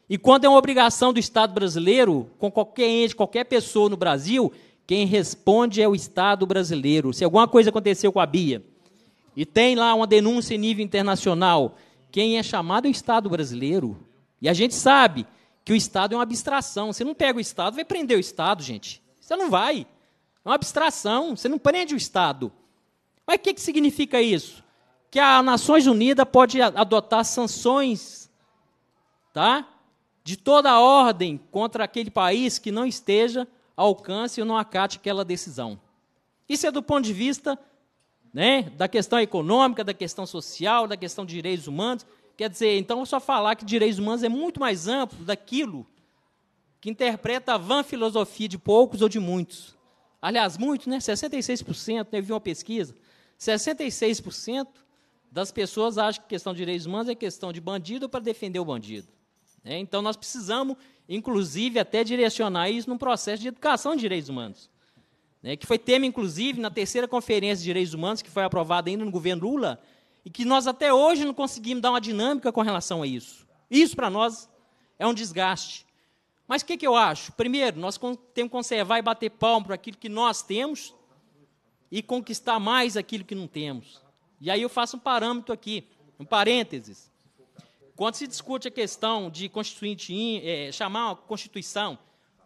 E quando é uma obrigação do Estado brasileiro, com qualquer ente, qualquer pessoa no Brasil, quem responde é o Estado brasileiro. Se alguma coisa aconteceu com a Bia e tem lá uma denúncia em nível internacional, quem é chamado é o Estado brasileiro. E a gente sabe que o Estado é uma abstração. Você não pega o Estado, vai prender o Estado, gente. Você não vai. É uma abstração. Você não prende o Estado. Mas o que, que significa isso? Que a Nações Unidas pode adotar sanções tá? de toda a ordem contra aquele país que não esteja ao alcance ou não acate aquela decisão. Isso é do ponto de vista né, da questão econômica, da questão social, da questão de direitos humanos. Quer dizer, então só falar que direitos humanos é muito mais amplo daquilo que interpreta a vã filosofia de poucos ou de muitos. Aliás, muitos, né? 66%, né? eu vi uma pesquisa, 66% das pessoas acham que questão de direitos humanos é questão de bandido para defender o bandido. Né? então, nós precisamos, inclusive, até direcionar isso num processo de educação de direitos humanos, né, que foi tema, inclusive, na terceira conferência de direitos humanos, que foi aprovada ainda no governo Lula, e que nós até hoje não conseguimos dar uma dinâmica com relação a isso. Isso para nós é um desgaste. Mas o que, que eu acho? Primeiro, nós temos que conservar e bater palmo para aquilo que nós temos e conquistar mais aquilo que não temos. E aí eu faço um parâmetro aqui, um parênteses. Quando se discute a questão de constituinte, é, chamar uma constituição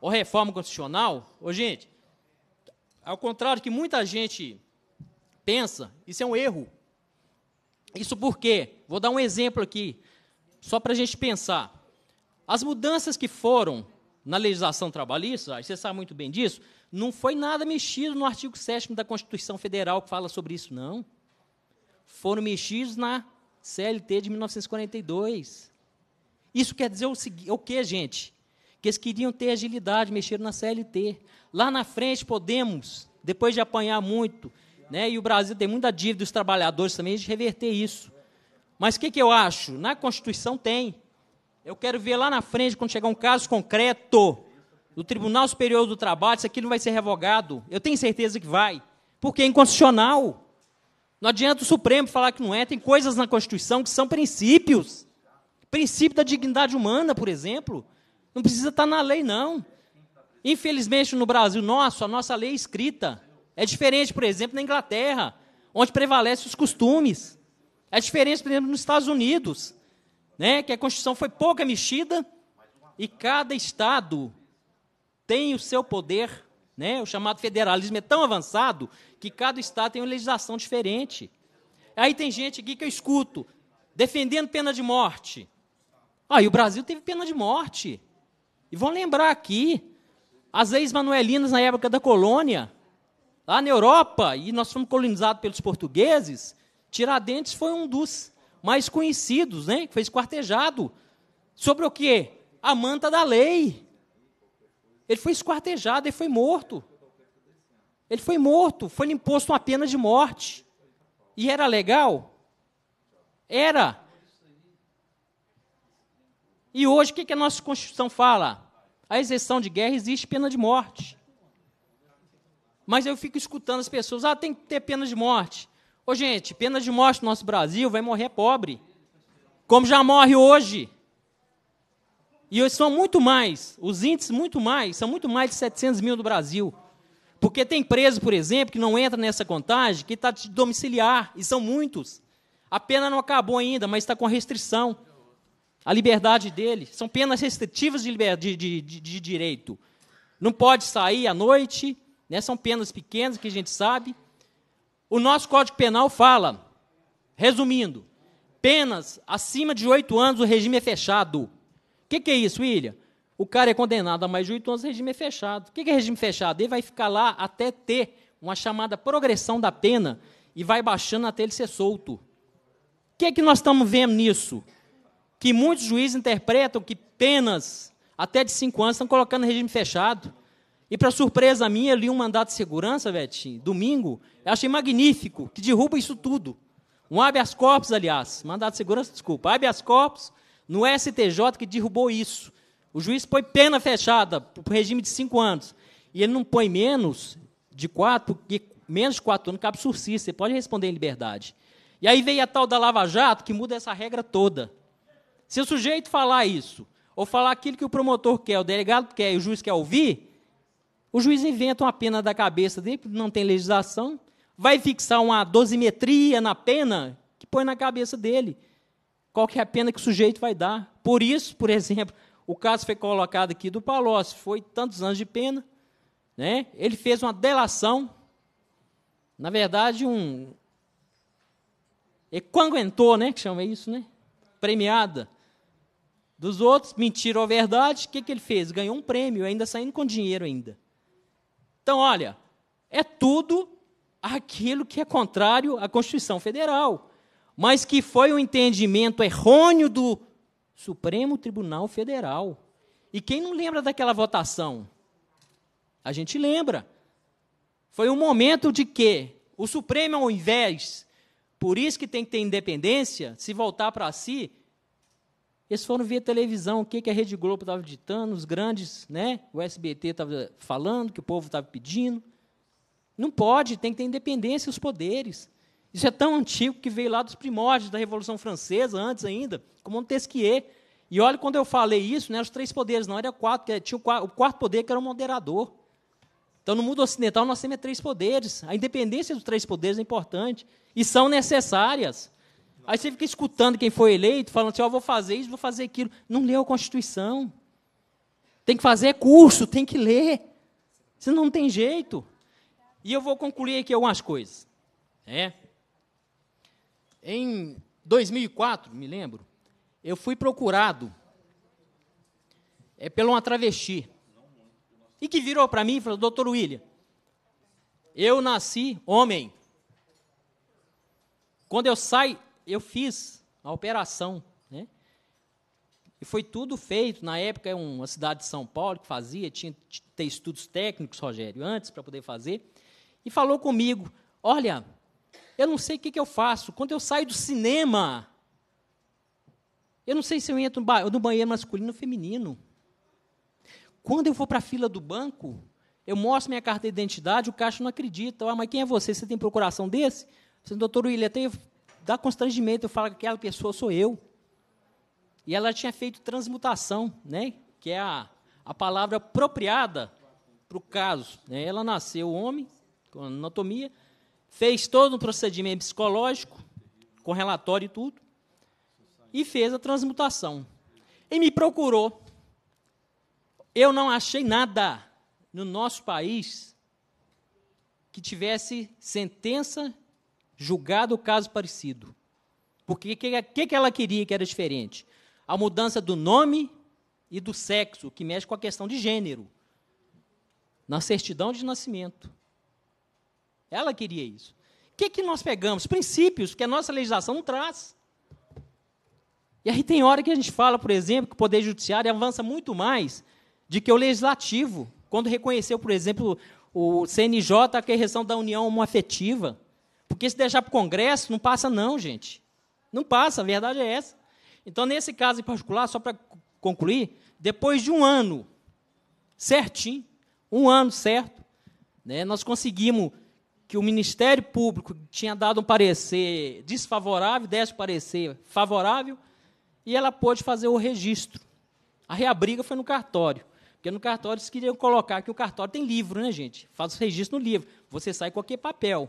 ou reforma constitucional, ô gente, ao contrário do que muita gente pensa, isso é um erro. Isso porque, vou dar um exemplo aqui, só para a gente pensar. As mudanças que foram na legislação trabalhista, você sabe muito bem disso, não foi nada mexido no artigo 7 da Constituição Federal que fala sobre isso, não. Foram mexidos na CLT de 1942. Isso quer dizer o, o que, gente? Que eles queriam ter agilidade, mexeram na CLT. Lá na frente, podemos, depois de apanhar muito, né? E o Brasil tem muita dívida dos trabalhadores também de reverter isso. Mas o que, que eu acho? Na Constituição tem. Eu quero ver lá na frente, quando chegar um caso concreto do Tribunal Superior do Trabalho, se aquilo vai ser revogado. Eu tenho certeza que vai. Porque é inconstitucional. Não adianta o Supremo falar que não é. Tem coisas na Constituição que são princípios. Princípio da dignidade humana, por exemplo. Não precisa estar na lei, não. Infelizmente, no Brasil nosso, a nossa lei é escrita. É diferente, por exemplo, na Inglaterra, onde prevalecem os costumes. É diferente, por exemplo, nos Estados Unidos, né, que a Constituição foi pouca mexida e cada estado tem o seu poder, né? O chamado federalismo é tão avançado que cada estado tem uma legislação diferente. Aí tem gente aqui que eu escuto defendendo pena de morte. Ah, e o Brasil teve pena de morte. E vão lembrar aqui as leis manuelinas na época da colônia, Lá na Europa, e nós fomos colonizados pelos portugueses, Tiradentes foi um dos mais conhecidos, né? foi esquartejado. Sobre o quê? A manta da lei. Ele foi esquartejado, ele foi morto. Ele foi morto, foi-lhe imposto uma pena de morte. E era legal? Era. E hoje, o que, que a nossa Constituição fala? A exceção de guerra existe pena de morte mas eu fico escutando as pessoas, ah, tem que ter pena de morte. Ô, gente, pena de morte no nosso Brasil vai morrer pobre, como já morre hoje. E são muito mais, os índices muito mais, são muito mais de 700 mil do Brasil. Porque tem preso, por exemplo, que não entra nessa contagem, que está de domiciliar, e são muitos. A pena não acabou ainda, mas está com restrição. A liberdade dele. São penas restritivas de, liber... de, de, de, direito. Não pode sair à noite, né? são penas pequenas que a gente sabe. O nosso Código Penal fala, resumindo, penas acima de oito anos o regime é fechado. O que, que, é isso, William? O cara é condenado a mais de oito anos, o regime é fechado. O que, que é regime fechado? Ele vai ficar lá até ter uma chamada progressão da pena e vai baixando até ele ser solto. O que é que nós estamos vendo nisso? Que muitos juízes interpretam que penas até de cinco anos estão colocando regime fechado. E para surpresa minha, ali li um mandato de segurança, Betinho, domingo, eu achei magnífico, que derruba isso tudo. Um habeas corpus, aliás, mandato de segurança, desculpa, habeas corpus no STJ que derrubou isso. O juiz põe pena fechada para o regime de cinco anos. E ele não põe menos de quatro, porque menos de quatro anos cabe surcista, você pode responder em liberdade. E aí veio a tal da Lava Jato que muda essa regra toda. Se o sujeito falar isso, ou falar aquilo que o promotor quer, o delegado quer e o juiz quer ouvir, o juiz inventa uma pena da cabeça dele, não tem legislação, vai fixar uma dosimetria na pena que põe na cabeça dele. Qual que é a pena que o sujeito vai dar? Por isso, por exemplo, o caso foi colocado aqui do Palocci, foi tantos anos de pena, né? Ele fez uma delação, na verdade um equanguentou, né, que chama isso, né? Premiada dos outros, mentira ou verdade, o que, que ele fez? Ganhou um prêmio, ainda saindo com dinheiro ainda. Então, olha, é tudo aquilo que é contrário à Constituição Federal, mas que foi um entendimento errôneo do Supremo Tribunal Federal. E quem não lembra daquela votação? A gente lembra. Foi um momento de que o Supremo, ao é invés, por isso que tem que ter independência, se voltar para si, eles foram via televisão o que, que a Rede Globo estava ditando, os grandes, né? O SBT estava falando, que o povo estava pedindo. Não pode, tem que ter independência os poderes. Isso é tão antigo que veio lá dos primórdios da Revolução Francesa, antes ainda, como Montesquieu. E olha, quando eu falei isso, não eram os três poderes, não, era quatro, tinha o quarto, o quarto poder que era o moderador. Então, no mundo ocidental, nós temos três poderes. A independência dos três poderes é importante e são necessárias. Aí você fica escutando quem foi eleito, falando assim: Ó, oh, vou fazer isso, vou fazer aquilo. Não leu a Constituição. Tem que fazer curso, tem que ler. Senão não tem jeito. E eu vou concluir aqui algumas coisas. É. Em 2004, me lembro, eu fui procurado é, pelo uma travesti. E que virou para mim e falou: Doutor William, eu nasci homem. Quando eu saio eu fiz a operação, né? E foi tudo feito. Na época, é uma cidade de São Paulo que fazia, tinha que ter estudos técnicos, Rogério, antes para poder fazer. E falou comigo: Olha, eu não sei o que, que eu faço. Quando eu saio do cinema, eu não sei se eu entro no banheiro masculino ou feminino. Quando eu vou para a fila do banco, eu mostro minha carta de identidade, o caixa não acredita. Ah, mas quem é você? Você tem procuração desse? Você, doutor William, Tem dá constrangimento eu falar que aquela pessoa sou eu. E ela tinha feito transmutação, né? que é a, a palavra apropriada para o caso. Né? Ela nasceu homem, com anatomia, fez todo um procedimento psicológico, com relatório e tudo, e fez a transmutação. E me procurou. Eu não achei nada no nosso país que tivesse sentença julgado o caso parecido. Porque o que, que ela queria que era diferente? A mudança do nome e do sexo, que mexe com a questão de gênero, na certidão de nascimento. Ela queria isso. O que, que nós pegamos? Princípios que a nossa legislação não traz. E aí tem hora que a gente fala, por exemplo, que o Poder Judiciário avança muito mais do que o Legislativo, quando reconheceu, por exemplo, o CNJ, a questão da união homoafetiva. Porque se deixar para o Congresso, não passa, não, gente. Não passa, a verdade é essa. Então, nesse caso em particular, só para concluir, depois de um ano certinho, um ano certo, né, nós conseguimos que o Ministério Público tinha dado um parecer desfavorável, desse parecer favorável, e ela pôde fazer o registro. A reabriga foi no cartório. Porque no cartório eles queriam colocar que o cartório tem livro, né, gente? Faz o registro no livro. Você sai com qualquer papel.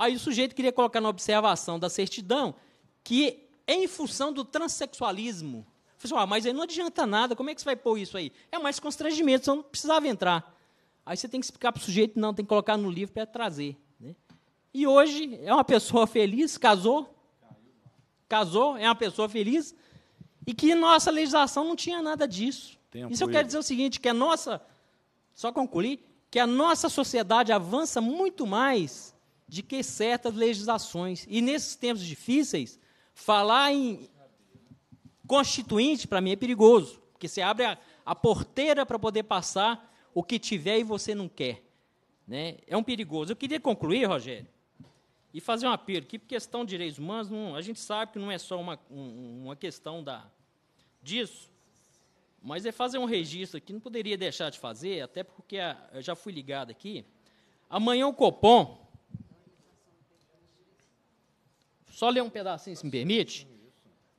Aí o sujeito queria colocar na observação da certidão que em função do transexualismo. Assim, ah, mas aí não adianta nada, como é que você vai pôr isso aí? É mais constrangimento, você não precisava entrar. Aí você tem que explicar para o sujeito, não, tem que colocar no livro para trazer. Né? E hoje é uma pessoa feliz, casou, casou, é uma pessoa feliz, e que nossa legislação não tinha nada disso. Tempo isso eu quero dizer o seguinte, que a nossa, só concluir, que a nossa sociedade avança muito mais de que certas legislações. E nesses tempos difíceis, falar em constituinte, para mim, é perigoso, porque você abre a, a porteira para poder passar o que tiver e você não quer. Né? É um perigoso. Eu queria concluir, Rogério, e fazer um apelo aqui, porque questão de direitos humanos, não, a gente sabe que não é só uma, um, uma questão da, disso, mas é fazer um registro aqui, não poderia deixar de fazer, até porque a, eu já fui ligado aqui. Amanhã o Copom Só ler um pedacinho, se me permite.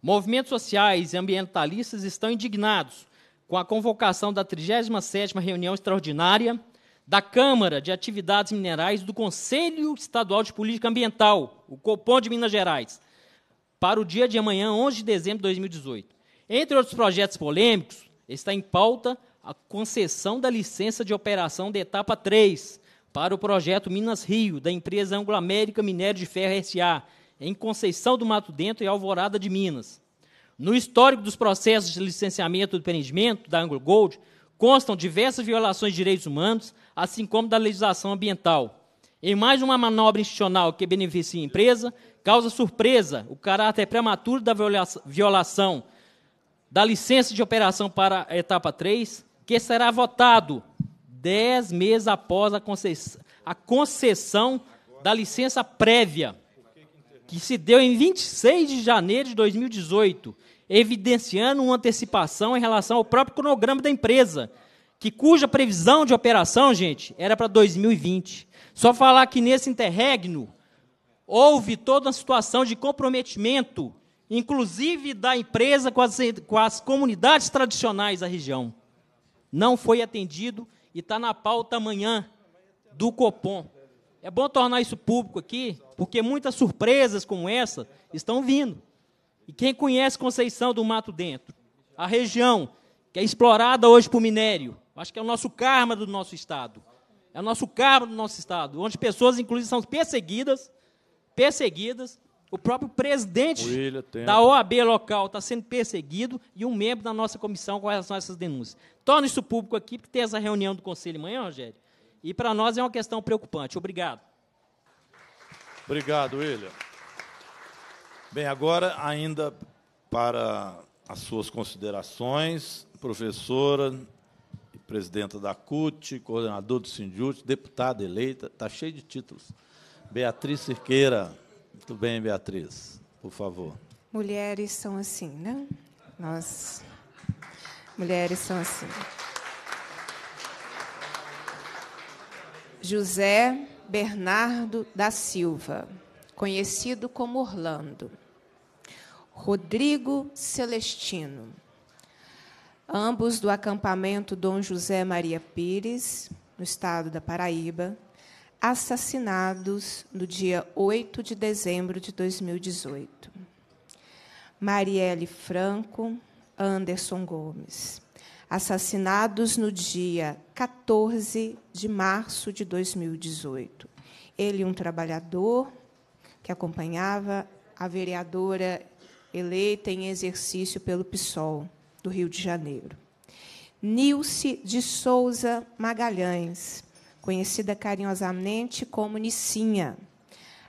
Movimentos sociais e ambientalistas estão indignados com a convocação da 37ª reunião extraordinária da Câmara de Atividades Minerais do Conselho Estadual de Política Ambiental, o COPOM de Minas Gerais, para o dia de amanhã, 11 de dezembro de 2018. Entre outros projetos polêmicos, está em pauta a concessão da licença de operação da etapa 3 para o projeto Minas Rio, da empresa Anglo-América Minério de Ferro SA, em Conceição do Mato Dentro e Alvorada de Minas. No histórico dos processos de licenciamento do empreendimento da Anglo Gold, constam diversas violações de direitos humanos, assim como da legislação ambiental. Em mais uma manobra institucional que beneficia a empresa, causa surpresa o caráter prematuro da violação da licença de operação para a etapa 3, que será votado dez meses após a concessão, a concessão da licença prévia que se deu em 26 de janeiro de 2018, evidenciando uma antecipação em relação ao próprio cronograma da empresa, que cuja previsão de operação, gente, era para 2020. Só falar que nesse interregno houve toda uma situação de comprometimento, inclusive da empresa com as, com as comunidades tradicionais da região. Não foi atendido e está na pauta amanhã do Copom. É bom tornar isso público aqui, porque muitas surpresas como essa estão vindo. E quem conhece Conceição do Mato Dentro, a região que é explorada hoje por minério, acho que é o nosso karma do nosso estado. É o nosso karma do nosso estado, onde pessoas inclusive são perseguidas, perseguidas. O próprio presidente William, da OAB local está sendo perseguido e um membro da nossa comissão com relação a essas denúncias. Torna isso público aqui, porque tem essa reunião do conselho amanhã, Rogério e para nós é uma questão preocupante. Obrigado. Obrigado, William. Bem, agora ainda para as suas considerações, professora e presidenta da CUT, coordenador do Sindjut, deputada eleita, está cheio de títulos. Beatriz Cirqueira. Muito bem, Beatriz, por favor. Mulheres são assim, né? Nós. Mulheres são assim. José Bernardo da Silva, conhecido como Orlando. Rodrigo Celestino, ambos do acampamento Dom José Maria Pires, no estado da Paraíba, assassinados no dia 8 de dezembro de 2018. Marielle Franco, Anderson Gomes, assassinados no dia 14 de março de 2018. Ele, um trabalhador que acompanhava a vereadora eleita em exercício pelo PSOL do Rio de Janeiro. Nilce de Souza Magalhães, conhecida carinhosamente como Nicinha,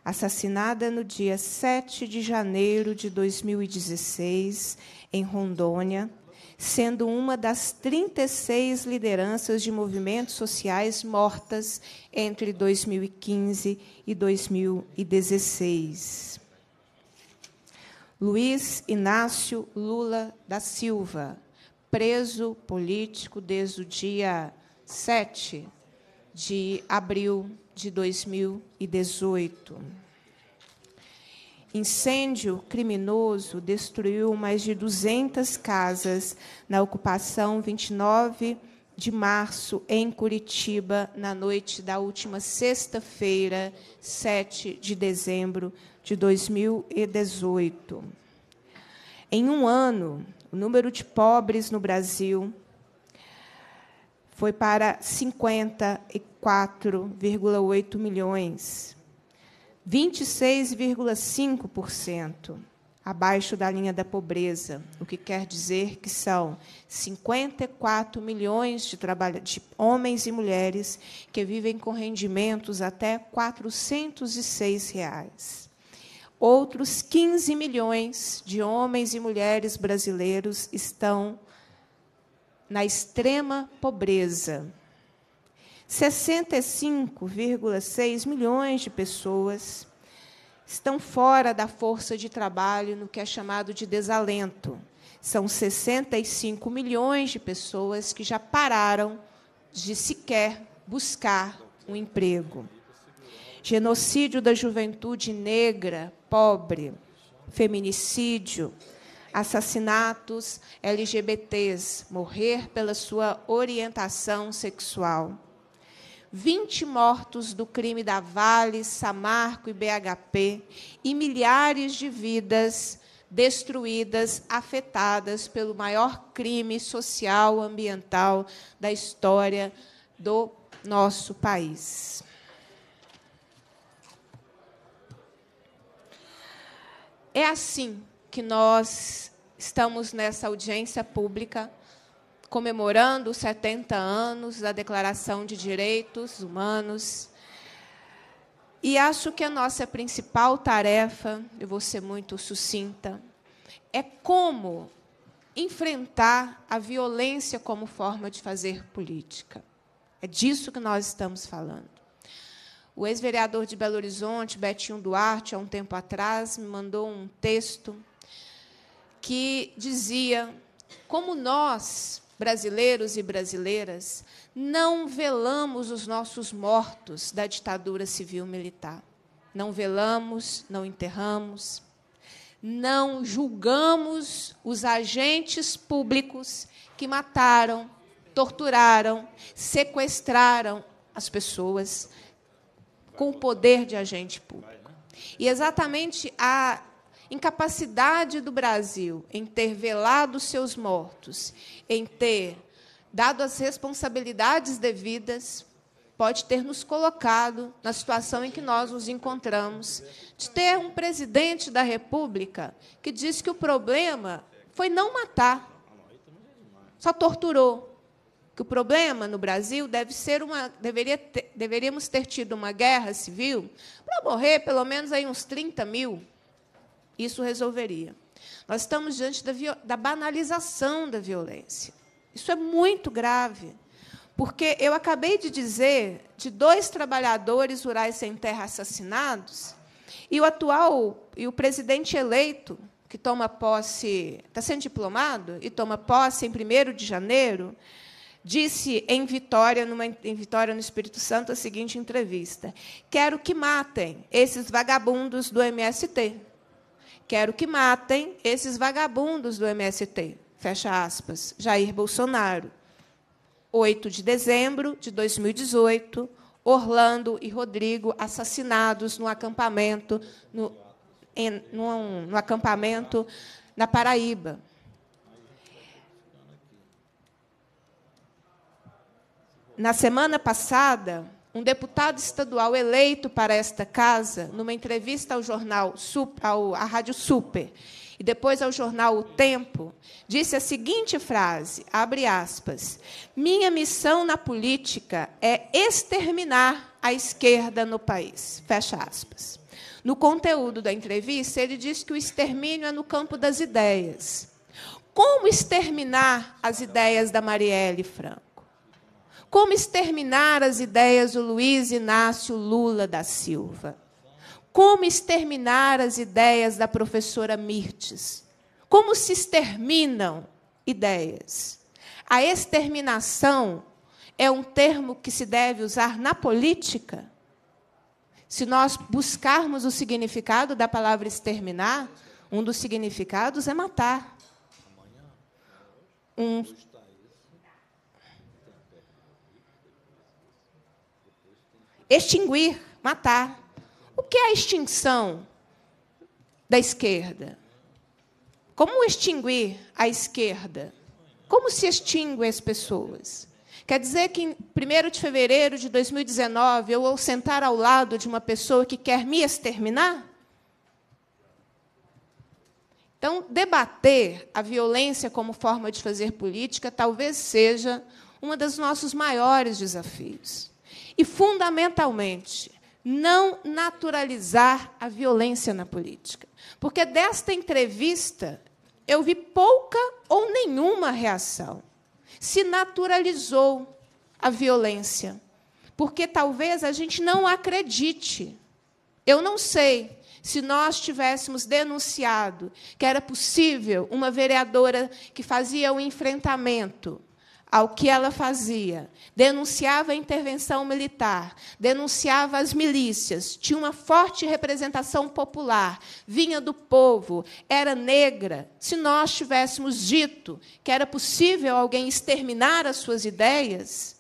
assassinada no dia 7 de janeiro de 2016 em Rondônia, sendo uma das 36 lideranças de movimentos sociais mortas entre 2015 e 2016. Luiz Inácio Lula da Silva, preso político desde o dia 7 de abril de 2018. Incêndio criminoso destruiu mais de 200 casas na ocupação 29 de março em Curitiba, na noite da última sexta-feira, 7 de dezembro de 2018. Em um ano, o número de pobres no Brasil foi para 54,8 milhões. 26,5%, abaixo da linha da pobreza, o que quer dizer que são 54 milhões de, de homens e mulheres que vivem com rendimentos até R$ 406. Reais. Outros 15 milhões de homens e mulheres brasileiros estão na extrema pobreza 65,6 milhões de pessoas estão fora da força de trabalho no que é chamado de desalento. São 65 milhões de pessoas que já pararam de sequer buscar um emprego. Genocídio da juventude negra, pobre, feminicídio, assassinatos LGBTs, morrer pela sua orientação sexual 20 mortos do crime da Vale, Samarco e BHP e milhares de vidas destruídas, afetadas pelo maior crime social, ambiental da história do nosso país. É assim que nós estamos nessa audiência pública comemorando os 70 anos da Declaração de Direitos Humanos. E acho que a nossa principal tarefa, eu vou ser muito sucinta, é como enfrentar a violência como forma de fazer política. É disso que nós estamos falando. O ex-vereador de Belo Horizonte, Betinho Duarte, há um tempo atrás, me mandou um texto que dizia como nós brasileiros e brasileiras, não velamos os nossos mortos da ditadura civil-militar. Não velamos, não enterramos, não julgamos os agentes públicos que mataram, torturaram, sequestraram as pessoas com o poder de agente público. E exatamente a incapacidade do Brasil em ter velado seus mortos, em ter dado as responsabilidades devidas, pode ter nos colocado na situação em que nós nos encontramos, de ter um presidente da República que diz que o problema foi não matar, só torturou. Que o problema no Brasil deve ser uma, deveria ter, deveríamos ter tido uma guerra civil para morrer pelo menos aí uns 30 mil isso resolveria. Nós estamos diante da, da banalização da violência. Isso é muito grave. Porque eu acabei de dizer de dois trabalhadores rurais sem terra assassinados, e o atual e o presidente eleito, que toma posse, está sendo diplomado e toma posse em 1 de janeiro, disse em Vitória, numa, em Vitória no Espírito Santo, a seguinte entrevista: Quero que matem esses vagabundos do MST. Quero que matem esses vagabundos do MST. Fecha aspas. Jair Bolsonaro. 8 de dezembro de 2018, Orlando e Rodrigo assassinados no acampamento no, em, no, no acampamento na Paraíba. Na semana passada, um deputado estadual eleito para esta casa, numa entrevista ao jornal, ao, à Rádio Super, e depois ao jornal O Tempo, disse a seguinte frase, abre aspas, minha missão na política é exterminar a esquerda no país, fecha aspas. No conteúdo da entrevista, ele diz que o extermínio é no campo das ideias. Como exterminar as ideias da Marielle Franco? Como exterminar as ideias do Luiz Inácio Lula da Silva? Como exterminar as ideias da professora Mirtes? Como se exterminam ideias? A exterminação é um termo que se deve usar na política? Se nós buscarmos o significado da palavra exterminar, um dos significados é matar. Um extinguir, matar. O que é a extinção da esquerda? Como extinguir a esquerda? Como se extinguem as pessoas? Quer dizer que, em 1 de fevereiro de 2019, eu vou sentar ao lado de uma pessoa que quer me exterminar? Então, debater a violência como forma de fazer política talvez seja um dos nossos maiores desafios. E, fundamentalmente, não naturalizar a violência na política. Porque desta entrevista eu vi pouca ou nenhuma reação. Se naturalizou a violência. Porque talvez a gente não acredite. Eu não sei se nós tivéssemos denunciado que era possível uma vereadora que fazia o um enfrentamento ao que ela fazia. Denunciava a intervenção militar, denunciava as milícias, tinha uma forte representação popular, vinha do povo, era negra. Se nós tivéssemos dito que era possível alguém exterminar as suas ideias,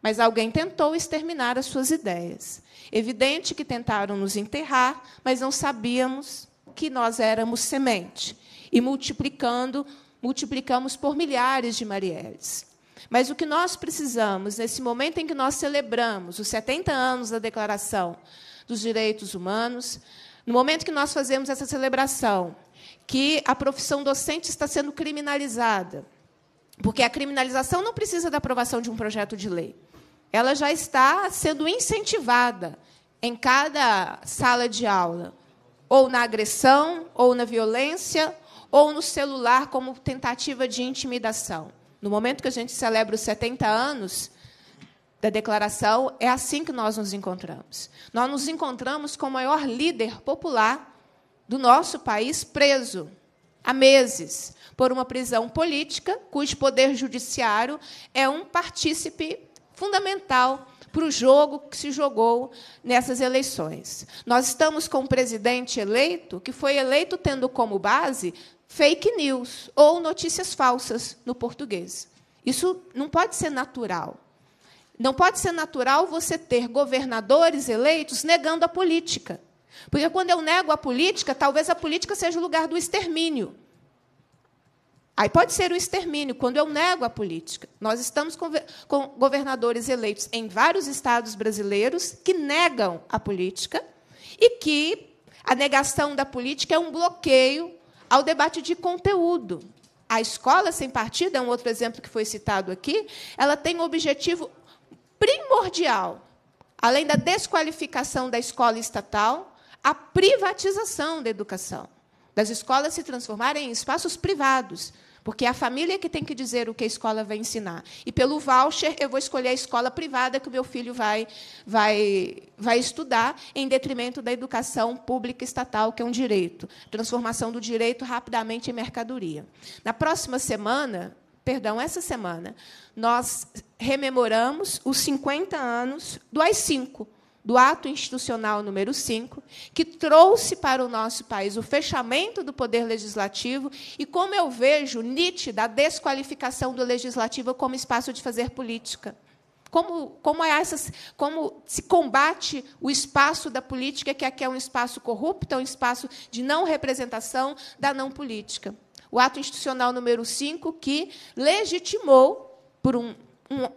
mas alguém tentou exterminar as suas ideias. Evidente que tentaram nos enterrar, mas não sabíamos que nós éramos semente. E multiplicando multiplicamos por milhares de Marielles. Mas o que nós precisamos, nesse momento em que nós celebramos os 70 anos da Declaração dos Direitos Humanos, no momento que nós fazemos essa celebração, que a profissão docente está sendo criminalizada, porque a criminalização não precisa da aprovação de um projeto de lei. Ela já está sendo incentivada em cada sala de aula, ou na agressão, ou na violência, ou no celular como tentativa de intimidação. No momento que a gente celebra os 70 anos da declaração, é assim que nós nos encontramos. Nós nos encontramos com o maior líder popular do nosso país preso há meses por uma prisão política, cujo poder judiciário é um partícipe fundamental para o jogo que se jogou nessas eleições. Nós estamos com um presidente eleito que foi eleito tendo como base fake news ou notícias falsas no português. Isso não pode ser natural. Não pode ser natural você ter governadores eleitos negando a política. Porque quando eu nego a política, talvez a política seja o lugar do extermínio. Aí pode ser o extermínio, quando eu nego a política. Nós estamos com, governadores eleitos em vários estados brasileiros que negam a política e que a negação da política é um bloqueio ao debate de conteúdo. A escola sem partido, é um outro exemplo que foi citado aqui, ela tem um objetivo primordial, além da desqualificação da escola estatal, a privatização da educação, das escolas se transformarem em espaços privados, porque é a família que tem que dizer o que a escola vai ensinar. E pelo voucher eu vou escolher a escola privada que o meu filho vai vai vai estudar em detrimento da educação pública estatal, que é um direito. Transformação do direito rapidamente em mercadoria. Na próxima semana, perdão, essa semana, nós rememoramos os 50 anos do AI-5, do ato institucional número 5, que trouxe para o nosso país o fechamento do poder legislativo e, como eu vejo, nítida a desqualificação do legislativo como espaço de fazer política. Como, como, é essa, como se combate o espaço da política, que aqui é um espaço corrupto, é um espaço de não representação da não política. O ato institucional número 5, que legitimou, por um, um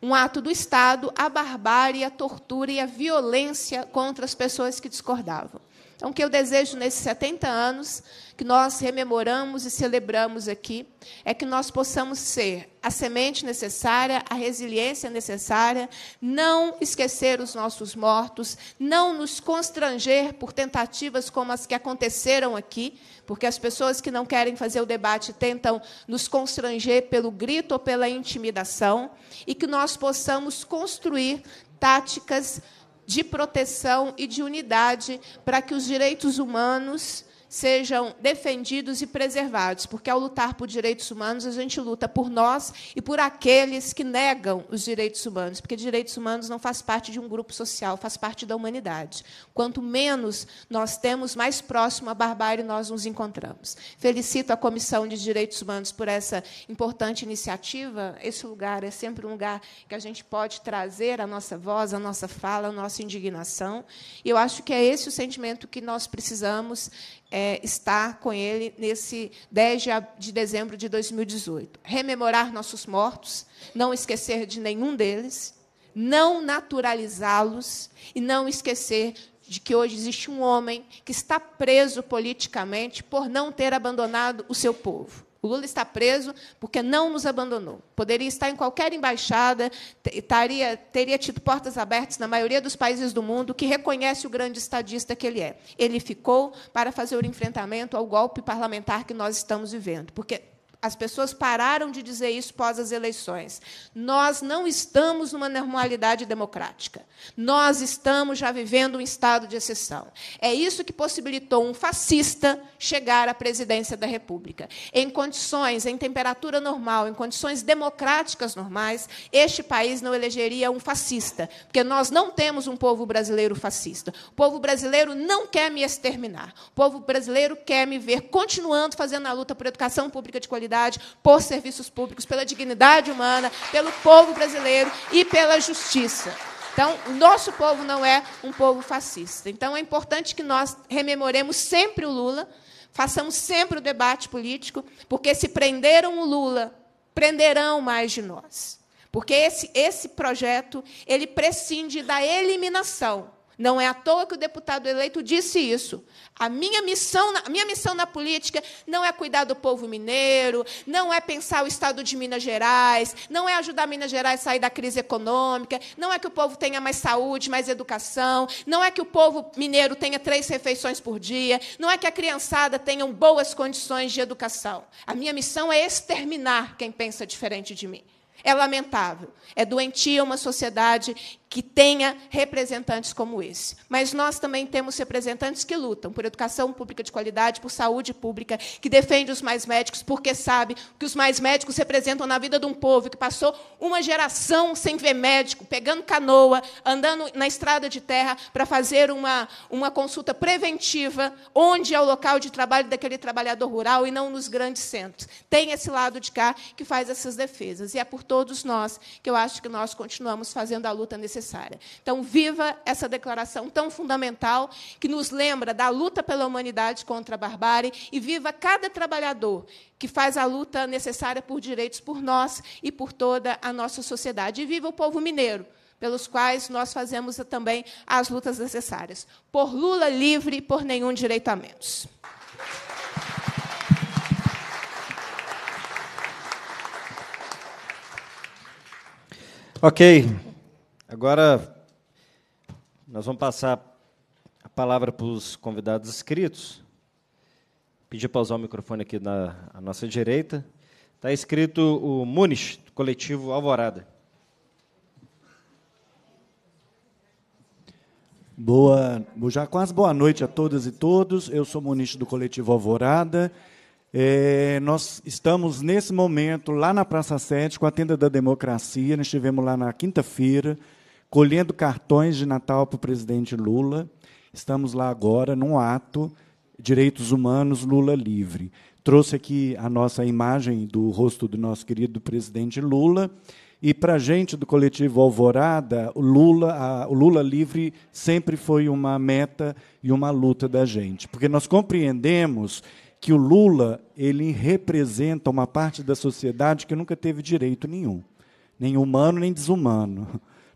um ato do Estado, a barbárie, a tortura e a violência contra as pessoas que discordavam. Então, o que eu desejo nesses 70 anos, que nós rememoramos e celebramos aqui, é que nós possamos ser a semente necessária, a resiliência necessária, não esquecer os nossos mortos, não nos constranger por tentativas como as que aconteceram aqui, porque as pessoas que não querem fazer o debate tentam nos constranger pelo grito ou pela intimidação, e que nós possamos construir táticas de proteção e de unidade para que os direitos humanos sejam defendidos e preservados, porque ao lutar por direitos humanos, a gente luta por nós e por aqueles que negam os direitos humanos, porque direitos humanos não faz parte de um grupo social, faz parte da humanidade. Quanto menos nós temos, mais próximo à barbárie nós nos encontramos. Felicito a Comissão de Direitos Humanos por essa importante iniciativa. Esse lugar é sempre um lugar que a gente pode trazer a nossa voz, a nossa fala, a nossa indignação. E eu acho que é esse o sentimento que nós precisamos é, estar com ele nesse 10 de dezembro de 2018. Rememorar nossos mortos, não esquecer de nenhum deles, não naturalizá-los e não esquecer de que hoje existe um homem que está preso politicamente por não ter abandonado o seu povo. O Lula está preso porque não nos abandonou. Poderia estar em qualquer embaixada, taria, teria tido portas abertas na maioria dos países do mundo que reconhece o grande estadista que ele é. Ele ficou para fazer o enfrentamento ao golpe parlamentar que nós estamos vivendo, porque as pessoas pararam de dizer isso pós as eleições. Nós não estamos numa normalidade democrática. Nós estamos já vivendo um estado de exceção. É isso que possibilitou um fascista chegar à presidência da República. Em condições, em temperatura normal, em condições democráticas normais, este país não elegeria um fascista, porque nós não temos um povo brasileiro fascista. O povo brasileiro não quer me exterminar. O povo brasileiro quer me ver continuando fazendo a luta por educação pública de qualidade dignidade, por serviços públicos, pela dignidade humana, pelo povo brasileiro e pela justiça. Então, o nosso povo não é um povo fascista. Então, é importante que nós rememoremos sempre o Lula, façamos sempre o debate político, porque se prenderam o Lula, prenderão mais de nós. Porque esse, esse projeto ele prescinde da eliminação não é à toa que o deputado eleito disse isso. A minha missão, a minha missão na política não é cuidar do povo mineiro, não é pensar o estado de Minas Gerais, não é ajudar Minas Gerais a sair da crise econômica, não é que o povo tenha mais saúde, mais educação, não é que o povo mineiro tenha três refeições por dia, não é que a criançada tenha boas condições de educação. A minha missão é exterminar quem pensa diferente de mim. É lamentável, é doentia uma sociedade que tenha representantes como esse. Mas nós também temos representantes que lutam por educação pública de qualidade, por saúde pública, que defende os mais médicos, porque sabe que os mais médicos representam na vida de um povo que passou uma geração sem ver médico, pegando canoa, andando na estrada de terra para fazer uma, uma consulta preventiva, onde é o local de trabalho daquele trabalhador rural e não nos grandes centros. Tem esse lado de cá que faz essas defesas. E é por todos nós que eu acho que nós continuamos fazendo a luta necessária necessária. Então, viva essa declaração tão fundamental que nos lembra da luta pela humanidade contra a barbárie e viva cada trabalhador que faz a luta necessária por direitos por nós e por toda a nossa sociedade. E viva o povo mineiro, pelos quais nós fazemos também as lutas necessárias. Por Lula livre, por nenhum direito a menos. Ok. Agora, nós vamos passar a palavra para os convidados inscritos. Pedir para usar o microfone aqui na à nossa direita. Está escrito o Muniz, do coletivo Alvorada. Boa, já quase boa noite a todas e todos. Eu sou Muniz do coletivo Alvorada. É, nós estamos nesse momento lá na Praça 7 com a Tenda da Democracia. Nós estivemos lá na quinta-feira colhendo cartões de Natal para o presidente Lula. Estamos lá agora num ato Direitos Humanos Lula Livre. Trouxe aqui a nossa imagem do rosto do nosso querido presidente Lula. E para a gente do coletivo Alvorada, o Lula, a, o Lula livre sempre foi uma meta e uma luta da gente, porque nós compreendemos que o Lula ele representa uma parte da sociedade que nunca teve direito nenhum, nem humano nem desumano.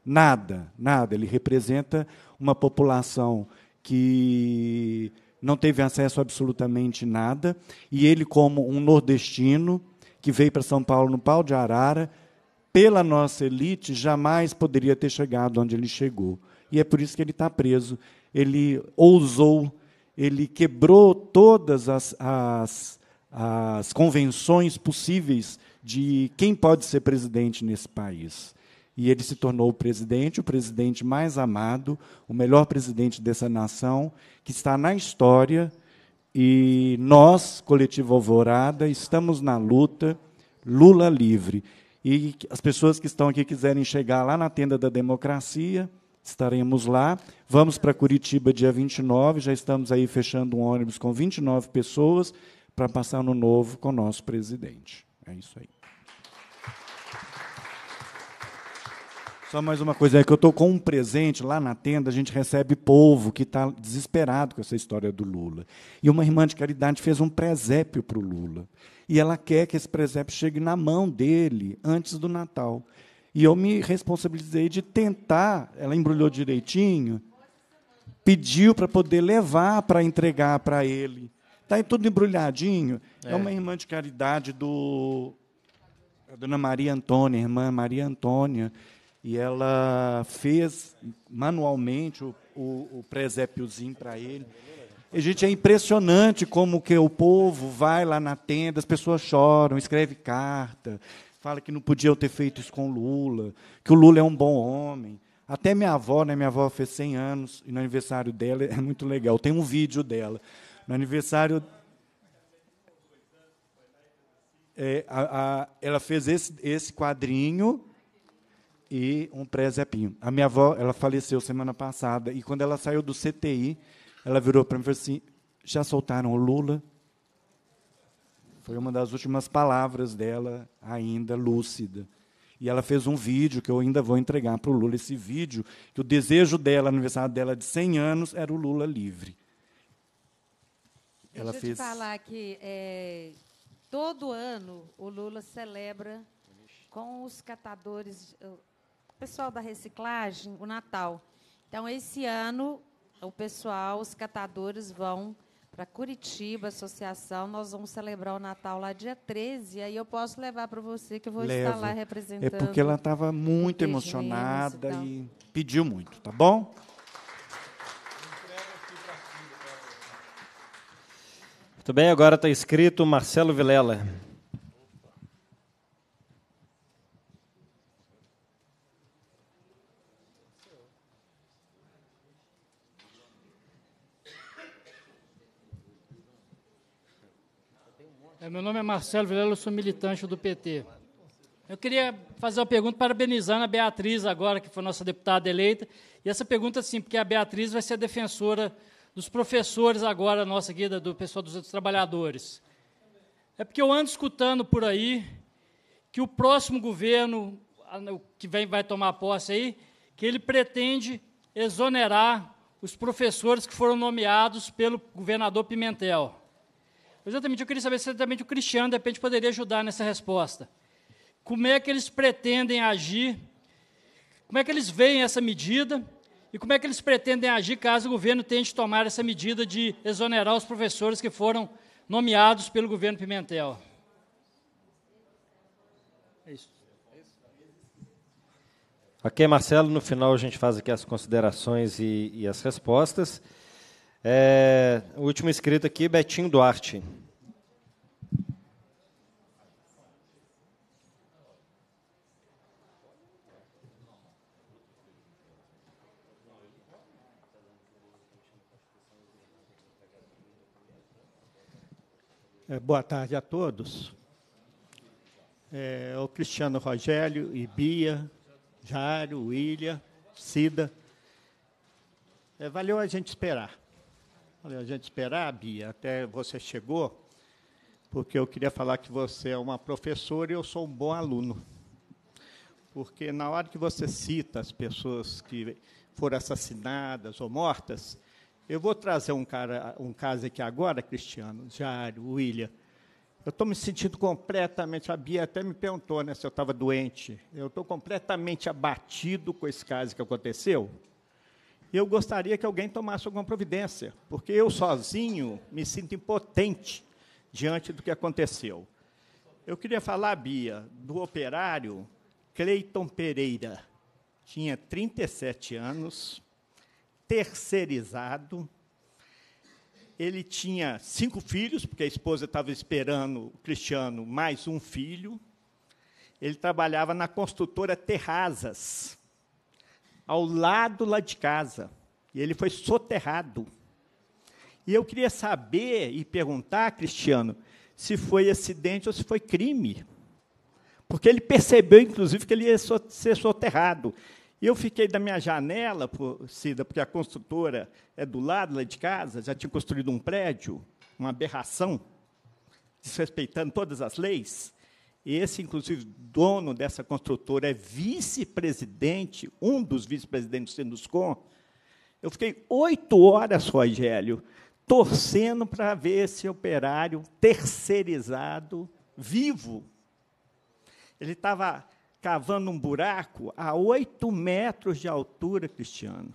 Nada, nada. Ele representa uma população que não teve acesso a absolutamente nada, e ele, como um nordestino que veio para São Paulo no pau de arara, pela nossa elite, jamais poderia ter chegado onde ele chegou. E é por isso que ele está preso. Ele ousou, ele quebrou todas as, as, as convenções possíveis de quem pode ser presidente nesse país. E ele se tornou o presidente, o presidente mais amado, o melhor presidente dessa nação, que está na história. E nós, coletivo Alvorada, estamos na luta Lula livre. E as pessoas que estão aqui quiserem chegar lá na tenda da democracia, estaremos lá. Vamos para Curitiba dia 29, já estamos aí fechando um ônibus com 29 pessoas para passar no novo com o nosso presidente. É isso aí. Só mais uma coisa, é que eu estou com um presente lá na tenda, a gente recebe povo que está desesperado com essa história do Lula. E uma irmã de caridade fez um presépio para o Lula. E ela quer que esse presépio chegue na mão dele antes do Natal. E eu me responsabilizei de tentar, ela embrulhou direitinho, pediu para poder levar para entregar para ele. Está tudo embrulhadinho. É. é uma irmã de caridade do. A dona Maria Antônia, irmã Maria Antônia, e ela fez manualmente o, o, o presépiozinho para ele. E, gente, é impressionante como que o povo vai lá na tenda, as pessoas choram, escreve carta, fala que não podiam ter feito isso com Lula, que o Lula é um bom homem. Até minha avó, né, minha avó fez 100 anos, e no aniversário dela é muito legal, tem um vídeo dela. No aniversário é, a, a, ela fez esse, esse quadrinho e um presépio. A minha avó, ela faleceu semana passada, e quando ela saiu do CTI, ela virou para mim e falou assim, já soltaram o Lula? Foi uma das últimas palavras dela, ainda lúcida. E ela fez um vídeo que eu ainda vou entregar para o Lula. Esse vídeo, que o desejo dela, aniversário dela de 100 anos, era o Lula livre. Ela Deixa fez... eu te falar que é, todo ano o Lula celebra com os catadores, pessoal da reciclagem o Natal. Então, esse ano, o pessoal, os catadores vão para Curitiba, associação. Nós vamos celebrar o Natal lá dia 13. Aí eu posso levar para você, que eu vou Levo. estar lá é representando. É porque ela estava muito emocionada e, e, pediu muito, tá bom? Muito bem, agora está escrito Marcelo Vilela. Meu nome é Marcelo Vilela, eu sou militante do PT. Eu queria fazer uma pergunta parabenizando a Beatriz agora, que foi nossa deputada eleita. E essa pergunta, é sim, porque a Beatriz vai ser a defensora dos professores agora, nossa aqui, do pessoal dos, dos trabalhadores. É porque eu ando escutando por aí que o próximo governo, que vem, vai tomar posse aí, que ele pretende exonerar os professores que foram nomeados pelo governador Pimentel. Exatamente, eu queria saber se exatamente o Cristiano, de repente, poderia ajudar nessa resposta. Como é que eles pretendem agir? Como é que eles veem essa medida? E como é que eles pretendem agir caso o governo tente tomar essa medida de exonerar os professores que foram nomeados pelo governo Pimentel? É isso. Ok, é Marcelo, no final a gente faz aqui as considerações e, e as respostas. É, o último inscrito aqui, Betinho Duarte. É, boa tarde a todos. É, é o Cristiano Rogério, Ibia, Jário, William, Cida. É, valeu a gente esperar. Olha, a gente esperar, ah, Bia, até você chegou, porque eu queria falar que você é uma professora e eu sou um bom aluno. Porque na hora que você cita as pessoas que foram assassinadas ou mortas, eu vou trazer um, cara, um caso aqui agora, Cristiano, Jário, William. Eu estou me sentindo completamente. A Bia até me perguntou né, se eu estava doente. Eu estou completamente abatido com esse caso que aconteceu eu gostaria que alguém tomasse alguma providência, porque eu sozinho me sinto impotente diante do que aconteceu. Eu queria falar, Bia, do operário Cleiton Pereira. Tinha 37 anos, terceirizado. Ele tinha cinco filhos, porque a esposa estava esperando o Cristiano mais um filho. Ele trabalhava na construtora Terrazas, ao lado lá de casa. E ele foi soterrado. E eu queria saber e perguntar, Cristiano, se foi acidente ou se foi crime. Porque ele percebeu, inclusive, que ele ia ser soterrado. E eu fiquei da minha janela, por, Cida, porque a construtora é do lado lá de casa, já tinha construído um prédio, uma aberração, desrespeitando todas as leis. Esse, inclusive, dono dessa construtora é vice-presidente, um dos vice-presidentes do Sinduscom. Eu fiquei oito horas, Rogério, torcendo para ver esse operário terceirizado vivo. Ele estava cavando um buraco a oito metros de altura, Cristiano.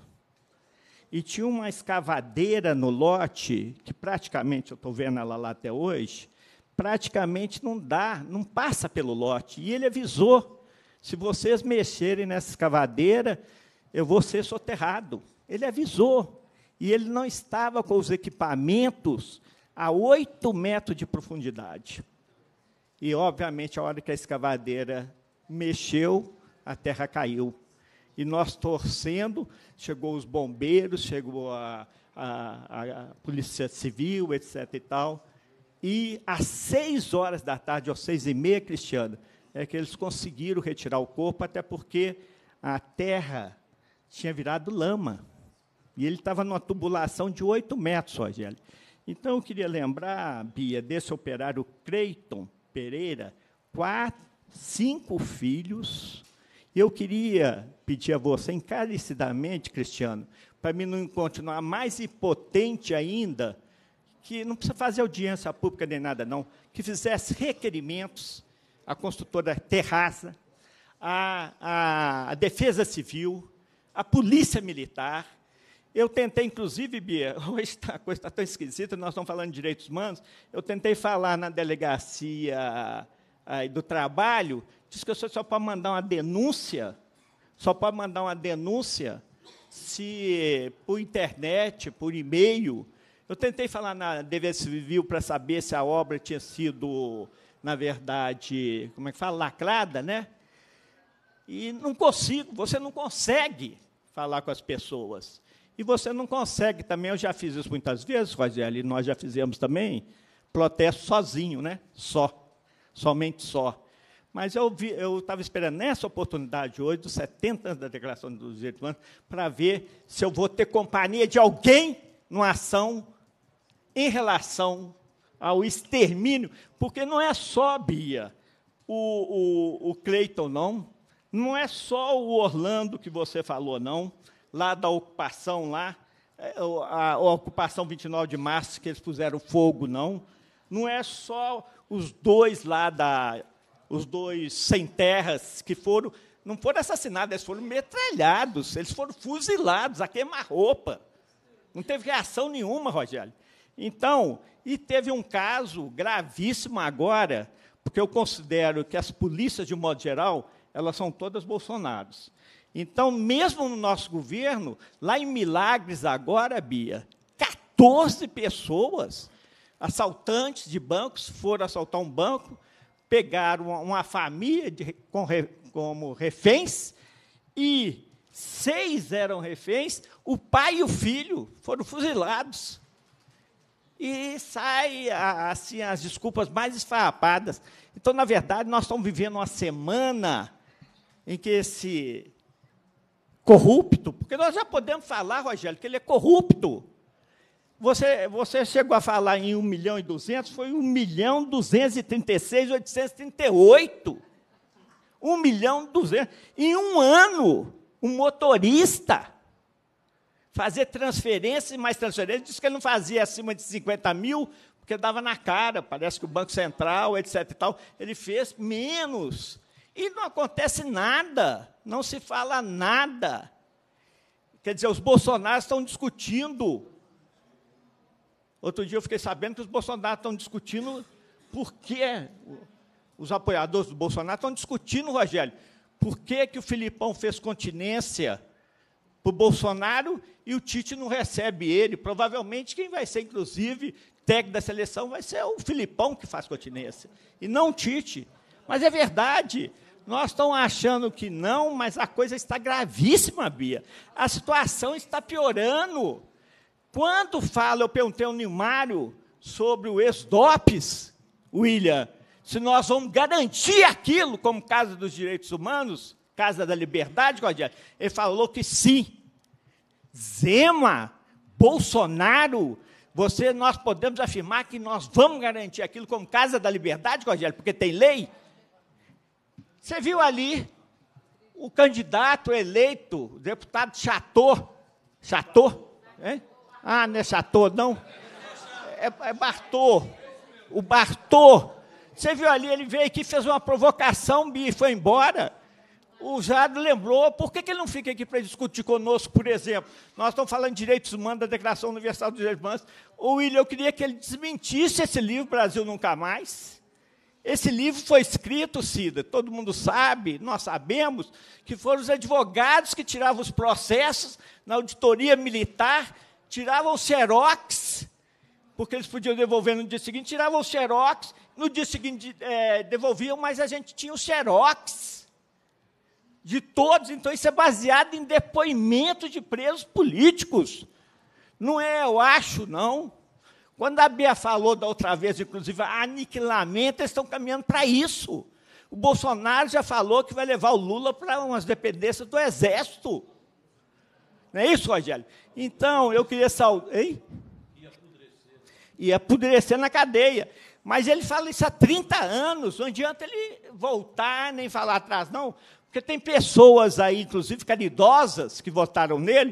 E tinha uma escavadeira no lote, que praticamente eu estou vendo ela lá até hoje, praticamente não dá, não passa pelo lote. E ele avisou: se vocês mexerem nessa escavadeira, eu vou ser soterrado. Ele avisou. E ele não estava com os equipamentos a 8 metros de profundidade. E, obviamente, a hora que a escavadeira mexeu, a terra caiu. E nós torcendo, chegou os bombeiros, chegou a, a, a Polícia Civil, etc. e tal e às seis horas da tarde, ou seis e meia, Cristiano, é que eles conseguiram retirar o corpo, até porque a terra tinha virado lama. E ele estava numa tubulação de oito metros, Rogério. Então, eu queria lembrar, Bia, desse operário Creiton Pereira, quatro, cinco filhos. Eu queria pedir a você, encarecidamente, Cristiano, para mim não continuar mais impotente ainda, que não precisa fazer audiência pública nem nada, não, que fizesse requerimentos à construtora Terraza, à, à, à Defesa Civil, à Polícia Militar. Eu tentei, inclusive, Bia, hoje tá, a coisa está tão esquisita, nós estamos falando de direitos humanos, eu tentei falar na delegacia ah, aí, do trabalho, disse que você só pode mandar uma denúncia, só pode mandar uma denúncia se por internet, por e-mail, eu tentei falar na DV Civil para saber se a obra tinha sido, na verdade, como é que fala, lacrada, né? E não consigo, você não consegue falar com as pessoas. E você não consegue também, eu já fiz isso muitas vezes, Rogério, e nós já fizemos também, protesto sozinho, né? Só, somente só. Mas eu estava esperando nessa oportunidade hoje, dos 70 anos da Declaração dos Direitos Humanos, para ver se eu vou ter companhia de alguém numa ação em relação ao extermínio, porque não é só a Bia, o, o, o Cleiton não, não é só o Orlando que você falou não, lá da ocupação lá, é, a, a ocupação 29 de março que eles puseram fogo não, não é só os dois lá da os dois sem terras que foram não foram assassinados, eles foram metralhados, eles foram fuzilados a queima-roupa. Não teve reação nenhuma, Rogério. Então, e teve um caso gravíssimo agora, porque eu considero que as polícias, de modo geral, elas são todas bolsonaros. Então, mesmo no nosso governo, lá em Milagres agora, Bia, 14 pessoas, assaltantes de bancos, foram assaltar um banco, pegaram uma família de, com, como reféns e seis eram reféns, o pai e o filho foram fuzilados. E sai assim as desculpas mais esfarrapadas. Então, na verdade, nós estamos vivendo uma semana em que esse corrupto, porque nós já podemos falar, Rogério, que ele é corrupto. Você, você chegou a falar em 1 milhão e 200, foi 1 milhão 236, 838. 1 milhão 200. Em um ano, um motorista fazer transferências, mais transferências. Diz que ele não fazia acima de 50 mil, porque dava na cara, parece que o Banco Central, etc. E tal, ele fez menos. E não acontece nada, não se fala nada. Quer dizer, os bolsonaros estão discutindo. Outro dia eu fiquei sabendo que os bolsonaros estão discutindo por que os apoiadores do Bolsonaro estão discutindo, Rogério, por que, que o Filipão fez continência para o Bolsonaro e o Tite não recebe ele. Provavelmente quem vai ser, inclusive, técnico da seleção vai ser o Filipão que faz continência, e não o Tite. Mas é verdade. Nós estamos achando que não, mas a coisa está gravíssima, Bia. A situação está piorando. Quando fala, eu perguntei ao Nilmário sobre o ex-DOPS, William, se nós vamos garantir aquilo como Casa dos Direitos Humanos, Casa da Liberdade, Cordial, ele falou que sim, Zema, Bolsonaro, você, nós podemos afirmar que nós vamos garantir aquilo como Casa da Liberdade, Rogério, porque tem lei. Você viu ali o candidato eleito, o deputado Chator. Chator? Hein? Ah, não é Chator, não? É, é Bartô. O Bartô. Você viu ali, ele veio aqui, fez uma provocação, e foi embora o Jado lembrou, por que, que ele não fica aqui para discutir conosco, por exemplo? Nós estamos falando de direitos humanos, da Declaração Universal dos Direitos Humanos. O William, eu queria que ele desmentisse esse livro, Brasil Nunca Mais. Esse livro foi escrito, Cida, todo mundo sabe, nós sabemos, que foram os advogados que tiravam os processos na auditoria militar, tiravam o xerox, porque eles podiam devolver no dia seguinte, tiravam o xerox, no dia seguinte é, devolviam, mas a gente tinha o xerox de todos, então isso é baseado em depoimento de presos políticos. Não é eu acho, não. Quando a Bia falou da outra vez, inclusive, aniquilamento, eles estão caminhando para isso. O Bolsonaro já falou que vai levar o Lula para umas dependências do Exército. Não é isso, Rogério? Então, eu queria saudar. Ei. Ia apodrecer. Ia apodrecer na cadeia. Mas ele fala isso há 30 anos, não adianta ele voltar nem falar atrás, não, porque tem pessoas aí, inclusive caridosas, que votaram nele,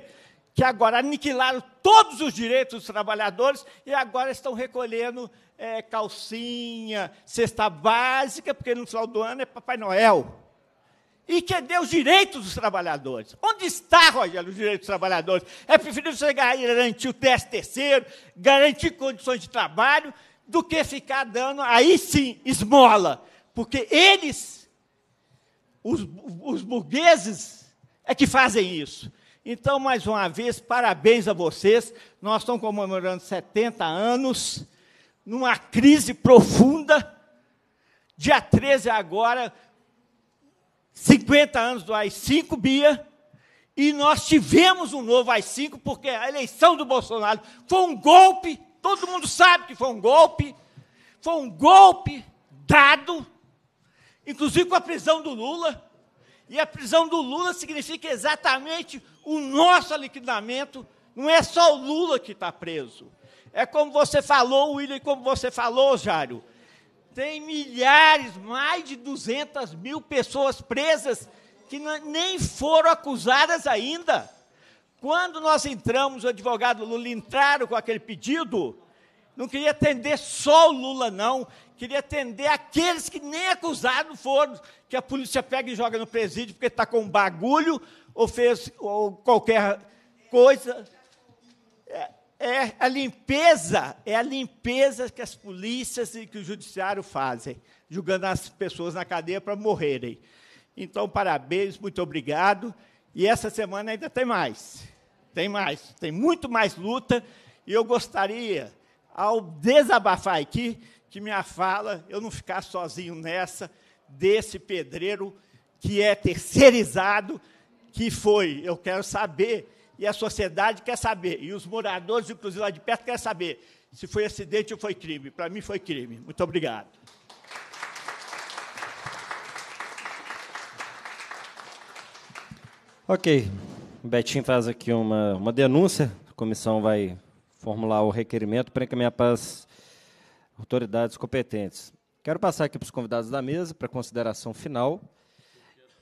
que agora aniquilaram todos os direitos dos trabalhadores e agora estão recolhendo é, calcinha, cesta básica, porque no final do ano é Papai Noel. E que é deu os direitos dos trabalhadores. Onde está, Rogério, os direitos dos trabalhadores? É preferível você garantir o teste terceiro, garantir condições de trabalho, do que ficar dando, aí sim, esmola. Porque eles os, os burgueses é que fazem isso. Então, mais uma vez, parabéns a vocês. Nós estamos comemorando 70 anos, numa crise profunda. Dia 13 agora, 50 anos do AI-5, Bia, e nós tivemos um novo AI-5, porque a eleição do Bolsonaro foi um golpe, todo mundo sabe que foi um golpe, foi um golpe dado inclusive com a prisão do Lula. E a prisão do Lula significa exatamente o nosso aliquidamento. Não é só o Lula que está preso. É como você falou, William, como você falou, Jário. Tem milhares, mais de 200 mil pessoas presas que nem foram acusadas ainda. Quando nós entramos, o advogado Lula entraram com aquele pedido, não queria atender só o Lula, não queria atender aqueles que nem acusados foram, que a polícia pega e joga no presídio porque está com bagulho ou fez ou qualquer coisa. É, é, a limpeza, é a limpeza que as polícias e que o judiciário fazem, julgando as pessoas na cadeia para morrerem. Então, parabéns, muito obrigado. E essa semana ainda tem mais. Tem mais, tem muito mais luta. E eu gostaria, ao desabafar aqui, que minha fala, eu não ficar sozinho nessa, desse pedreiro que é terceirizado, que foi, eu quero saber, e a sociedade quer saber, e os moradores, inclusive lá de perto, querem saber se foi acidente ou foi crime. Para mim, foi crime. Muito obrigado. Ok. Betinho faz aqui uma, uma denúncia. A comissão vai formular o requerimento para encaminhar para as autoridades competentes. Quero passar aqui para os convidados da mesa para consideração final.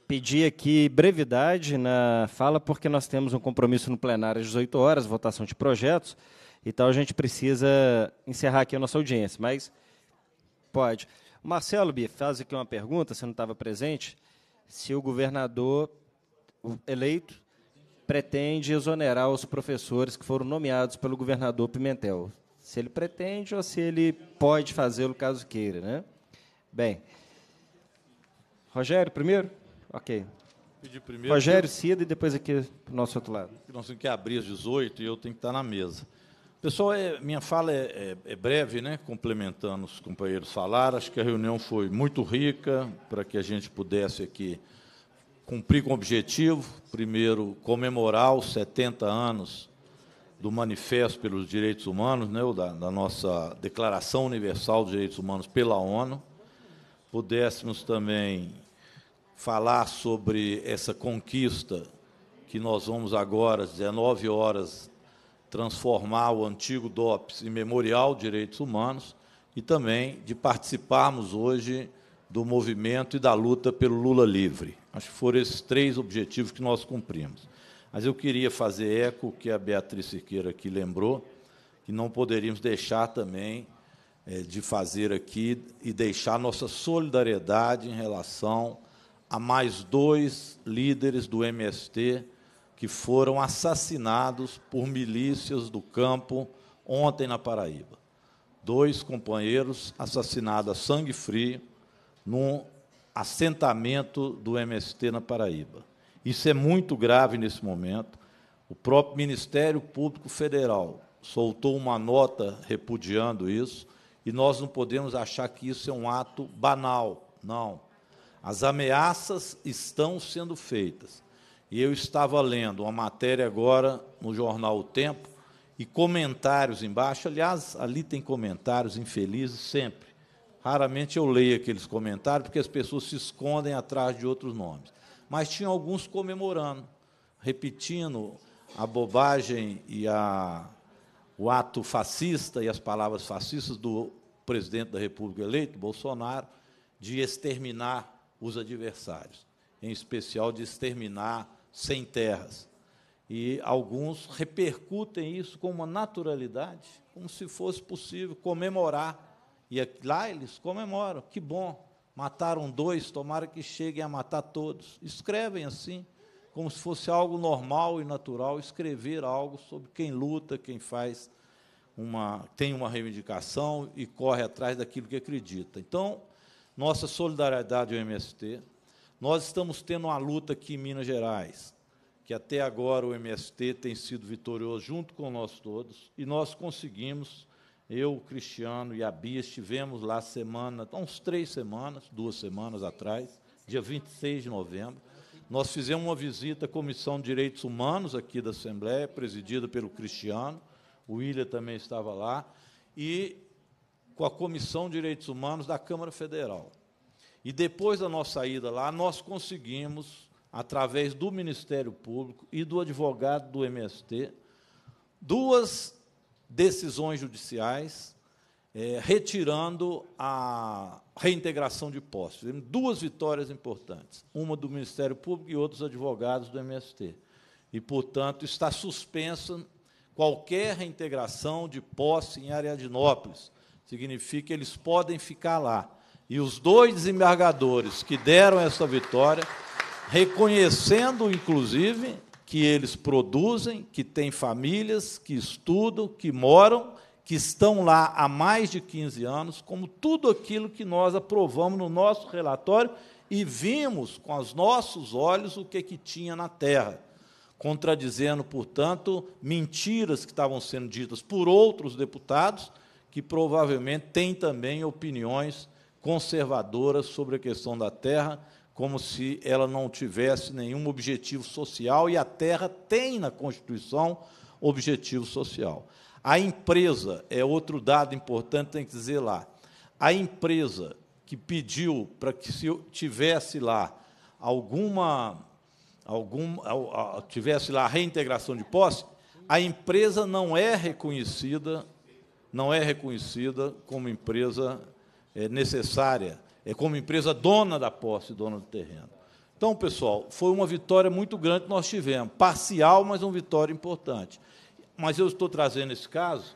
Pedir aqui brevidade na fala, porque nós temos um compromisso no plenário às 18 horas, votação de projetos, então a gente precisa encerrar aqui a nossa audiência. Mas pode. Marcelo Bi, faz aqui uma pergunta, você não estava presente. Se o governador eleito pretende exonerar os professores que foram nomeados pelo governador Pimentel se ele pretende ou se ele pode fazê-lo caso queira, né? Bem, Rogério primeiro, ok. Primeiro, Rogério, eu... Cida e depois aqui para o nosso outro lado. Nós temos que abrir às 18 e eu tenho que estar na mesa. Pessoal, é, minha fala é, é, é, breve, né? complementando os companheiros falaram. Acho que a reunião foi muito rica para que a gente pudesse aqui cumprir com o objetivo. Primeiro, comemorar os 70 anos do Manifesto pelos Direitos Humanos, né, ou da, da nossa Declaração Universal dos Direitos Humanos pela ONU, pudéssemos também falar sobre essa conquista que nós vamos agora, às 19 horas, transformar o antigo DOPS em Memorial de Direitos Humanos e também de participarmos hoje do movimento e da luta pelo Lula livre. Acho que foram esses três objetivos que nós cumprimos. Mas eu queria fazer eco que a Beatriz Siqueira aqui lembrou, que não poderíamos deixar também é, de fazer aqui e deixar nossa solidariedade em relação a mais dois líderes do MST que foram assassinados por milícias do campo ontem na Paraíba. Dois companheiros assassinados a sangue frio num assentamento do MST na Paraíba. Isso é muito grave nesse momento. O próprio Ministério Público Federal soltou uma nota repudiando isso, e nós não podemos achar que isso é um ato banal. Não. As ameaças estão sendo feitas. E eu estava lendo uma matéria agora no jornal O Tempo e comentários embaixo. Aliás, ali tem comentários infelizes sempre. Raramente eu leio aqueles comentários porque as pessoas se escondem atrás de outros nomes mas tinha alguns comemorando, repetindo a bobagem e a, o ato fascista e as palavras fascistas do presidente da República eleito, Bolsonaro, de exterminar os adversários, em especial de exterminar sem terras. E alguns repercutem isso com uma naturalidade, como se fosse possível comemorar. E é, lá eles comemoram, que bom, mataram dois, tomara que cheguem a matar todos. Escrevem assim, como se fosse algo normal e natural, escrever algo sobre quem luta, quem faz uma, tem uma reivindicação e corre atrás daquilo que acredita. Então, nossa solidariedade ao MST. Nós estamos tendo uma luta aqui em Minas Gerais, que até agora o MST tem sido vitorioso junto com nós todos, e nós conseguimos eu, Cristiano e a Bia estivemos lá semana, então, uns três semanas, duas semanas atrás, dia 26 de novembro. Nós fizemos uma visita à Comissão de Direitos Humanos aqui da Assembleia, presidida pelo Cristiano, o William também estava lá, e com a Comissão de Direitos Humanos da Câmara Federal. E depois da nossa saída lá, nós conseguimos, através do Ministério Público e do advogado do MST, duas decisões judiciais, é, retirando a reintegração de postos. duas vitórias importantes, uma do Ministério Público e outros advogados do MST. E, portanto, está suspensa qualquer reintegração de posse em Ariadinópolis. Significa que eles podem ficar lá. E os dois desembargadores que deram essa vitória, reconhecendo, inclusive, que eles produzem, que têm famílias, que estudam, que moram, que estão lá há mais de 15 anos, como tudo aquilo que nós aprovamos no nosso relatório e vimos com os nossos olhos o que, que tinha na terra, contradizendo, portanto, mentiras que estavam sendo ditas por outros deputados que provavelmente têm também opiniões conservadoras sobre a questão da terra como se ela não tivesse nenhum objetivo social, e a terra tem na Constituição objetivo social. A empresa é outro dado importante, tem que dizer lá. A empresa que pediu para que se tivesse lá alguma algum tivesse lá a reintegração de posse, a empresa não é reconhecida, não é reconhecida como empresa eh, necessária é como empresa dona da posse, dona do terreno. Então, pessoal, foi uma vitória muito grande que nós tivemos, parcial, mas uma vitória importante. Mas eu estou trazendo esse caso,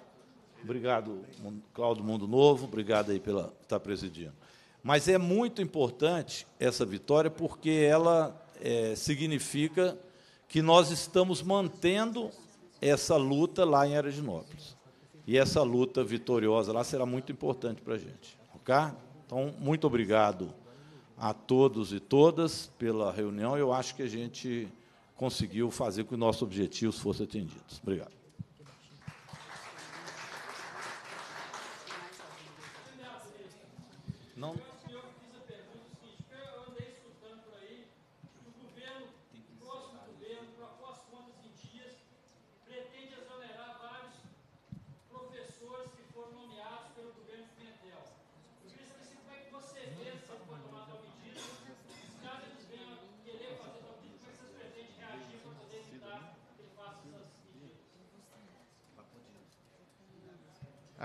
obrigado, Cláudio Mundo Novo, obrigado aí pela estar presidindo. Mas é muito importante essa vitória porque ela é, significa que nós estamos mantendo essa luta lá em Aeroginópolis. E essa luta vitoriosa lá será muito importante para a gente. Ok? Então, muito obrigado a todos e todas pela reunião. Eu acho que a gente conseguiu fazer com que nossos objetivos fossem atendidos. Obrigado. Não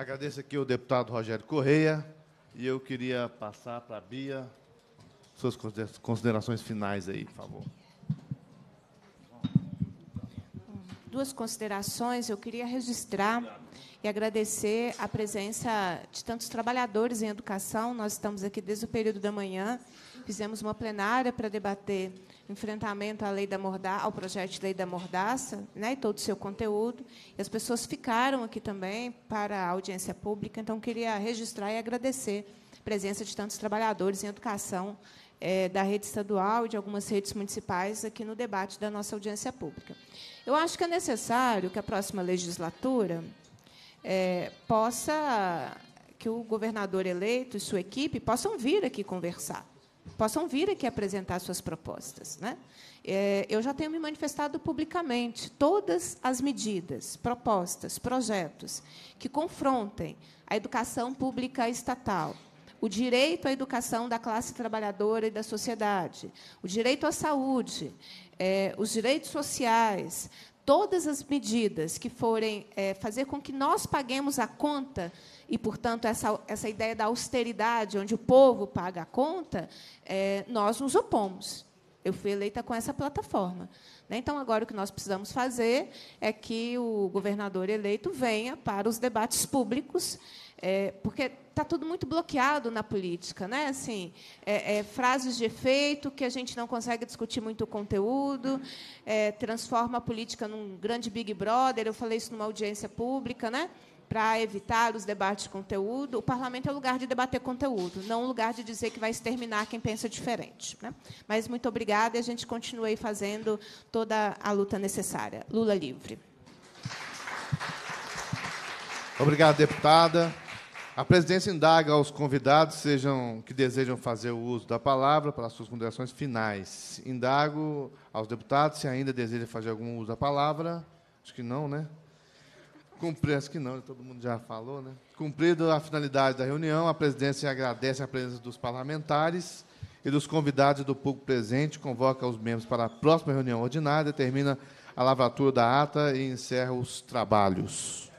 Agradeço aqui o deputado Rogério Correia e eu queria passar para a Bia suas considerações finais aí, por favor. Duas considerações. Eu queria registrar e agradecer a presença de tantos trabalhadores em educação. Nós estamos aqui desde o período da manhã, fizemos uma plenária para debater enfrentamento à lei da mordaça, ao projeto de lei da mordaça, né, e todo o seu conteúdo. E as pessoas ficaram aqui também para a audiência pública, então queria registrar e agradecer a presença de tantos trabalhadores em educação é, da rede estadual e de algumas redes municipais aqui no debate da nossa audiência pública. Eu acho que é necessário que a próxima legislatura é, possa que o governador eleito e sua equipe possam vir aqui conversar possam vir aqui apresentar suas propostas. Né? É, eu já tenho me manifestado publicamente. Todas as medidas, propostas, projetos que confrontem a educação pública estatal, o direito à educação da classe trabalhadora e da sociedade, o direito à saúde, é, os direitos sociais, todas as medidas que forem é, fazer com que nós paguemos a conta e, portanto, essa, essa ideia da austeridade, onde o povo paga a conta, é, nós nos opomos. Eu fui eleita com essa plataforma. Né? Então, agora o que nós precisamos fazer é que o governador eleito venha para os debates públicos, é, porque está tudo muito bloqueado na política. Né? Assim, é, é, frases de efeito que a gente não consegue discutir muito o conteúdo, é, transforma a política num grande Big Brother. Eu falei isso numa audiência pública. Né? para evitar os debates de conteúdo, o parlamento é o lugar de debater conteúdo, não o lugar de dizer que vai exterminar quem pensa diferente. Né? Mas muito obrigada e a gente continua fazendo toda a luta necessária. Lula livre. Obrigado, deputada. A presidência indaga aos convidados sejam, que desejam fazer o uso da palavra para as suas considerações finais. Indago aos deputados se ainda desejam fazer algum uso da palavra. Acho que não, né? Cumprido, acho que não, né? todo mundo já falou, né? cumprido a finalidade da reunião, a presidência agradece a presença dos parlamentares e dos convidados e do público presente, convoca os membros para a próxima reunião ordinária, termina a lavratura da ata e encerra os trabalhos.